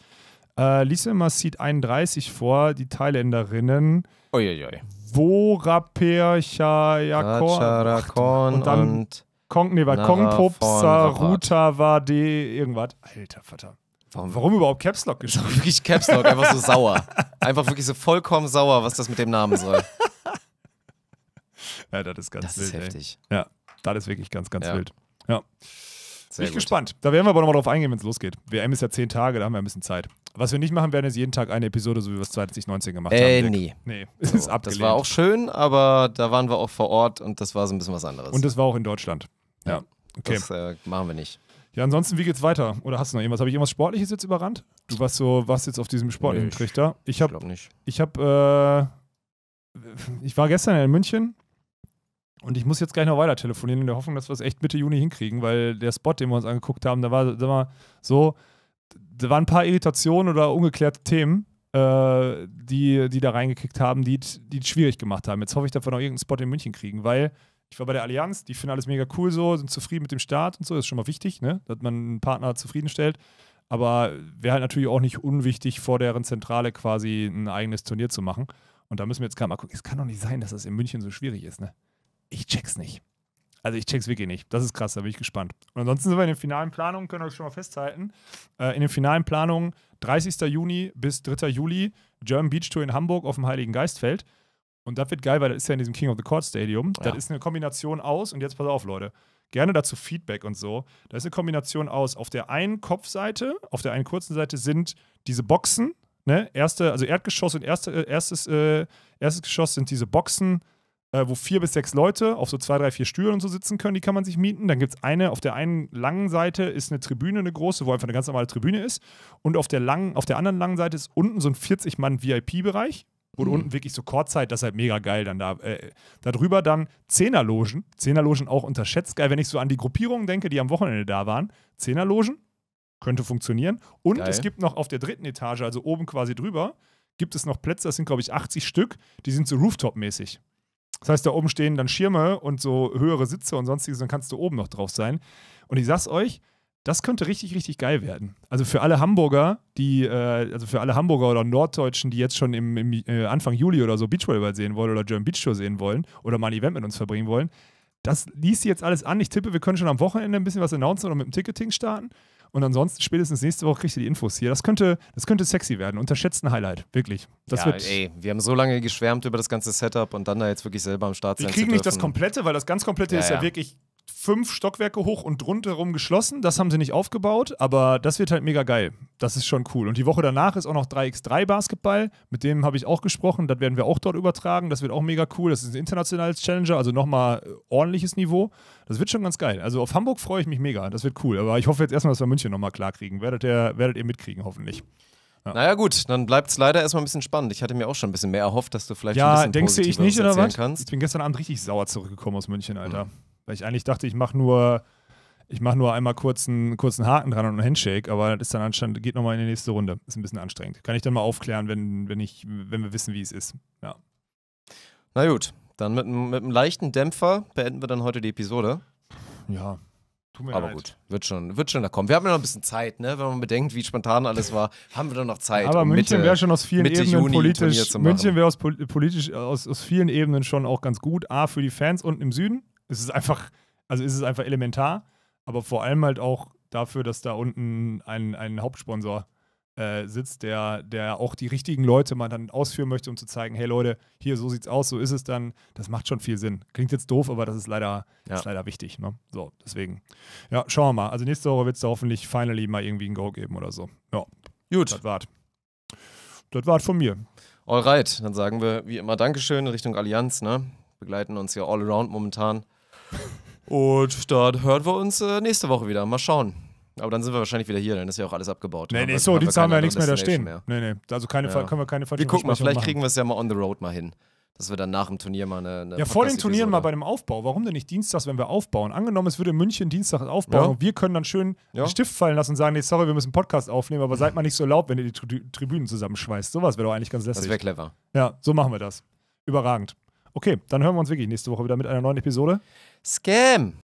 Äh, Lisa Massid 31 vor, die Thailänderinnen. Uiuiui. Wo Voraper Chayakorn. Und dann und Kong, nee, war Kongpop Saruta Wade, irgendwas. Alter Vater. Warum, Warum überhaupt Caps Lock geschrieben? Wirklich Caps Lock, einfach so sauer. Einfach wirklich so vollkommen sauer, was das mit dem Namen soll. ja, das ist ganz das wild. Das ist heftig. Ey. Ja. Das ist wirklich ganz, ganz ja. wild. Ja. Sehr Bin gespannt. Da werden wir aber nochmal drauf eingehen, wenn es losgeht. WM ist ja zehn Tage, da haben wir ein bisschen Zeit. Was wir nicht machen werden, ist jeden Tag eine Episode, so wie wir es 2019 gemacht äh, haben. Äh, nee. Nee, so, ist abgelehnt. Das war auch schön, aber da waren wir auch vor Ort und das war so ein bisschen was anderes. Und das war auch in Deutschland. Ja. ja okay. Das äh, machen wir nicht. Ja, ansonsten, wie geht's weiter? Oder hast du noch irgendwas? Habe ich irgendwas Sportliches jetzt überrannt? Du warst so, warst jetzt auf diesem sportlichen nee, Trichter. Ich, ich glaube nicht. Ich habe, äh, ich war gestern in München und ich muss jetzt gleich noch weiter telefonieren in der Hoffnung, dass wir es echt Mitte Juni hinkriegen, weil der Spot, den wir uns angeguckt haben, da war sag mal, so, da waren ein paar Irritationen oder ungeklärte Themen, äh, die, die da reingekickt haben, die es schwierig gemacht haben. Jetzt hoffe ich, dass wir noch irgendeinen Spot in München kriegen, weil ich war bei der Allianz, die finden alles mega cool so, sind zufrieden mit dem Start und so, ist schon mal wichtig, ne? dass man einen Partner zufriedenstellt. Aber wäre halt natürlich auch nicht unwichtig, vor deren Zentrale quasi ein eigenes Turnier zu machen. Und da müssen wir jetzt gerade mal gucken, es kann doch nicht sein, dass das in München so schwierig ist, ne? ich check's nicht. Also ich check's wirklich nicht. Das ist krass, da bin ich gespannt. Und ansonsten sind wir in den finalen Planungen, können euch schon mal festhalten. Äh, in den finalen Planungen 30. Juni bis 3. Juli German Beach Tour in Hamburg auf dem Heiligen Geistfeld. Und das wird geil, weil das ist ja in diesem King of the Court Stadium. Ja. Das ist eine Kombination aus, und jetzt pass auf, Leute, gerne dazu Feedback und so. Das ist eine Kombination aus. Auf der einen Kopfseite, auf der einen kurzen Seite sind diese Boxen, ne? Erste, also Erdgeschoss und erste, äh, erstes, äh, erstes Geschoss sind diese Boxen äh, wo vier bis sechs Leute auf so zwei, drei, vier Stühlen und so sitzen können, die kann man sich mieten. Dann gibt es eine, auf der einen langen Seite ist eine Tribüne, eine große, wo einfach eine ganz normale Tribüne ist. Und auf der, langen, auf der anderen langen Seite ist unten so ein 40-Mann-VIP-Bereich, wo mhm. unten wirklich so Kurzzeit, das ist halt mega geil dann da. Äh, darüber dann Zehnerlogen. Zehnerlogen auch unterschätzt geil, wenn ich so an die Gruppierungen denke, die am Wochenende da waren. Zehnerlogen könnte funktionieren. Und geil. es gibt noch auf der dritten Etage, also oben quasi drüber, gibt es noch Plätze, das sind glaube ich 80 Stück, die sind so Rooftop-mäßig. Das heißt, da oben stehen dann Schirme und so höhere Sitze und sonstiges, dann kannst du oben noch drauf sein. Und ich sag's euch, das könnte richtig, richtig geil werden. Also für alle Hamburger, die, äh, also für alle Hamburger oder Norddeutschen, die jetzt schon im, im äh, Anfang Juli oder so Beachvolleyball sehen wollen oder German Beach Tour sehen wollen oder mal ein Event mit uns verbringen wollen, das liest sie jetzt alles an. Ich tippe, wir können schon am Wochenende ein bisschen was announcen oder mit dem Ticketing starten. Und ansonsten spätestens nächste Woche kriegt ihr die Infos hier. Das könnte, das könnte sexy werden. Unterschätzt ein Highlight, wirklich. Das ja, wird ey, wir haben so lange geschwärmt über das ganze Setup und dann da jetzt wirklich selber am Start sein. Wir kriegen nicht das komplette, weil das ganz komplette ja, ist ja, ja wirklich fünf Stockwerke hoch und rundherum geschlossen. Das haben sie nicht aufgebaut, aber das wird halt mega geil. Das ist schon cool. Und die Woche danach ist auch noch 3x3 Basketball. Mit dem habe ich auch gesprochen. Das werden wir auch dort übertragen. Das wird auch mega cool. Das ist ein internationales Challenger, also nochmal äh, ordentliches Niveau. Das wird schon ganz geil. Also auf Hamburg freue ich mich mega. Das wird cool. Aber ich hoffe jetzt erstmal, dass wir München nochmal klarkriegen. Werdet ihr, werdet ihr mitkriegen, hoffentlich. Ja. Naja, gut, dann bleibt es leider erstmal ein bisschen spannend. Ich hatte mir auch schon ein bisschen mehr erhofft, dass du vielleicht ja, ein bisschen denkst du ich nicht, oder was? Kannst. Ich bin gestern Abend richtig sauer zurückgekommen aus München, Alter. Mhm. Weil ich eigentlich dachte, ich mache nur, ich nur einmal kurz einen, kurzen Haken dran und einen Handshake, aber das ist dann anscheinend, geht nochmal in die nächste Runde. Ist ein bisschen anstrengend. Kann ich dann mal aufklären, wenn, wenn, ich, wenn wir wissen, wie es ist. Ja. Na gut, dann mit, mit einem leichten Dämpfer beenden wir dann heute die Episode. Ja, Tut aber leid. gut, wird schon, wird schon da kommen. Wir haben ja noch ein bisschen Zeit, ne? Wenn man bedenkt, wie spontan alles war, haben wir doch noch Zeit. Aber um München wäre schon aus vielen Mitte Ebenen Juni politisch. München aus, politisch aus, aus vielen Ebenen schon auch ganz gut. A für die Fans unten im Süden, es ist einfach, also ist es einfach elementar, aber vor allem halt auch dafür, dass da unten ein, ein Hauptsponsor äh, sitzt, der, der auch die richtigen Leute mal dann ausführen möchte, um zu zeigen, hey Leute, hier, so sieht's aus, so ist es dann. Das macht schon viel Sinn. Klingt jetzt doof, aber das ist leider, ja. ist leider wichtig. Ne? So, deswegen. Ja, schauen wir mal. Also nächste Woche wird es da hoffentlich finally mal irgendwie ein Go geben oder so. Ja. Gut. Das war's. Das war's von mir. Alright, dann sagen wir wie immer Dankeschön in Richtung Allianz, ne? Begleiten uns hier all around momentan. Und dann hören wir uns äh, nächste Woche wieder. Mal schauen. Aber dann sind wir wahrscheinlich wieder hier, dann ist ja auch alles abgebaut. Nee, nee, so, die haben wir ja nichts mehr da stehen. Mehr. Nee, nee, also keine, ja. können wir keine Wir gucken mal, vielleicht machen. kriegen wir es ja mal on the road mal hin. Dass wir dann nach dem Turnier mal eine. eine ja, vor dem Turnier mal bei dem Aufbau. Warum denn nicht Dienstags, wenn wir aufbauen? Angenommen, es würde in München Dienstag aufbauen ja. und wir können dann schön ja. den Stift fallen lassen und sagen: Nee, sorry, wir müssen einen Podcast aufnehmen, aber seid mal nicht so laut, wenn ihr die Tri Tribünen zusammenschweißt. Sowas wäre doch eigentlich ganz lässig. Das wäre clever. Ja, so machen wir das. Überragend. Okay, dann hören wir uns wirklich nächste Woche wieder mit einer neuen Episode. scam